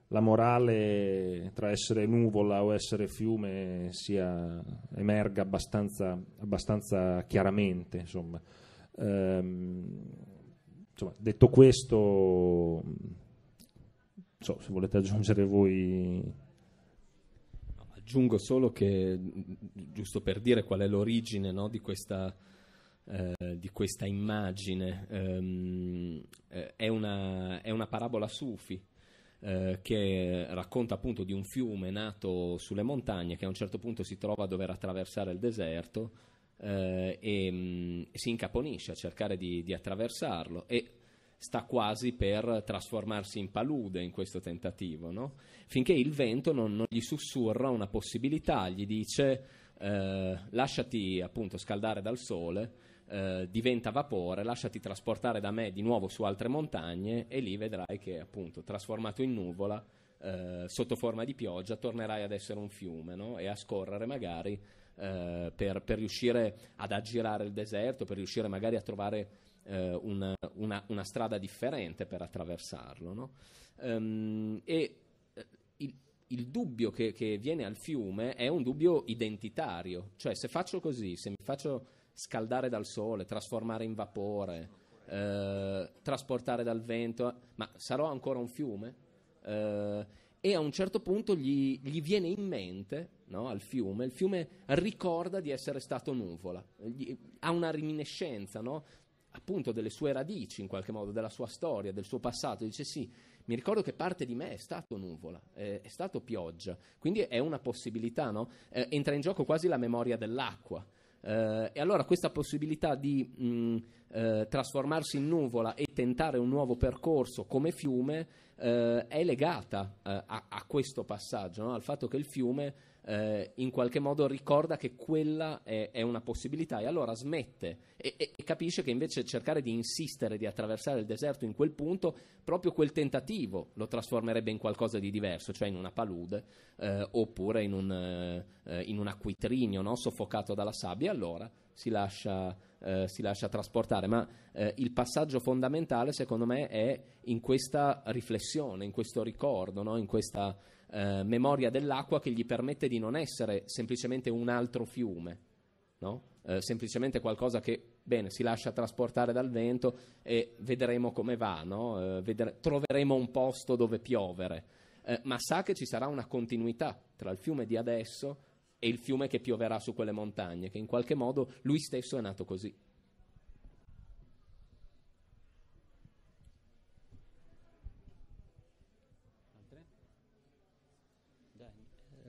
la, morale tra essere nuvola o essere fiume sia, emerga abbastanza, abbastanza chiaramente. Insomma. Ehm, insomma, detto questo, so, se volete aggiungere voi aggiungo solo che, giusto per dire qual è l'origine no, di questa eh, di questa immagine. Um, è, una, è, una, parabola sufi. Eh, che racconta appunto di un fiume nato sulle montagne che a un certo punto si trova a dover attraversare il deserto eh, e mh, mm, si incaponisce a cercare di, di attraversarlo e sta quasi per trasformarsi in palude in questo tentativo, no? finché il vento non, non, gli sussurra una possibilità, gli dice eh, lasciati appunto scaldare dal sole eh, diventa vapore, lasciati trasportare da me di nuovo su altre montagne e lì vedrai che appunto trasformato in nuvola eh, sotto forma di pioggia tornerai ad essere un fiume no? e a scorrere magari eh, per, per, riuscire ad aggirare il deserto, per riuscire magari a trovare eh, una, una, una, strada differente per attraversarlo. No? Um, e eh, il, il dubbio che, che, viene al fiume è un dubbio identitario, cioè se faccio così, se mi faccio scaldare dal sole, trasformare in vapore, eh, trasportare dal vento, ma sarò ancora un fiume? Eh, e a un certo punto gli, gli viene in mente, no, al fiume, il fiume ricorda di essere stato nuvola, gli, ha una reminiscenza, no? appunto delle sue radici in qualche modo, della sua storia, del suo passato, dice sì, mi ricordo che parte di me è stato nuvola, è, è stato pioggia, quindi è una possibilità, no? eh, entra in gioco quasi la memoria dell'acqua, eh, e allora questa possibilità di mh, mm, eh, trasformarsi in nuvola e tentare un nuovo percorso come fiume eh, è legata a, a, questo passaggio, no? al fatto che il fiume eh, in qualche modo ricorda che quella è, è una possibilità e allora smette e, e, e, capisce che invece cercare di insistere di attraversare il deserto in quel punto, proprio quel tentativo lo trasformerebbe in qualcosa di diverso, cioè in una palude eh, oppure in un, eh, in un acquitrinio no? soffocato dalla sabbia, allora si lascia, eh, si lascia, trasportare. Ma eh, il passaggio fondamentale, secondo me, è in questa riflessione, in questo ricordo, no? in questa eh, memoria dell'acqua che gli permette di non essere semplicemente un altro fiume, no? eh, semplicemente qualcosa che bene, si lascia trasportare dal vento e vedremo come va, no? eh, vedere, troveremo un posto dove piovere, eh, ma sa che ci sarà una continuità tra il fiume di adesso e il fiume che pioverà su quelle montagne, che in qualche modo lui stesso è nato così.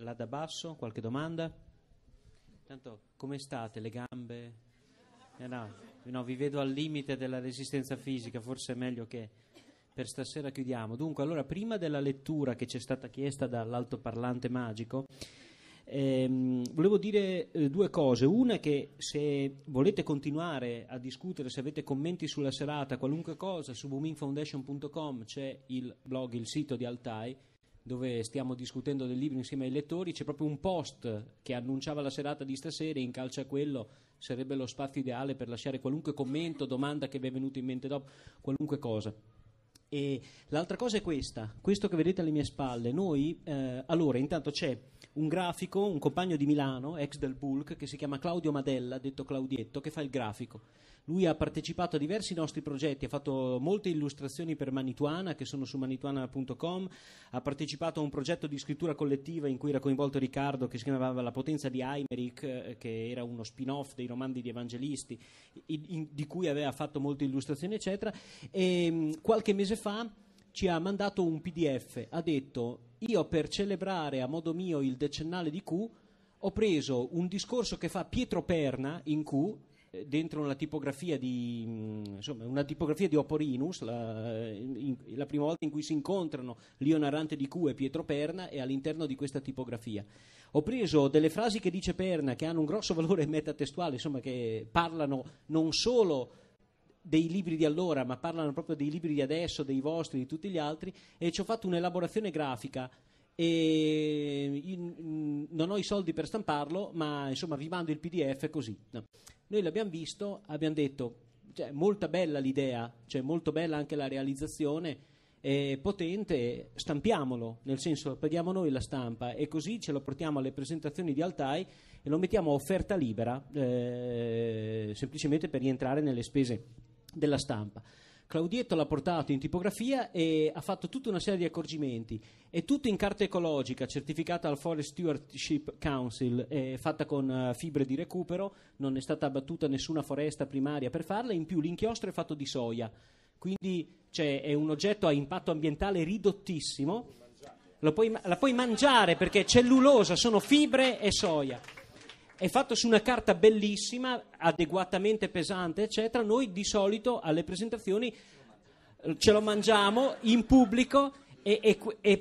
là da basso, qualche domanda? Tanto come state? Le gambe? Eh no, no, vi vedo al limite della resistenza fisica, forse è meglio che per stasera chiudiamo. Dunque, allora, prima della lettura che ci è stata chiesta dall'altoparlante magico, ehm, volevo dire eh, due cose. Una è che se volete continuare a discutere, se avete commenti sulla serata, qualunque cosa, su boomingfoundation.com c'è il blog, il sito di Altai, dove stiamo discutendo del libro insieme ai lettori, c'è proprio un post che annunciava la serata di stasera e a quello, sarebbe lo spazio ideale per lasciare qualunque commento, domanda che vi è venuta in mente dopo, qualunque cosa. E l'altra cosa è questa, questo che vedete alle mie spalle, noi, eh, allora intanto c'è un grafico, un compagno di Milano, ex del Bulk, che si chiama Claudio Madella, detto Claudietto, che fa il grafico lui ha partecipato a diversi nostri progetti, ha fatto molte illustrazioni per Manituana che sono su manituana.com, ha partecipato a un progetto di scrittura collettiva in cui era coinvolto Riccardo che si chiamava La potenza di Heimerich, eh, che era uno spin-off dei romanzi di Evangelisti, di cui aveva fatto molte illustrazioni, eccetera. E mm, qualche mese fa ci ha mandato un PDF, ha detto io per celebrare a modo mio il decennale di Q ho preso un discorso che fa Pietro Perna in Q dentro una tipografia di, mm, insomma, una tipografia di Oporinus, la, in, la, prima volta in cui si incontrano Lio Arante di Q e Pietro Perna e all'interno di questa tipografia. Ho preso delle frasi che dice Perna che hanno un grosso valore metatestuale, insomma, che parlano non solo dei libri di allora, ma parlano proprio dei libri di adesso, dei vostri, di tutti gli altri, e ci ho fatto un'elaborazione grafica e mm, non ho i soldi per stamparlo, ma insomma vi mando il PDF così. No. Noi l'abbiamo visto, abbiamo detto, cioè, molto bella l'idea, cioè, molto bella anche la realizzazione, eh, potente, stampiamolo, nel senso paghiamo noi la stampa e così ce lo portiamo alle presentazioni di Altai e lo mettiamo a offerta libera, eh, semplicemente per rientrare nelle spese della stampa. Claudietto l'ha portato in tipografia e ha fatto tutta una serie di accorgimenti. È tutto in carta ecologica, certificata al Forest Stewardship Council, eh, fatta con eh, fibre di recupero, non è stata abbattuta nessuna foresta primaria per farla, in più l'inchiostro è fatto di soia. Quindi cioè, è un oggetto a impatto ambientale ridottissimo. Puoi, la puoi mangiare perché è cellulosa sono fibre e soia è fatto su una carta bellissima, adeguatamente pesante, eccetera. Noi di solito alle presentazioni eh, ce lo mangiamo in pubblico e, e,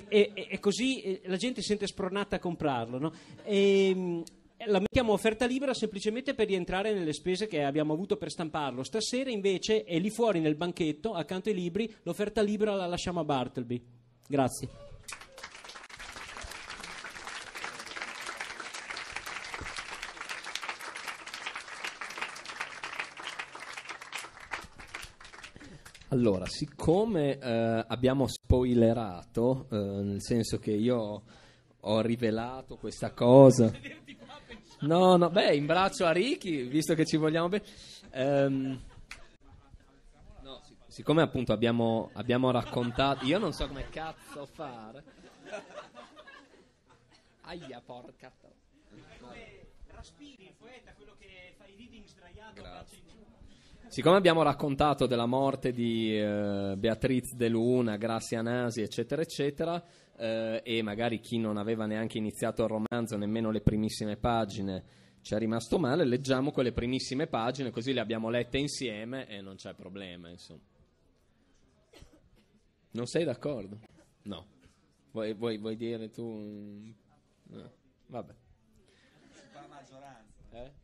e, e così eh, la gente si sente spronata a comprarlo. No? Ehm, la mettiamo offerta libera semplicemente per rientrare nelle spese che abbiamo avuto per stamparlo. Stasera invece è lì fuori nel banchetto, accanto ai libri, l'offerta libera la lasciamo a Bartleby. Grazie. Allora, siccome eh, abbiamo spoilerato, eh, nel senso che io ho rivelato questa cosa. No, no, beh, in braccio a Ricky, visto che ci vogliamo bene. Ehm, no, sic- siccome appunto abbiamo, abbiamo raccontato... Io non so come cazzo fare. Aia, porca... Raspiri, il poeta, quello che fa i reading sdraiato. Grazie. Siccome abbiamo raccontato della morte di eh, Beatriz De Luna, Grazia Nasi, eccetera, eccetera, eh, e magari chi non aveva neanche iniziato il romanzo, nemmeno le primissime pagine, ci è rimasto male, leggiamo quelle primissime pagine, così le abbiamo lette insieme e non c'è problema, insomma. Non sei d'accordo? No. Vuoi, vuoi, vuoi dire tu... No. Vabbè. La maggioranza. Eh?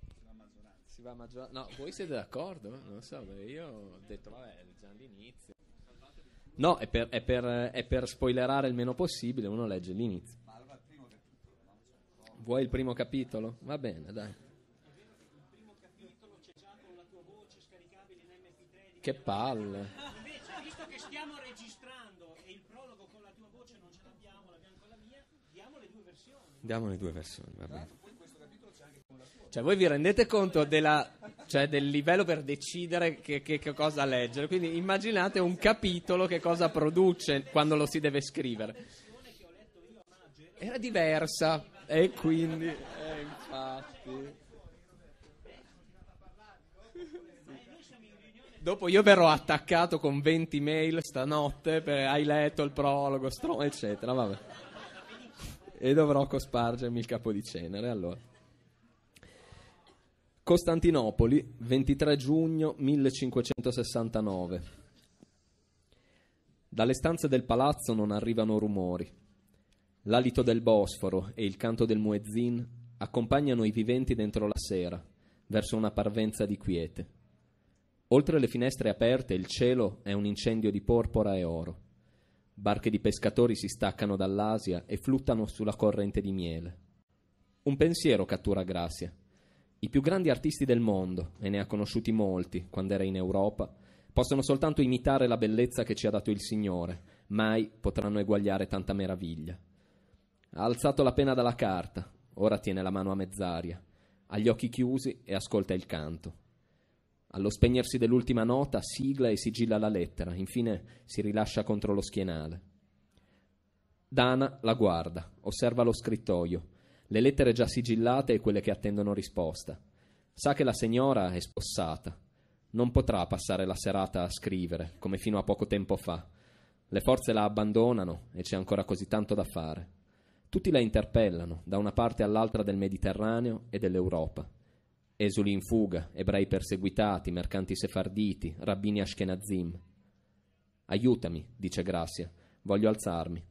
si va a maggioranza. No, voi siete d'accordo? Non so, io ho detto, vabbè, leggiamo l'inizio. No, è per, è, per, è per, spoilerare il meno possibile, uno legge l'inizio. Vuoi il primo capitolo? Va bene, dai. Che palle. Invece, visto che stiamo registrando e il prologo con la tua voce non ce l'abbiamo, l'abbiamo con la mia, diamo le due versioni. Diamo le due versioni, va bene. Cioè, voi vi rendete conto della, cioè, del livello per decidere che, che, che, cosa leggere? Quindi immaginate un capitolo che cosa produce quando lo si deve scrivere. Era diversa, e quindi. Eh, infatti. Dopo io verrò attaccato con 20 mail stanotte per hai letto il prologo, strom, eccetera, vabbè. E dovrò cospargermi il capo di cenere allora. Costantinopoli, 23 giugno 1569. Dalle stanze del palazzo non arrivano rumori. L'alito del Bosforo e il canto del muezzin accompagnano i viventi dentro la sera, verso una parvenza di quiete. Oltre le finestre aperte il cielo è un incendio di porpora e oro. Barche di pescatori si staccano dall'Asia e fluttano sulla corrente di miele. Un pensiero cattura Grazia i più grandi artisti del mondo, e ne ha conosciuti molti quando era in Europa, possono soltanto imitare la bellezza che ci ha dato il Signore, mai potranno eguagliare tanta meraviglia. Ha alzato la penna dalla carta, ora tiene la mano a mezz'aria, ha gli occhi chiusi e ascolta il canto. Allo spegnersi dell'ultima nota sigla e sigilla la lettera, infine si rilascia contro lo schienale. Dana la guarda, osserva lo scrittoio, le lettere già sigillate e quelle che attendono risposta. Sa che la signora è spossata. Non potrà passare la serata a scrivere, come fino a poco tempo fa. Le forze la abbandonano e c'è ancora così tanto da fare. Tutti la interpellano, da una parte all'altra del Mediterraneo e dell'Europa. Esuli in fuga, ebrei perseguitati, mercanti sefarditi, rabbini ashkenazim. Aiutami, dice Grazia, voglio alzarmi.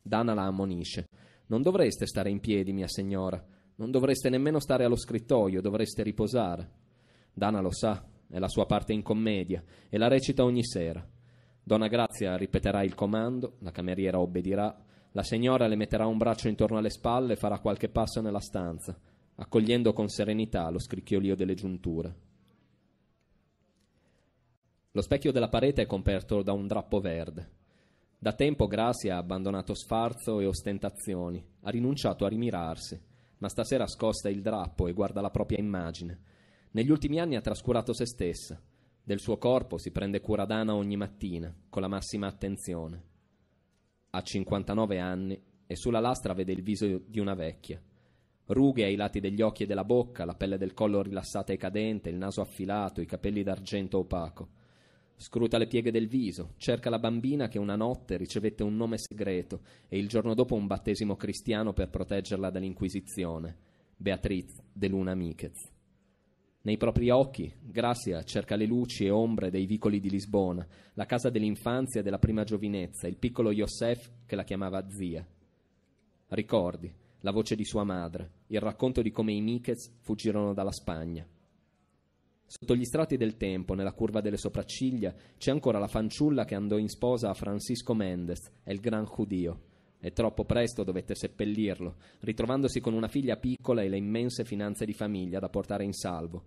Dana la ammonisce. Non dovreste stare in piedi, mia signora, non dovreste nemmeno stare allo scrittoio, dovreste riposare. Dana lo sa, è la sua parte in commedia e la recita ogni sera. Donna Grazia ripeterà il comando, la cameriera obbedirà, la signora le metterà un braccio intorno alle spalle e farà qualche passo nella stanza, accogliendo con serenità lo scricchiolio delle giunture. Lo specchio della parete è coperto da un drappo verde. Da tempo Grazia ha abbandonato sfarzo e ostentazioni, ha rinunciato a rimirarsi, ma stasera scosta il drappo e guarda la propria immagine. Negli ultimi anni ha trascurato se stessa. Del suo corpo si prende cura d'Ana ogni mattina, con la massima attenzione. Ha 59 anni e sulla lastra vede il viso di una vecchia. Rughe ai lati degli occhi e della bocca, la pelle del collo rilassata e cadente, il naso affilato, i capelli d'argento opaco Scruta le pieghe del viso, cerca la bambina che una notte ricevette un nome segreto e il giorno dopo un battesimo cristiano per proteggerla dall'Inquisizione, Beatriz de Luna Miquez. Nei propri occhi, Gracia cerca le luci e ombre dei vicoli di Lisbona, la casa dell'infanzia e della prima giovinezza, il piccolo Yosef che la chiamava zia. Ricordi, la voce di sua madre, il racconto di come i Miquez fuggirono dalla Spagna. Sotto gli strati del tempo, nella curva delle sopracciglia, c'è ancora la fanciulla che andò in sposa a Francisco Mendes, il gran judio e troppo presto dovette seppellirlo, ritrovandosi con una figlia piccola e le immense finanze di famiglia da portare in salvo.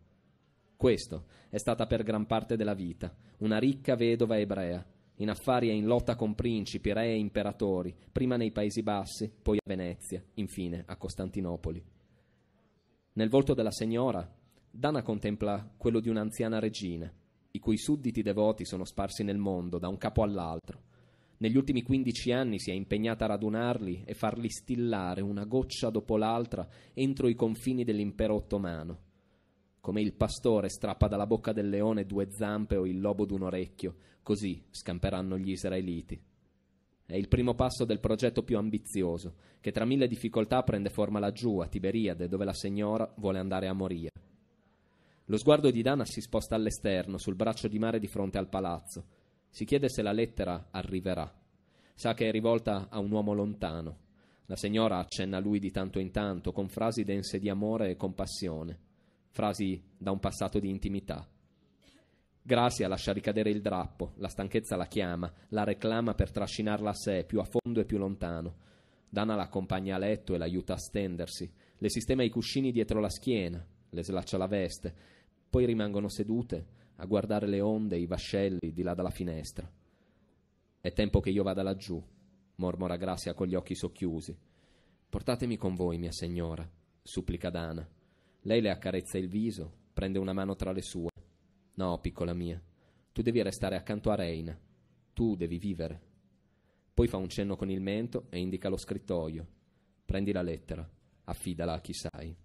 Questo è stata per gran parte della vita, una ricca vedova ebrea, in affari e in lotta con principi, re e imperatori, prima nei Paesi Bassi, poi a Venezia, infine a Costantinopoli. Nel volto della signora, Dana contempla quello di un'anziana regina, i cui sudditi devoti sono sparsi nel mondo da un capo all'altro. Negli ultimi 15 anni si è impegnata a radunarli e farli stillare una goccia dopo l'altra entro i confini dell'impero ottomano. Come il pastore strappa dalla bocca del leone due zampe o il lobo d'un orecchio, così scamperanno gli israeliti. È il primo passo del progetto più ambizioso, che tra mille difficoltà prende forma laggiù, a Tiberiade, dove la signora vuole andare a morire. Lo sguardo di Dana si sposta all'esterno, sul braccio di mare di fronte al palazzo. Si chiede se la lettera arriverà. Sa che è rivolta a un uomo lontano. La signora accenna a lui di tanto in tanto, con frasi dense di amore e compassione, frasi da un passato di intimità. Grazia lascia ricadere il drappo, la stanchezza la chiama, la reclama per trascinarla a sé, più a fondo e più lontano. Dana l'accompagna a letto e l'aiuta a stendersi, le sistema i cuscini dietro la schiena, le slaccia la veste, poi rimangono sedute a guardare le onde, e i vascelli di là dalla finestra. È tempo che io vada laggiù, mormora Grazia con gli occhi socchiusi. Portatemi con voi, mia signora, supplica Dana. Lei le accarezza il viso, prende una mano tra le sue. No, piccola mia, tu devi restare accanto a Reina. Tu devi vivere. Poi fa un cenno con il mento e indica lo scrittoio. Prendi la lettera, affidala a chi sai.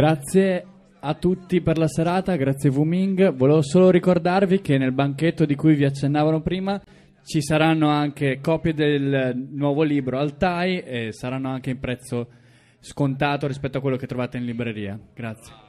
Grazie a tutti per la serata, grazie Wuming. Volevo solo ricordarvi che nel banchetto di cui vi accennavano prima ci saranno anche copie del nuovo libro Altai e saranno anche in prezzo scontato rispetto a quello che trovate in libreria. Grazie.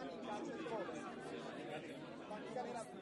Gianni Cazzo e Forza.